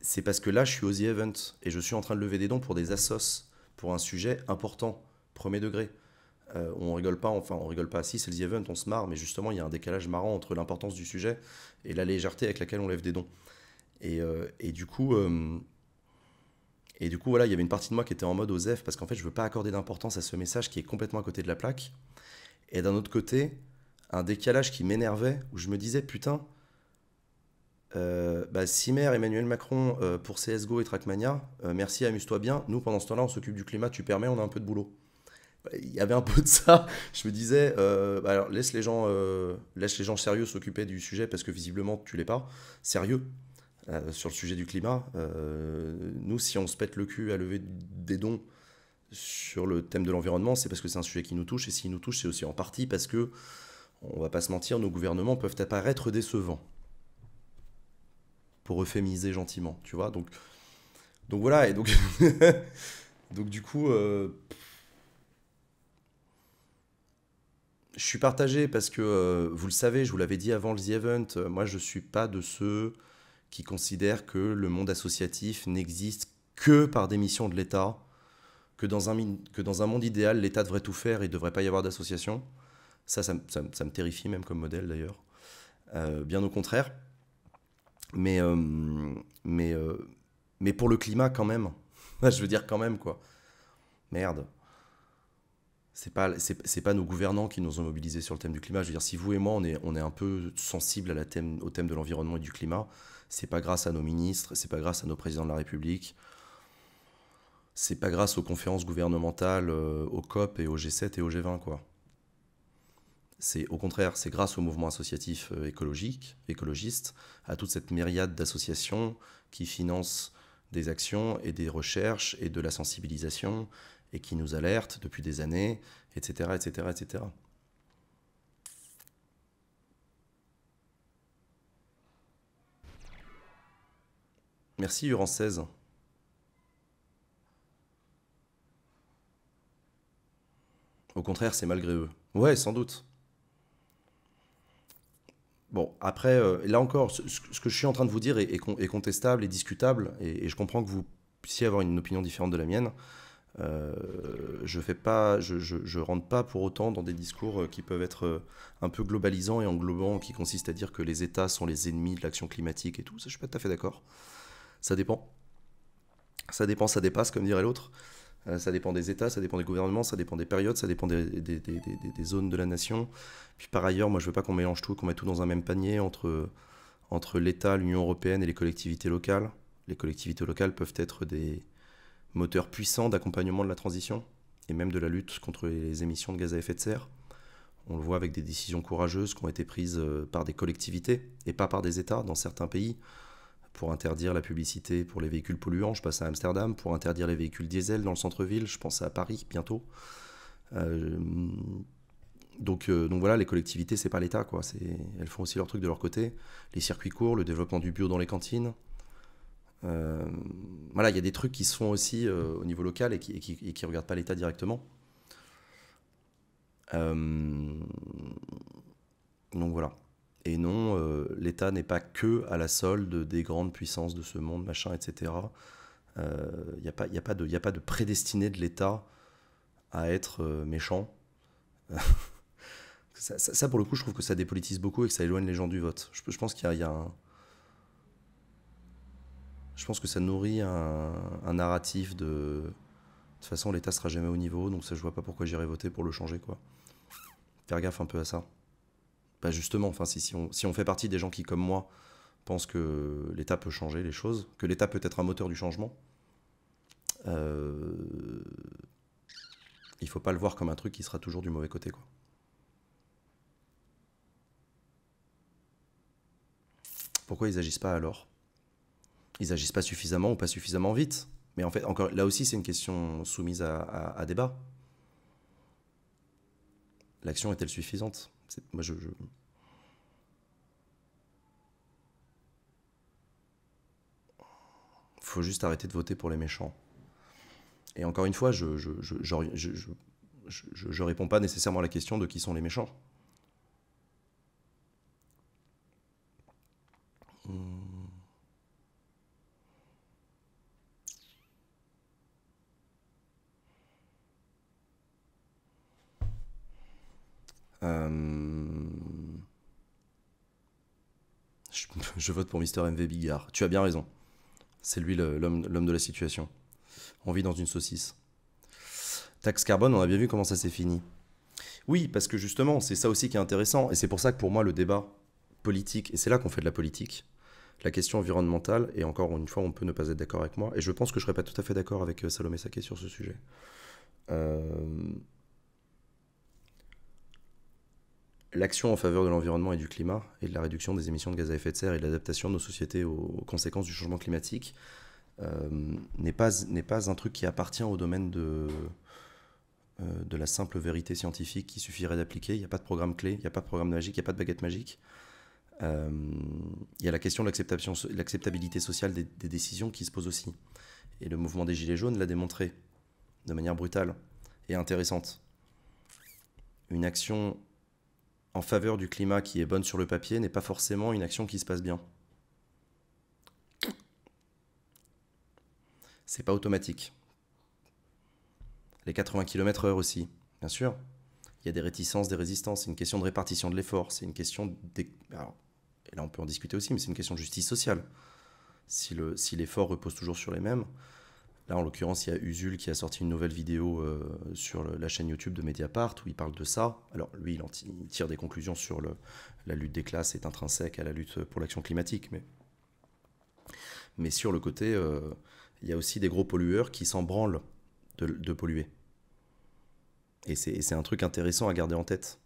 c'est parce que là, je suis aux The Event et je suis en train de lever des dons pour des assos, pour un sujet important, premier degré. Euh, on rigole pas, enfin, on rigole pas. Si, c'est le The Event, on se marre, mais justement, il y a un décalage marrant entre l'importance du sujet et la légèreté avec laquelle on lève des dons. Et, euh, du coup. Euh, et du coup, voilà, il y avait une partie de moi qui était en mode OZEF parce qu'en fait, je veux pas accorder d'importance à ce message qui est complètement à côté de la plaque. Et d'un autre côté, un décalage qui m'énervait où je me disais, putain, euh, bah, Emmanuel Macron euh, pour CSGO et Trackmania, euh, merci, amuse-toi bien. Nous, pendant ce temps-là, on s'occupe du climat, tu permets, on a un peu de boulot. Bah, il y avait un peu de ça. [LAUGHS] Je me disais, euh, bah, alors laisse les gens, laisse les gens sérieux s'occuper du sujet parce que visiblement, tu l'es pas. Sérieux, euh, sur le sujet du climat. Euh, nous, si on se pète le cul à lever des dons sur le thème de l'environnement, c'est parce que c'est un sujet qui nous touche, et s'il nous touche, c'est aussi en partie parce que, on va pas se mentir, nos gouvernements peuvent apparaître décevants. Pour euphémiser gentiment, tu vois. Donc, donc voilà, et donc. [LAUGHS] donc du coup. Euh, je suis partagé parce que, vous le savez, je vous l'avais dit avant le The Event, moi je ne suis pas de ceux qui considèrent que le monde associatif n'existe que par démission de l'État, que, dans un, que dans un monde idéal, l'État devrait tout faire et il ne devrait pas y avoir d'association. Ça ça, ça me terrifie même comme modèle d'ailleurs. Euh, bien au contraire. Mais, euh, mais, euh, mais pour le climat quand même. [LAUGHS] Je veux dire quand même quoi. Merde. C'est pas, c'est, pas nos gouvernants qui nous ont mobilisés sur le thème du climat. Je veux dire, si vous et moi, on est, on est un peu sensibles à la thème, au thème de l'environnement et du climat, c'est pas grâce à nos ministres, c'est pas grâce à nos présidents de la République, c'est pas grâce aux conférences gouvernementales, euh, au aux COP et au G7 et au G20 quoi. C'est au contraire, c'est grâce au mouvement associatif euh, écologique, écologiste, à toute cette myriade d'associations qui financent des actions et des recherches et de la sensibilisation et qui nous alertent depuis des années, etc., etc., etc. Merci Uran 16. Au contraire, c'est malgré eux. Ouais, sans doute. Bon, après, euh, là encore, ce, que je suis en train de vous dire est, est, est contestable et discutable, et, je comprends que vous puissiez avoir une opinion différente de la mienne. Euh, je fais pas, je, rentre pas pour autant dans des discours euh, qui peuvent être un peu globalisants et englobants, qui consistent à dire que les États sont les ennemis de l'action climatique et tout. je je suis pas tout à fait d'accord. Ça dépend. Ça dépend, ça dépasse, comme dirait l'autre. Euh, ça dépend des États, ça dépend des gouvernements, ça dépend des périodes, ça dépend des, zones de la nation. Puis par ailleurs, moi je veux pas qu'on mélange tout, qu'on mette tout dans un même panier entre, entre l'État, l'Union européenne et les collectivités locales. Les collectivités locales peuvent être des moteurs puissants d'accompagnement de la transition et même de la lutte contre les émissions de gaz à effet de serre. On le voit avec des décisions courageuses qui ont été prises euh, par des collectivités et pas par des États dans certains pays pour interdire la publicité pour les véhicules polluants, je passe à Amsterdam, pour interdire les véhicules diesel dans le centre-ville, je pense à Paris bientôt. Euh, donc, euh, donc voilà, les collectivités, c'est pas l'État, quoi. Elles font aussi leurs trucs de leur côté. Les circuits courts, le développement du bio dans les cantines. Euh, voilà, il y a des trucs qui se font aussi au niveau local et qui ne regardent pas l'État directement. donc voilà. Et non, euh, l'État n'est pas que à la solde des grandes puissances de ce monde, machin, etc. Il n'y a, pas, a, de, prédestiné de l'État à être euh, méchant. [LAUGHS] ça, pour le coup, je trouve que ça dépolitise beaucoup et que ça éloigne les gens du vote. Je, pense qu'il y, Je pense que ça nourrit un, narratif de... De toute façon, l'État sera jamais au niveau, donc ça, je vois pas pourquoi j'irai voter pour le changer, quoi. Faire gaffe un peu à ça bah justement, enfin, si, si, on, fait partie des gens qui, comme moi, pensent que l'État peut changer les choses, que l'État peut être un moteur du changement, il euh, il faut pas le voir comme un truc qui sera toujours du mauvais côté. Quoi. Pourquoi ils agissent pas alors Ils agissent pas suffisamment ou pas suffisamment vite mais en fait, encore, là aussi, c'est une question soumise à débat. L'action est-elle suffisante moi, faut juste arrêter de voter pour les méchants. Et encore une fois, je je, réponds pas nécessairement à la question de qui sont les méchants. Hmm. Euh, je, vote pour Mr. MV Bigard. Tu as bien raison. C'est lui l'homme de la situation. On vit dans une saucisse. Taxe carbone, on a bien vu comment ça s'est fini. Oui, parce que justement, c'est ça aussi qui est intéressant. Et c'est pour ça que pour moi, le débat politique, et c'est là qu'on fait de la politique, la question environnementale, et encore une fois, on peut ne pas être d'accord avec moi, et je pense que je ne serais pas tout à fait d'accord avec euh, Salomé Saké sur ce sujet. Euh, l'action en faveur de l'environnement et du climat, et de la réduction des émissions de gaz à effet de serre et de l'adaptation de nos sociétés aux conséquences du changement climatique, euh, n'est pas, pas un truc qui appartient au domaine de, euh, de la simple vérité scientifique qui suffirait d'appliquer. Il n'y a pas de programme clé, il n'y a pas de programme magique, il n'y a pas de baguette magique. Euh, il y a la question de l'acceptabilité sociale des, des, décisions qui se pose aussi. Et le mouvement des Gilets jaunes l'a démontré de manière brutale et intéressante. Une action en faveur du climat qui est bonne sur le papier n'est pas forcément une action qui se passe bien. C'est pas automatique. Les 80 km/h aussi, bien sûr. Il y a des réticences, des résistances, c'est une question de répartition de l'effort, c'est une question et là on peut en discuter aussi, mais c'est une question de justice sociale. Si l'effort repose toujours sur les mêmes, Là, en l'occurrence, il y a Usul qui a sorti une nouvelle vidéo euh, sur la chaîne YouTube de Mediapart où il parle de ça. Alors, lui, il, en tire des conclusions sur le, la lutte des classes est intrinsèque à la lutte pour l'action climatique. Mais, mais sur le côté, euh, il y a aussi des gros pollueurs qui s'en branlent de, polluer. Et c'est un truc intéressant à garder en tête.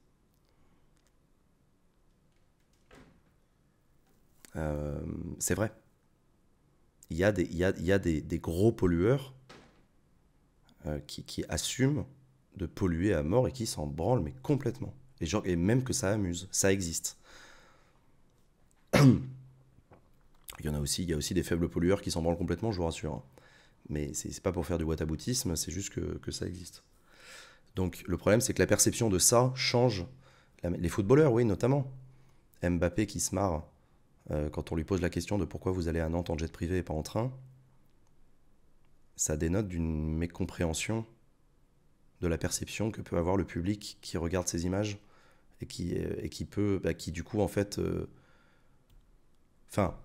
Euh, c'est vrai il y a des, gros pollueurs euh, qui, qui, assument de polluer à mort et qui s'en branlent, mais complètement. Et, et même que ça amuse, ça existe. [CLEARS THROAT] il y en a aussi, il y aussi des faibles pollueurs qui s'en branlent complètement, je vous rassure. Hein. Mais Mais c'est pas pour faire du wataboutisme, c'est juste que, que, ça existe. Donc le problème, c'est que la perception de ça change. les footballeurs, oui, notamment. Mbappé qui se marre euh, quand on lui pose la question de pourquoi vous allez à Nantes en jet privé et pas en train, ça dénote d'une mécompréhension de la perception que peut avoir le public qui regarde ces images et qui, euh, et qui peut, bah, qui du coup en fait, euh, enfin,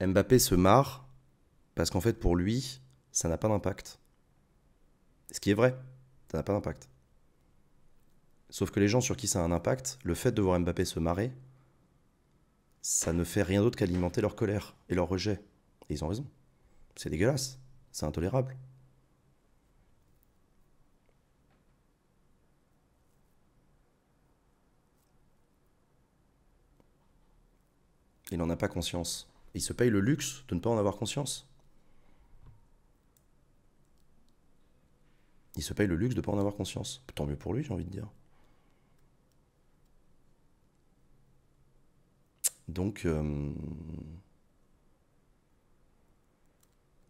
Mbappé se marre parce qu'en fait pour lui, ça n'a pas d'impact. Ce qui est vrai, ça n'a pas d'impact. Sauf que les gens sur qui ça a un impact, le fait de voir Mbappé se marrer, ça ne fait rien d'autre qu'alimenter leur colère et leur rejet. Et ils ont raison. C'est dégueulasse. C'est intolérable. Il n'en a pas conscience. Il se paye le luxe de ne pas en avoir conscience. Il se paye le luxe de ne pas en avoir conscience. Tant mieux pour lui, j'ai envie de dire. Donc, euh,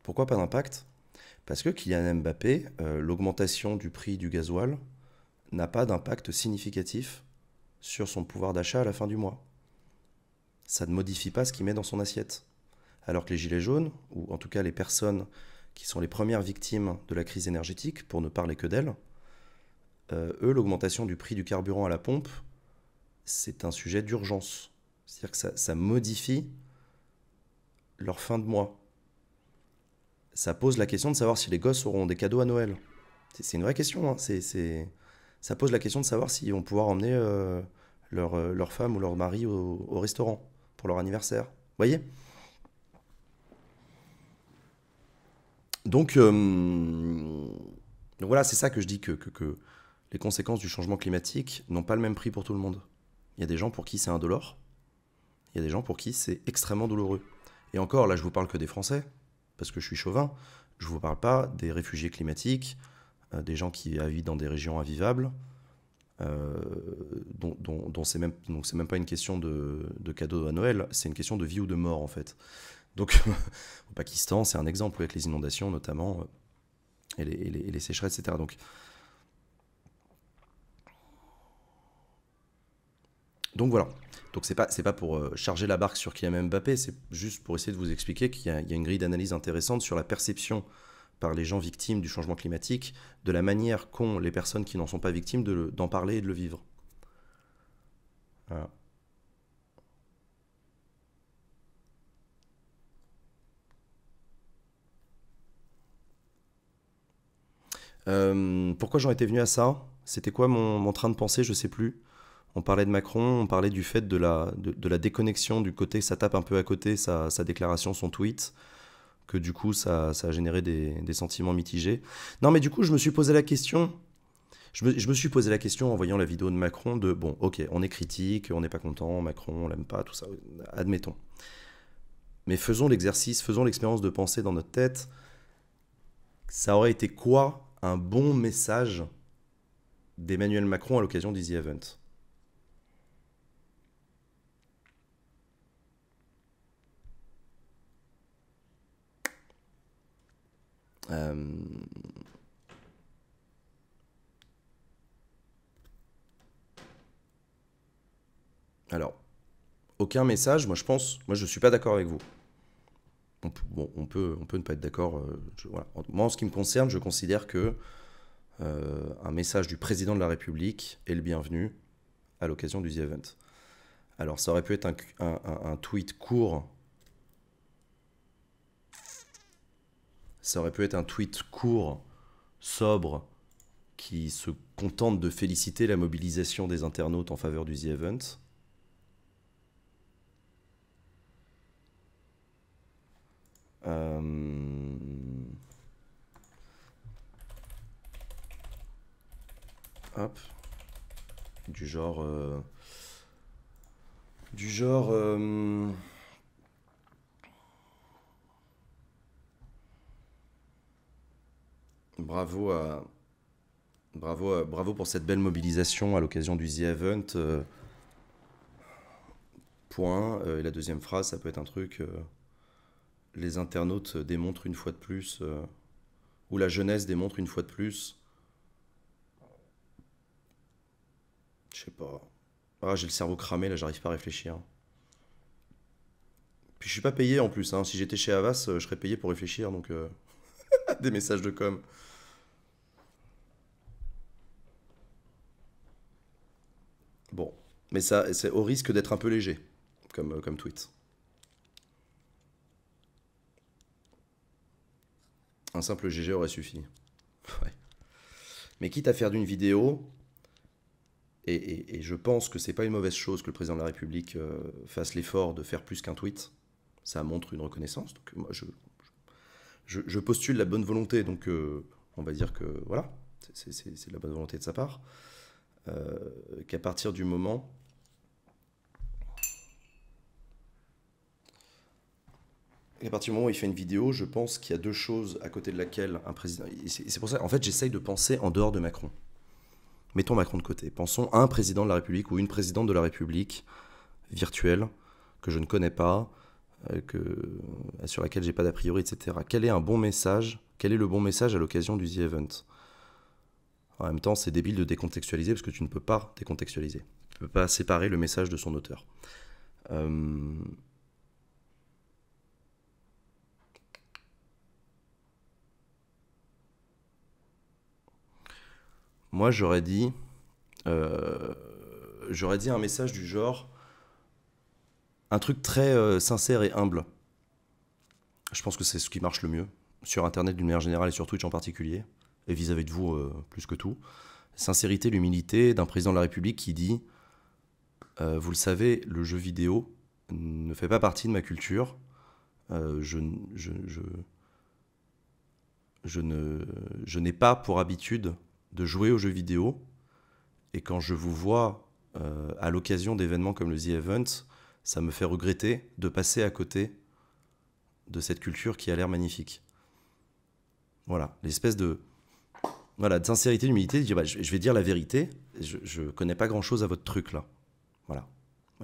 pourquoi pas d'impact Parce que Kylian Mbappé, euh, l'augmentation du prix du gasoil n'a pas d'impact significatif sur son pouvoir d'achat à la fin du mois. Ça ne modifie pas ce qu'il met dans son assiette. Alors que les gilets jaunes, ou en tout cas les personnes qui sont les premières victimes de la crise énergétique, pour ne parler que d'elles, euh, eux, l'augmentation du prix du carburant à la pompe, c'est un sujet d'urgence. C'est-à-dire que ça, modifie leur fin de mois. Ça pose la question de savoir si les gosses auront des cadeaux à Noël. C'est une vraie question. Hein. C'est, Ça pose la question de savoir s'ils si vont pouvoir emmener euh, euh, leur, femme ou leur mari au, restaurant pour leur anniversaire. Vous voyez euh, Donc, voilà, c'est ça que je dis que, que les conséquences du changement climatique n'ont pas le même prix pour tout le monde. Il y a des gens pour qui c'est indolore, y a des gens pour qui c'est extrêmement douloureux. Et encore, là, je vous parle que des Français, parce que je suis chauvin. Je vous parle pas des réfugiés climatiques, euh, des gens qui vivent dans des régions invivables, euh, dont, dont, dont c'est même, pas une question de, de cadeau à Noël, c'est une question de vie ou de mort, en fait. Donc, [LAUGHS] au Pakistan, c'est un exemple avec les inondations, notamment, euh, et les, et les sécheresses, etc. Donc, Donc voilà. Donc c'est pas pas pour euh, charger la barque sur Kylian Mbappé, c'est juste pour essayer de vous expliquer qu'il y, a une grille d'analyse intéressante sur la perception par les gens victimes du changement climatique, de la manière qu'ont les personnes qui n'en sont pas victimes d'en parler et de le vivre. Euh, pourquoi j'en étais venu à ça C'était quoi mon, train de pensée Je sais plus. On parlait de Macron, on parlait du fait de la, déconnexion du côté, ça tape un peu à côté sa, déclaration, son tweet, que du coup ça, a généré des, sentiments mitigés. Non mais du coup je me suis posé la question, je me, suis posé la question en voyant la vidéo de Macron de, bon ok, on est critique, on n'est pas content, Macron, on l'aime pas, tout ça, admettons. Mais faisons l'exercice, faisons l'expérience de penser dans notre tête, ça aurait été quoi un bon message d'Emmanuel Macron à l'occasion d'Easy Event Euh, alors, aucun message. Moi, je pense, moi, je suis pas d'accord avec vous. On, peut, on peut ne pas être d'accord. Euh, moi, en ce qui me concerne, je considère que euh, un message du président de la République est le bienvenu à l'occasion du The Event. Alors, ça aurait pu être un tweet court Ça aurait pu être un tweet court, sobre, qui se contente de féliciter la mobilisation des internautes en faveur du The Event. Euh, hop. Du genre... Euh, du genre... Euh, bravo à, Bravo, bravo pour cette belle mobilisation à l'occasion du The Event. Euh, point. Euh, et la deuxième phrase, ça peut être un truc. Euh, les internautes démontrent une fois de plus. ou la jeunesse démontre une fois de plus. Je sais pas. Ah, j'ai le cerveau cramé, là, j'arrive pas à réfléchir. Puis je suis pas payé en plus. Hein. Si j'étais chez Avas, je serais payé pour réfléchir, donc. [LAUGHS] Des messages de com'. Bon, mais ça, c'est au risque d'être un peu léger comme, euh, comme tweet. Un simple GG aurait suffi. [LAUGHS] Mais quitte à faire d'une vidéo, et, et, je pense que c'est pas une mauvaise chose que le président de la République euh, fasse l'effort de faire plus qu'un tweet. Ça montre une reconnaissance. Donc moi, je, je, postule la bonne volonté. Donc euh, on va dire que voilà, c'est la bonne volonté de sa part. Euh, qu'à partir du moment à partir du moment où il fait une vidéo, je pense qu'il y a deux choses à côté de laquelle un président. c'est pour ça, en fait, j'essaye de penser en dehors de Macron. Mettons Macron de côté. Pensons à un président de la République ou une présidente de la République virtuelle que je ne connais pas, euh, que, euh, sur laquelle j'ai pas d'a priori, etc. Quel est un bon message Quel est le bon message à l'occasion du The Event en même temps, c'est débile de décontextualiser parce que tu ne peux pas décontextualiser. Tu ne peux pas séparer le message de son auteur. Euh, moi, j'aurais dit, euh, j'aurais dit un message du genre, un truc très euh, sincère et humble. Je pense que c'est ce qui marche le mieux sur Internet d'une manière générale et sur Twitch en particulier et vis-à-vis de vous euh, plus que tout. Sincérité, l'humilité d'un président de la République qui dit euh, Vous le savez, le jeu vidéo ne fait pas partie de ma culture. Euh, je, je, je, ne, je n'ai pas pour habitude de jouer aux jeux vidéo. Et quand je vous vois à l'occasion d'événements comme le The Event, ça me fait regretter de passer à côté de cette culture qui a l'air magnifique. Voilà, l'espèce de, voilà, de sincérité, d'humilité, bah, je, vais dire la vérité, je, ne connais pas grand chose à votre truc là. Voilà.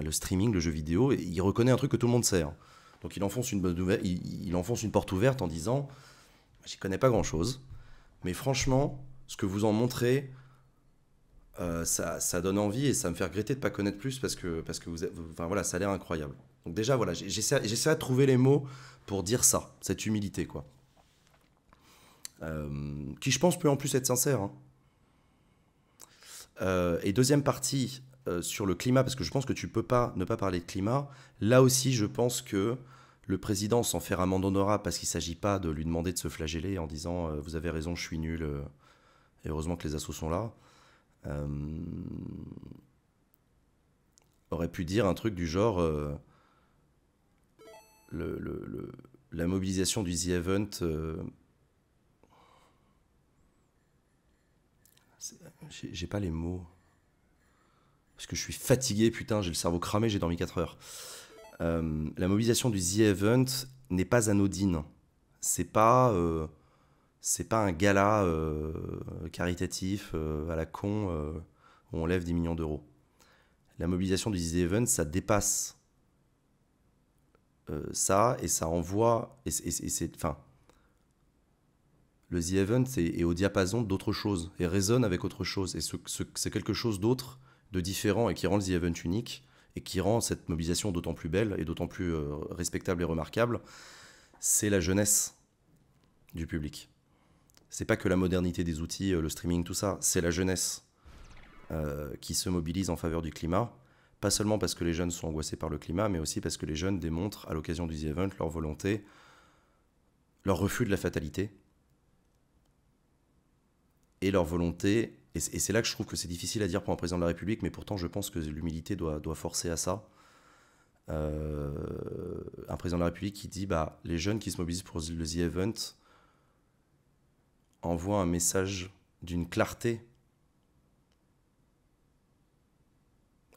Le streaming, le jeu vidéo, il reconnaît un truc que tout le monde sait. Hein. Donc il enfonce, une il, enfonce une porte ouverte en disant j'y connais pas grand chose, mais franchement, ce que vous en montrez, euh, ça, ça, donne envie et ça me fait regretter de pas connaître plus parce que, parce que vous, enfin, voilà, ça a l'air incroyable. Donc déjà, voilà, j'essaie de trouver les mots pour dire ça, cette humilité, quoi. Euh, qui je pense peut en plus être sincère. Hein. Euh, et deuxième partie euh, sur le climat, parce que je pense que tu peux pas ne pas parler de climat. Là aussi, je pense que le président, sans faire un honorable, parce qu'il ne s'agit pas de lui demander de se flageller en disant vous avez raison, je suis nul, et heureusement que les assos sont là, aurait pu dire un truc du genre le, la mobilisation du The Event J'ai pas les mots. Parce que je suis fatigué, putain, j'ai le cerveau cramé, j'ai dormi 4 heures. Euh, la mobilisation du The Event n'est pas anodine. C'est pas. Euh, c'est pas un gala euh, caritatif à la con où on lève des millions d'euros. La mobilisation du The Event, ça dépasse ça et ça envoie. et c'est. Enfin, le The Event est, au diapason d'autre chose et résonne avec autre chose. Et c'est ce, quelque chose d'autre, de différent et qui rend le The Event unique et qui rend cette mobilisation d'autant plus belle et d'autant plus euh, respectable et remarquable, c'est la jeunesse du public. C'est pas que la modernité des outils, euh, le streaming, tout ça, c'est la jeunesse euh, qui se mobilise en faveur du climat, pas seulement parce que les jeunes sont angoissés par le climat, mais aussi parce que les jeunes démontrent à l'occasion du The Event leur volonté, leur refus de la fatalité, et leur volonté. Et c'est là que je trouve que c'est difficile à dire pour un président de la République, mais pourtant je pense que l'humilité doit, doit, forcer à ça. Euh, un président de la République qui dit bah, les jeunes qui se mobilisent pour le The Event envoient un message d'une clarté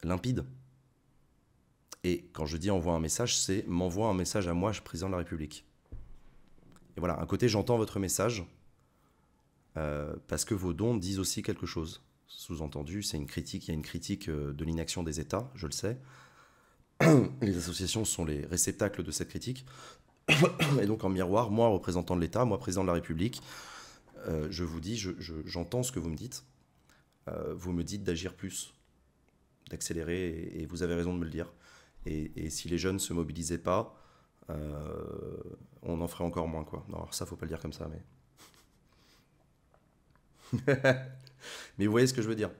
limpide. Et quand je dis envoie un message, c'est m'envoie un message à moi, je président de la République. Et voilà, un côté j'entends votre message, euh, parce que vos dons disent aussi quelque chose. Sous-entendu, c'est une critique, il y a une critique euh, de l'inaction des États, je le sais. [CLEARS THROAT] Les associations sont les réceptacles de cette critique. [CLEARS THROAT] Et donc en miroir, moi, représentant de l'État, moi, président de la République, euh, je vous dis, j'entends ce que vous me dites. vous me dites d'agir plus, d'accélérer, et, vous avez raison de me le dire. Et, si les jeunes ne se mobilisaient pas, on en ferait encore moins. Quoi. Non, alors ça, faut pas le dire comme ça, mais... [LAUGHS] Mais vous voyez ce que je veux dire.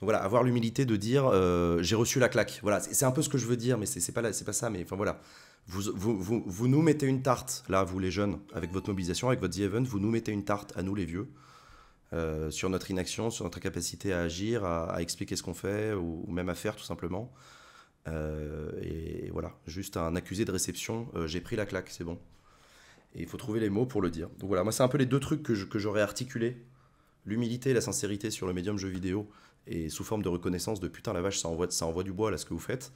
voilà, avoir l'humilité de dire euh, j'ai reçu la claque. Voilà, c'est un peu ce que je veux dire, mais c'est pas, là, pas ça. Mais enfin voilà, vous, vous, nous mettez une tarte, là, vous les jeunes, avec votre mobilisation, avec votre The Event, vous nous mettez une tarte à nous les vieux. Euh, sur notre inaction, sur notre incapacité à agir, à, expliquer ce qu'on fait, ou, même à faire tout simplement. Euh, et voilà, juste un accusé de réception, j'ai pris la claque, c'est bon. Et il faut trouver les mots pour le dire. Donc voilà, moi c'est un peu les deux trucs que j'aurais articulé l'humilité et la sincérité sur le médium jeu vidéo et sous forme de reconnaissance de putain la vache ça envoie, ça envoie du bois là ce que vous faites.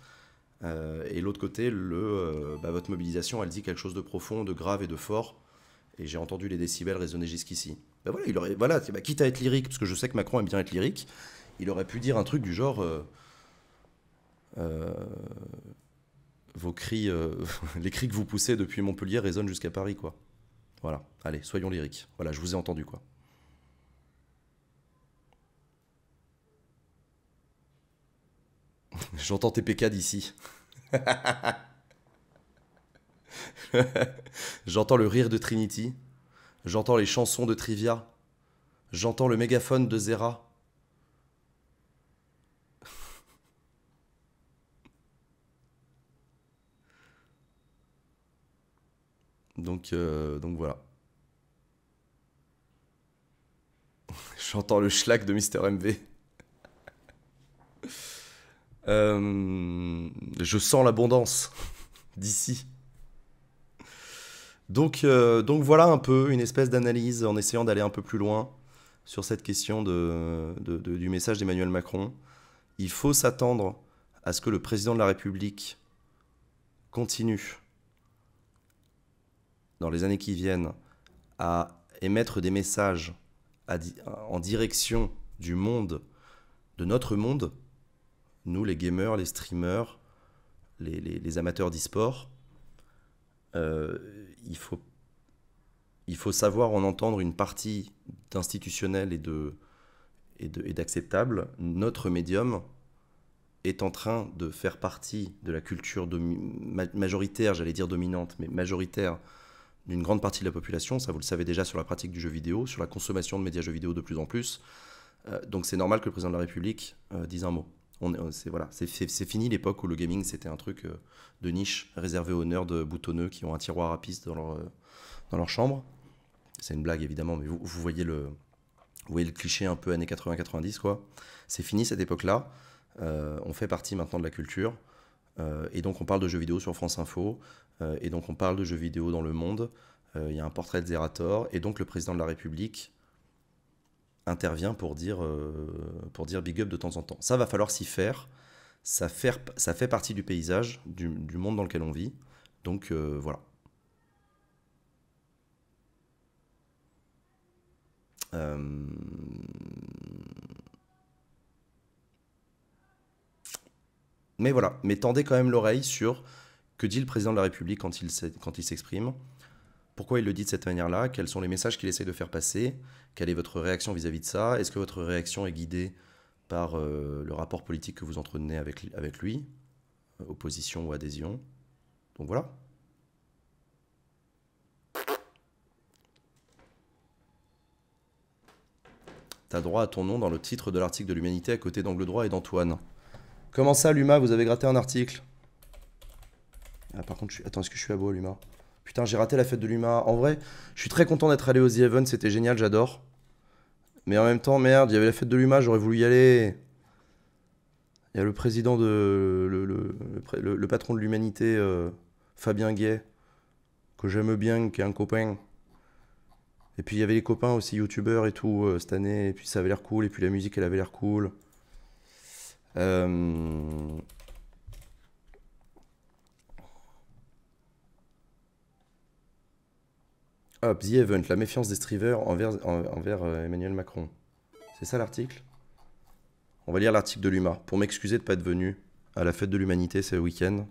Euh, et l'autre côté, le, euh, bah, votre mobilisation, elle dit quelque chose de profond, de grave et de fort. Et j'ai entendu les décibels résonner jusqu'ici. Bah, voilà, il aurait, voilà, bah, quitte à être lyrique, parce que je sais que Macron aime bien être lyrique, il aurait pu dire un truc du genre euh, vos cris, [LAUGHS] les cris que vous poussez depuis Montpellier résonnent jusqu'à Paris, quoi. Voilà. Allez, soyons lyriques. Voilà, je vous ai entendu, quoi. [LAUGHS] J'entends T.P.K. d'ici. [LAUGHS] J'entends le rire de Trinity. J'entends les chansons de Trivia. J'entends le mégaphone de Zera. [LAUGHS] Donc, euh, donc voilà. J'entends le schlack de Mister MV. Euh, je sens l'abondance [LAUGHS] d'ici. Donc, euh, donc voilà un peu une espèce d'analyse en essayant d'aller un peu plus loin sur cette question du message d'Emmanuel Macron. Il faut s'attendre à ce que le président de la République continue dans les années qui viennent à émettre des messages en direction du monde, de notre monde, nous, les gamers, les streamers, les, amateurs d'e-sport, euh, il, faut, il faut savoir en entendre une partie d'institutionnel et de et d'acceptable. Notre médium est en train de faire partie de la culture majoritaire, j'allais dire dominante, mais majoritaire d'une grande partie de la population. Ça, vous le savez déjà sur la pratique du jeu vidéo, sur la consommation de médias jeux vidéo de plus en plus. Euh, donc c'est normal que le président de la République euh, dise un mot c'est voilà, c'est fini l'époque où le gaming c'était un truc euh, de niche réservé aux de euh, boutonneux qui ont un tiroir à piste dans leur, euh, dans leur chambre. C'est une blague évidemment, mais vous, voyez le, voyez le cliché un peu années 80-90 quoi. C'est fini cette époque-là. on fait partie maintenant de la culture. et donc on parle de jeux vidéo sur France Info. et donc on parle de jeux vidéo dans le monde. Il y a un portrait de Zerator. Et donc le président de la République intervient pour dire, euh, pour dire big up de temps en temps. Ça va falloir s'y faire. Ça, faire. ça fait partie du paysage, du, monde dans lequel on vit. Donc euh, voilà. Euh, mais voilà, mais tendez quand même l'oreille sur que dit le président de la République quand il s'exprime pourquoi il le dit de cette manière-là, quels sont les messages qu'il essaye de faire passer, quelle est votre réaction vis-à-vis de ça, est-ce que votre réaction est guidée par euh, le rapport politique que vous entretenez avec, avec lui, euh, opposition ou adhésion. Donc voilà. T'as droit à ton nom dans le titre de l'article de l'Humanité à côté d'Angle Droit et d'Antoine. Comment ça, Luma Vous avez gratté un article Ah, par contre, je attends, est-ce que je suis à beau, Luma putain, j'ai raté la fête de l'UMA. En vrai, je suis très content d'être allé aux The Event, c'était génial, j'adore. Mais en même temps, merde, il y avait la fête de l'UMA, j'aurais voulu y aller. Il y a le président de. le, le, patron de l'humanité, euh, Fabien Guet, que j'aime bien, qui est un copain. Et puis il y avait les copains aussi, youtubeurs et tout, euh, cette année. Et puis ça avait l'air cool. Et puis la musique, elle avait l'air cool. Euh, Hop, ah, The Event, la méfiance des streamers envers, euh, Emmanuel Macron. C'est ça l'article On va lire l'article de Luma. Pour m'excuser de ne pas être venu à la fête de l'humanité ce week-end.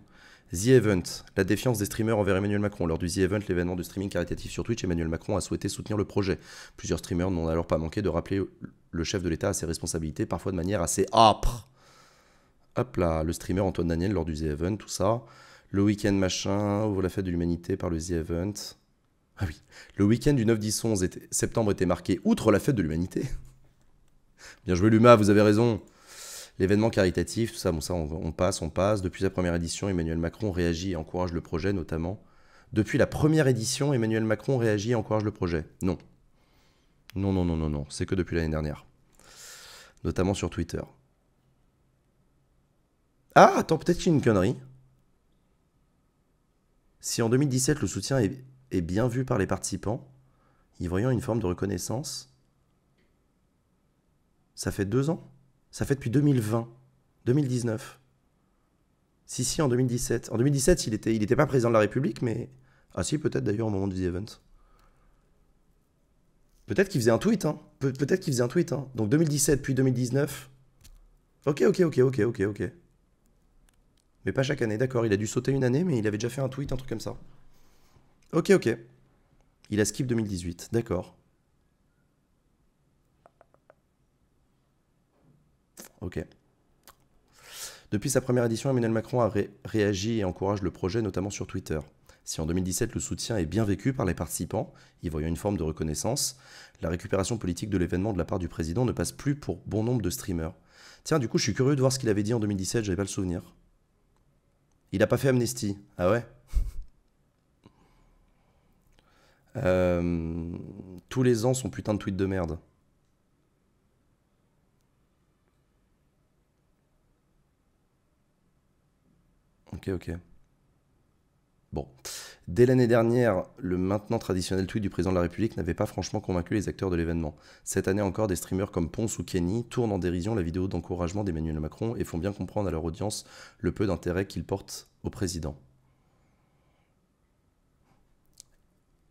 The Event, la défiance des streamers envers Emmanuel Macron. Lors du The Event, l'événement de streaming caritatif sur Twitch, Emmanuel Macron a souhaité soutenir le projet. Plusieurs streamers n'ont alors pas manqué de rappeler le chef de l'État à ses responsabilités, parfois de manière assez âpre. Hop là, le streamer Antoine Daniel lors du The Event, tout ça. Le week-end machin, ouvre la fête de l'humanité par le The Event. Ah oui, le week-end du 9, 10, 11 septembre était marqué, outre la fête de l'humanité. [LAUGHS] Bien joué Luma, vous avez raison. L'événement caritatif, tout ça, bon, ça on, on, passe, on passe. Depuis sa première édition, Emmanuel Macron réagit et encourage le projet, notamment. Depuis la première édition, Emmanuel Macron réagit et encourage le projet. Non. Non, non, non, non, non. C'est que depuis l'année dernière. Notamment sur Twitter. Ah, attends, peut-être qu'il y a une connerie. Si en 2017, le soutien est et bien vu par les participants, y voyant une forme de reconnaissance. Ça fait deux ans Ça fait depuis 2020, 2019. Si, si, en 2017. En 2017, il n'était il était pas président de la République, mais. Ah, si, peut-être d'ailleurs au moment du The Event. Peut-être qu'il faisait un tweet, hein. peut-être qu'il faisait un tweet, hein. Donc 2017 puis 2019. Ok, ok, ok, ok, ok, ok. Mais pas chaque année, d'accord. Il a dû sauter une année, mais il avait déjà fait un tweet, un truc comme ça. Ok, ok. Il a skip 2018, d'accord. Ok. Depuis sa première édition, Emmanuel Macron a réagi et encourage le projet, notamment sur Twitter. Si en 2017 le soutien est bien vécu par les participants, y voyant une forme de reconnaissance, la récupération politique de l'événement de la part du président ne passe plus pour bon nombre de streamers. Tiens, du coup, je suis curieux de voir ce qu'il avait dit en 2017, j'avais pas le souvenir. Il a pas fait Amnesty. Ah ouais euh, tous les ans, son putain de tweet de merde. Ok, ok. Bon. Dès l'année dernière, le maintenant traditionnel tweet du président de la République n'avait pas franchement convaincu les acteurs de l'événement. Cette année encore, des streamers comme Ponce ou Kenny tournent en dérision la vidéo d'encouragement d'Emmanuel Macron et font bien comprendre à leur audience le peu d'intérêt qu'ils portent au président.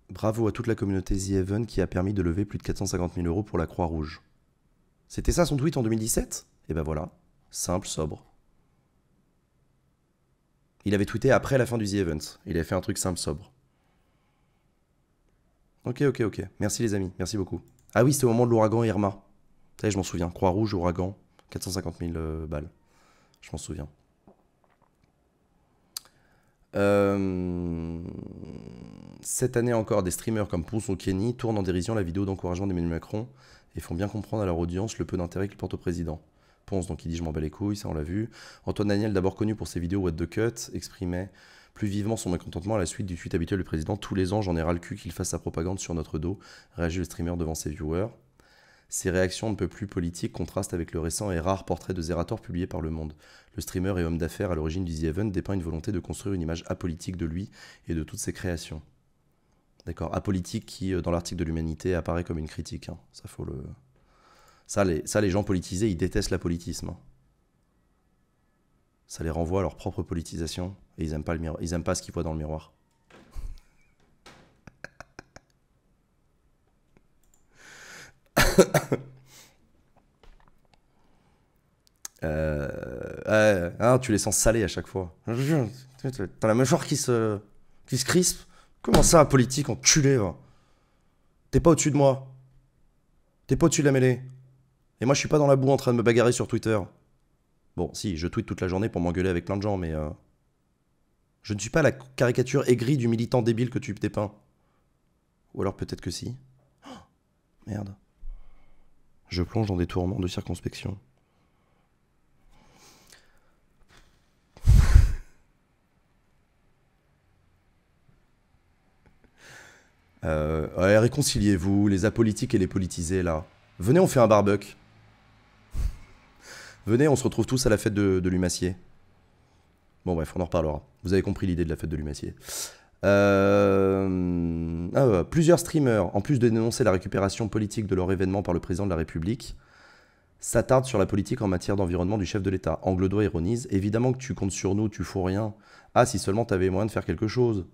Bravo à toute la communauté The Event qui a permis de lever plus de 450 000 euros pour la Croix-Rouge. C'était ça son tweet en 2017 Et eh ben voilà, simple, sobre. Il avait tweeté après la fin du The Event. Il avait fait un truc simple, sobre. Ok, ok, ok. Merci les amis, merci beaucoup. Ah oui, c'était au moment de l'ouragan Irma. je m'en souviens. Croix-Rouge, ouragan, 450 000 euh, balles. Je m'en souviens. Euh, cette année encore, des streamers comme Ponce ou Kenny tournent en dérision la vidéo d'encouragement d'Emmanuel Macron et font bien comprendre à leur audience le peu d'intérêt qu'il porte au président. Ponce, donc, il dit Je m'en bats les couilles, ça on l'a vu. Antoine Daniel, d'abord connu pour ses vidéos What the Cut, exprimait plus vivement son mécontentement à la suite du tweet habituel du président Tous les ans, j'en ai ras le cul qu'il fasse sa propagande sur notre dos, réagit le streamer devant ses viewers. Ses réactions un peu plus politiques contrastent avec le récent et rare portrait de Zerator publié par Le Monde. Le streamer et homme d'affaires à l'origine du The Event dépeint une volonté de construire une image apolitique de lui et de toutes ses créations. D'accord, apolitique qui, euh, dans l'article de l'Humanité, apparaît comme une critique. Hein. Ça, faut le... ça, les, ça, les gens politisés, ils détestent l'apolitisme. Hein. Ça les renvoie à leur propre politisation et ils n'aiment pas, pas ce qu'ils voient dans le miroir. [COUGHS] Euh, hein, tu les sens salés à chaque fois. T'as la mâchoire qui se, qui se crispe. Comment ça, politique, les T'es pas au-dessus de moi. T'es pas au-dessus de la mêlée. Et moi, je suis pas dans la boue en train de me bagarrer sur Twitter. Bon, si, je tweete toute la journée pour m'engueuler avec plein de gens, mais... Euh, je ne suis pas la caricature aigrie du militant débile que tu dépeins. Ou alors peut-être que si. Oh, merde je plonge dans des tourments de circonspection. [LAUGHS] Euh, réconciliez-vous, les apolitiques et les politisés, là. Venez, on fait un barbecue. [LAUGHS] Venez, on se retrouve tous à la fête de, de Bon, bref, on en reparlera. Vous avez compris l'idée de la fête de Lumassier. Euh, ah, euh, plusieurs streamers, en plus de dénoncer la récupération politique de leur événement par le président de la République, s'attardent sur la politique en matière d'environnement du chef de l'État. Angle-droit ironise Évidemment que tu comptes sur nous, tu fous rien. Ah, si seulement tu avais moyen de faire quelque chose.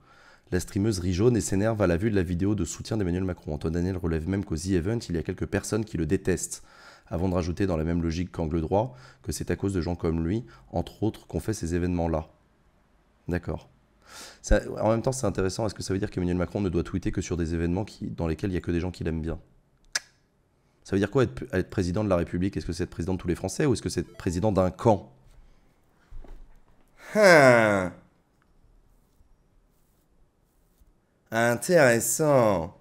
La streameuse rit jaune et s'énerve à la vue de la vidéo de soutien d'Emmanuel Macron. Antoine Daniel relève même qu'au The Event, il y a quelques personnes qui le détestent avant de rajouter dans la même logique qu'Angle droit que c'est à cause de gens comme lui, entre autres, qu'on fait ces événements-là. D'accord en même temps, c'est intéressant. Est-ce que ça veut dire qu'Emmanuel Macron ne doit tweeter que sur des événements qui, dans lesquels il n'y a que des gens qu'il aime bien Ça veut dire quoi être, président de la République Est-ce que c'est être président de tous les Français ou est-ce que c'est être président d'un camp hein Intéressant.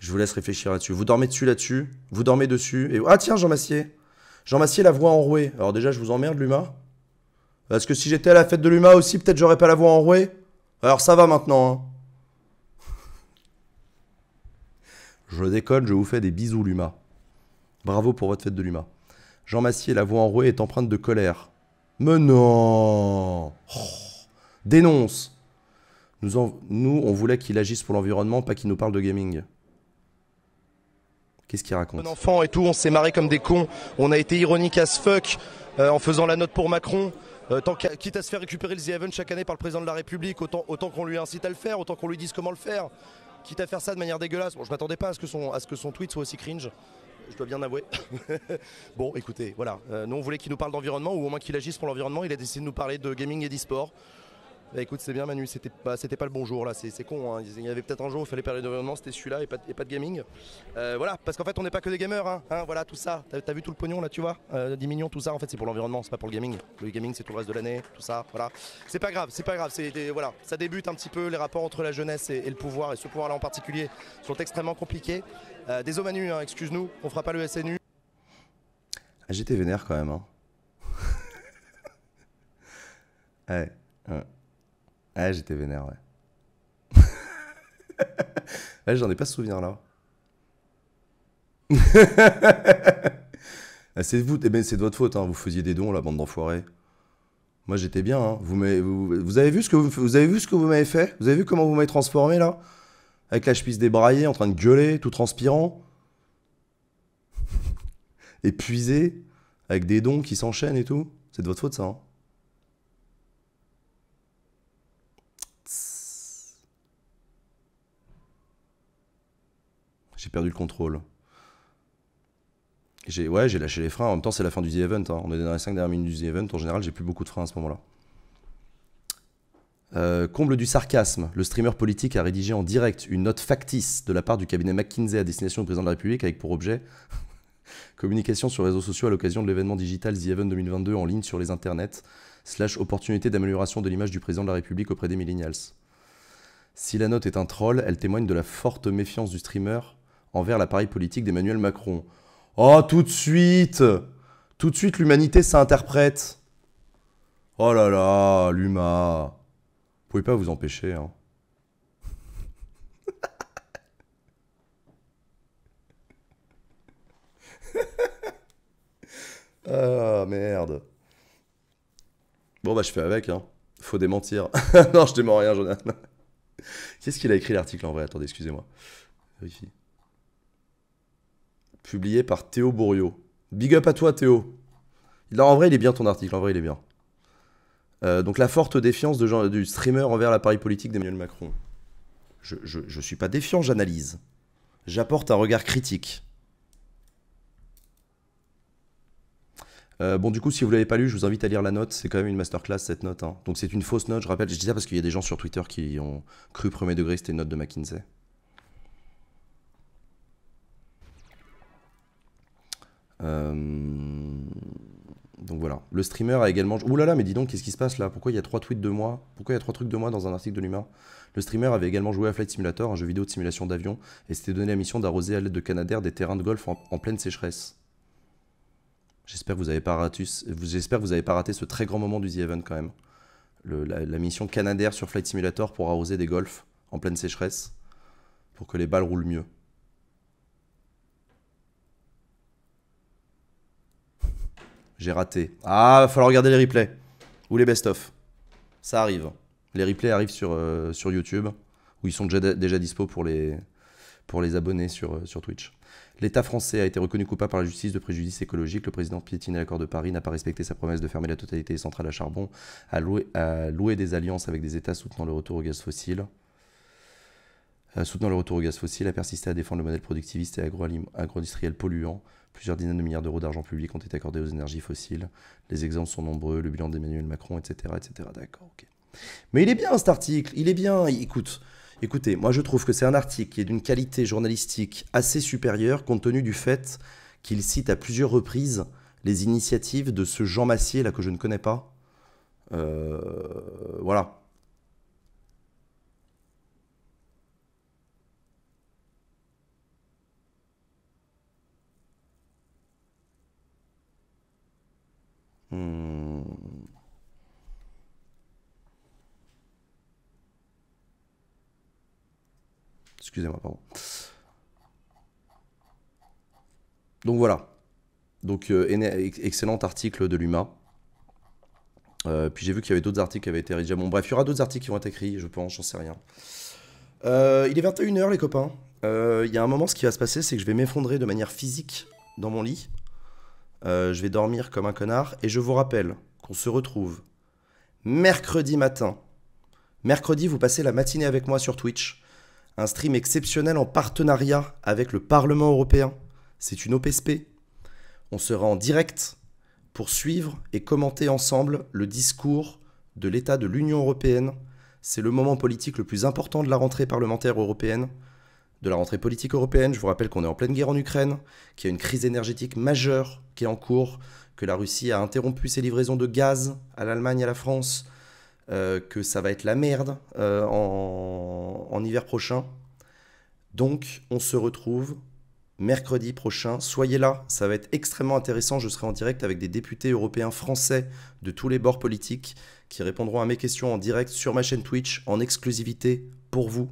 Je vous laisse réfléchir là-dessus. Vous dormez dessus là-dessus Vous dormez dessus Ah tiens, Jean Massier Jean Massier, la voix enrouée. Alors déjà, je vous emmerde, l'humain parce que si j'étais à la fête de l'UMA aussi, peut-être j'aurais pas la voix enrouée. Alors ça va maintenant. Hein. Je déconne, je vous fais des bisous l'UMA. Bravo pour votre fête de l'UMA. Jean Massier, la voix enrouée, est empreinte de colère. Mais non oh. Dénonce nous, on voulait qu'il agisse pour l'environnement, pas qu'il nous parle de gaming. Qu'est-ce qu'il raconte enfant et tout, on s'est marré comme des cons. On a été ironique as fuck euh, en faisant la note pour Macron. Euh, quitte à se faire récupérer le The Event chaque année par le président de la République, autant, autant qu'on lui incite à le faire, autant qu'on lui dise comment le faire, quitte à faire ça de manière dégueulasse. Bon, je m'attendais pas à ce, que son, à ce que son tweet soit aussi cringe. Je dois bien avouer. [LAUGHS] bon, écoutez, voilà. Euh, nous, on voulait qu'il nous parle d'environnement ou au moins qu'il agisse pour l'environnement. Il a décidé de nous parler de gaming et d'e-sport. Bah, écoute, c'est bien Manu, c'était pas, c'était pas le bon jour là, c'est, con. Hein. Il y avait peut-être un jour où il fallait parler l'environnement, c'était celui-là et pas, de gaming. Euh, voilà, parce qu'en fait on n'est pas que des gamers, hein, hein voilà tout ça. T'as, vu tout le pognon là, tu vois 10 euh, millions, tout ça, en fait c'est pour l'environnement, c'est pas pour le gaming. Le gaming c'est tout le reste de l'année, tout ça, voilà. C'est pas grave, c'est pas grave, c'est, voilà. ça débute un petit peu les rapports entre la jeunesse et, le pouvoir, et ce pouvoir-là en particulier, sont extrêmement compliqués. Euh, désolé Manu, hein, excuse-nous, on fera pas le SNU. Ah, j'étais vénère quand même. [LAUGHS] ouais. ouais. Ah, j'étais vénère, ouais. ah, [LAUGHS] j'en ai pas ce souvenir là. [LAUGHS] Ah, c'est vous, eh ben, c'est de votre faute, hein. vous faisiez des dons, la bande d'enfoirés. Moi j'étais bien, hein. vous, avez vu ce que vous, avez vu ce que vous m'avez fait Vous avez vu comment vous m'avez transformé là Avec la chemise débraillée, en train de gueuler, tout transpirant. [LAUGHS] Épuisé, avec des dons qui s'enchaînent et tout. C'est de votre faute ça. Hein. j'ai perdu le contrôle. J'ai, ouais, j'ai lâché les freins. En même temps, c'est la fin du The Event. Hein. On est dans les cinq dernières minutes du The Event. En général, j'ai plus beaucoup de freins à ce moment-là. Euh, comble du sarcasme, le streamer politique a rédigé en direct une note factice de la part du cabinet McKinsey à destination du président de la République avec pour objet [LAUGHS] communication sur réseaux sociaux à l'occasion de l'événement digital The Event 2022 en ligne sur les internets, slash opportunité d'amélioration de l'image du président de la République auprès des millennials. Si la note est un troll, elle témoigne de la forte méfiance du streamer envers l'appareil politique d'Emmanuel Macron. Oh, tout de suite Tout de suite, l'humanité s'interprète. Oh là là, l'UMA. Vous pouvez pas vous empêcher. Hein. [LAUGHS] ah merde. Bon bah je fais avec, hein. Faut démentir. [LAUGHS] non, je dément rien, Jonathan. Qu'est-ce qu'il a écrit l'article en vrai Attendez, excusez-moi. Vérifie publié par Théo Bourriot. Big up à toi, Théo. Là, en vrai, il est bien ton article. En vrai, il est bien. Euh, donc, la forte défiance de du streamer envers l'appareil politique d'Emmanuel Macron. Je, je, suis pas défiant, j'analyse. J'apporte un regard critique. Euh, bon, du coup, si vous l'avez pas lu, je vous invite à lire la note. C'est quand même une masterclass, cette note. Hein. Donc, c'est une fausse note, je rappelle. Je dis ça parce qu'il y a des gens sur Twitter qui ont cru premier degré c'était une note de McKinsey. Euh, donc voilà. Le streamer a également. Ouh là là, mais dis donc, qu'est-ce qui se passe là Pourquoi il y a trois tweets de moi Pourquoi il y a trois trucs de moi dans un article de l'humain Le streamer avait également joué à Flight Simulator, un jeu vidéo de simulation d'avion, et s'était donné la mission d'arroser à l'aide de Canadair des terrains de golf en, pleine sécheresse. J'espère que vous avez pas raté, vous avez pas ce très grand moment du The Event quand même. la, la, mission Canadair sur Flight Simulator pour arroser des golfs en pleine sécheresse, pour que les balles roulent mieux. J'ai raté. Ah, il va falloir regarder les replays. Ou les best-of. Ça arrive. Les replays arrivent sur, euh, sur YouTube, où ils sont déjà, déjà dispo pour les, pour les abonnés euh, sur, Twitch. L'État français a été reconnu coupable par la justice de préjudice écologique. Le président piétinait l'accord de Paris, n'a pas respecté sa promesse de fermer la totalité des centrales à charbon, a loué, a loué des alliances avec des États soutenant le retour au gaz fossile. Euh, soutenant le retour au gaz fossile, a persisté à défendre le modèle productiviste et agro-industriel polluant. Plusieurs dizaines de milliards d'euros d'argent public ont été accordés aux énergies fossiles. Les exemples sont nombreux, le bilan d'Emmanuel Macron, etc. etc. D'accord, ok. Mais il est bien cet article, il est bien. Écoute, écoutez, moi je trouve que c'est un article qui est d'une qualité journalistique assez supérieure compte tenu du fait qu'il cite à plusieurs reprises les initiatives de ce Jean Massier là que je ne connais pas. Euh, voilà. Hmm. Excusez-moi, pardon. Donc voilà. Donc euh, excellent article de l'UMA. Euh, puis j'ai vu qu'il y avait d'autres articles qui avaient été rédigés. Bon bref, il y aura d'autres articles qui vont être écrits, je pense, j'en sais rien. Euh, il est 21h les copains. Il y a un moment, ce qui va se passer, c'est que je vais m'effondrer de manière physique dans mon lit. Euh, je vais dormir comme un connard, et je vous rappelle qu'on se retrouve mercredi matin. Mercredi, vous passez la matinée avec moi sur Twitch. Un stream exceptionnel en partenariat avec le Parlement européen. C'est une OPSP. On sera en direct pour suivre et commenter ensemble le discours de l'état de l'Union européenne. C'est le moment politique le plus important de la rentrée parlementaire européenne de la rentrée politique européenne. Je vous rappelle qu'on est en pleine guerre en Ukraine, qu'il y a une crise énergétique majeure qui est en cours, que la Russie a interrompu ses livraisons de gaz à l'Allemagne et à la France, euh, que ça va être la merde euh, en hiver prochain. Donc on se retrouve mercredi prochain. Soyez là, ça va être extrêmement intéressant. Je serai en direct avec des députés européens français de tous les bords politiques qui répondront à mes questions en direct sur ma chaîne Twitch en exclusivité pour vous.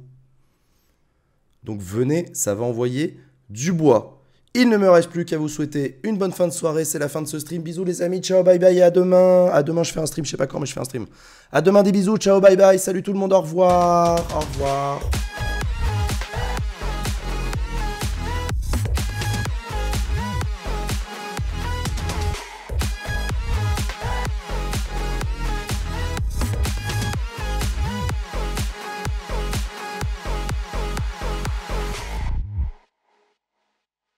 Donc venez, ça va envoyer du bois. Il ne me reste plus qu'à vous souhaiter une bonne fin de soirée. C'est la fin de ce stream. Bisous les amis. Ciao, bye bye. Et à demain. À demain, je fais un stream. Je sais pas quand, mais je fais un stream. À demain, des bisous. Ciao, bye bye. Salut tout le monde. Au revoir. Au revoir.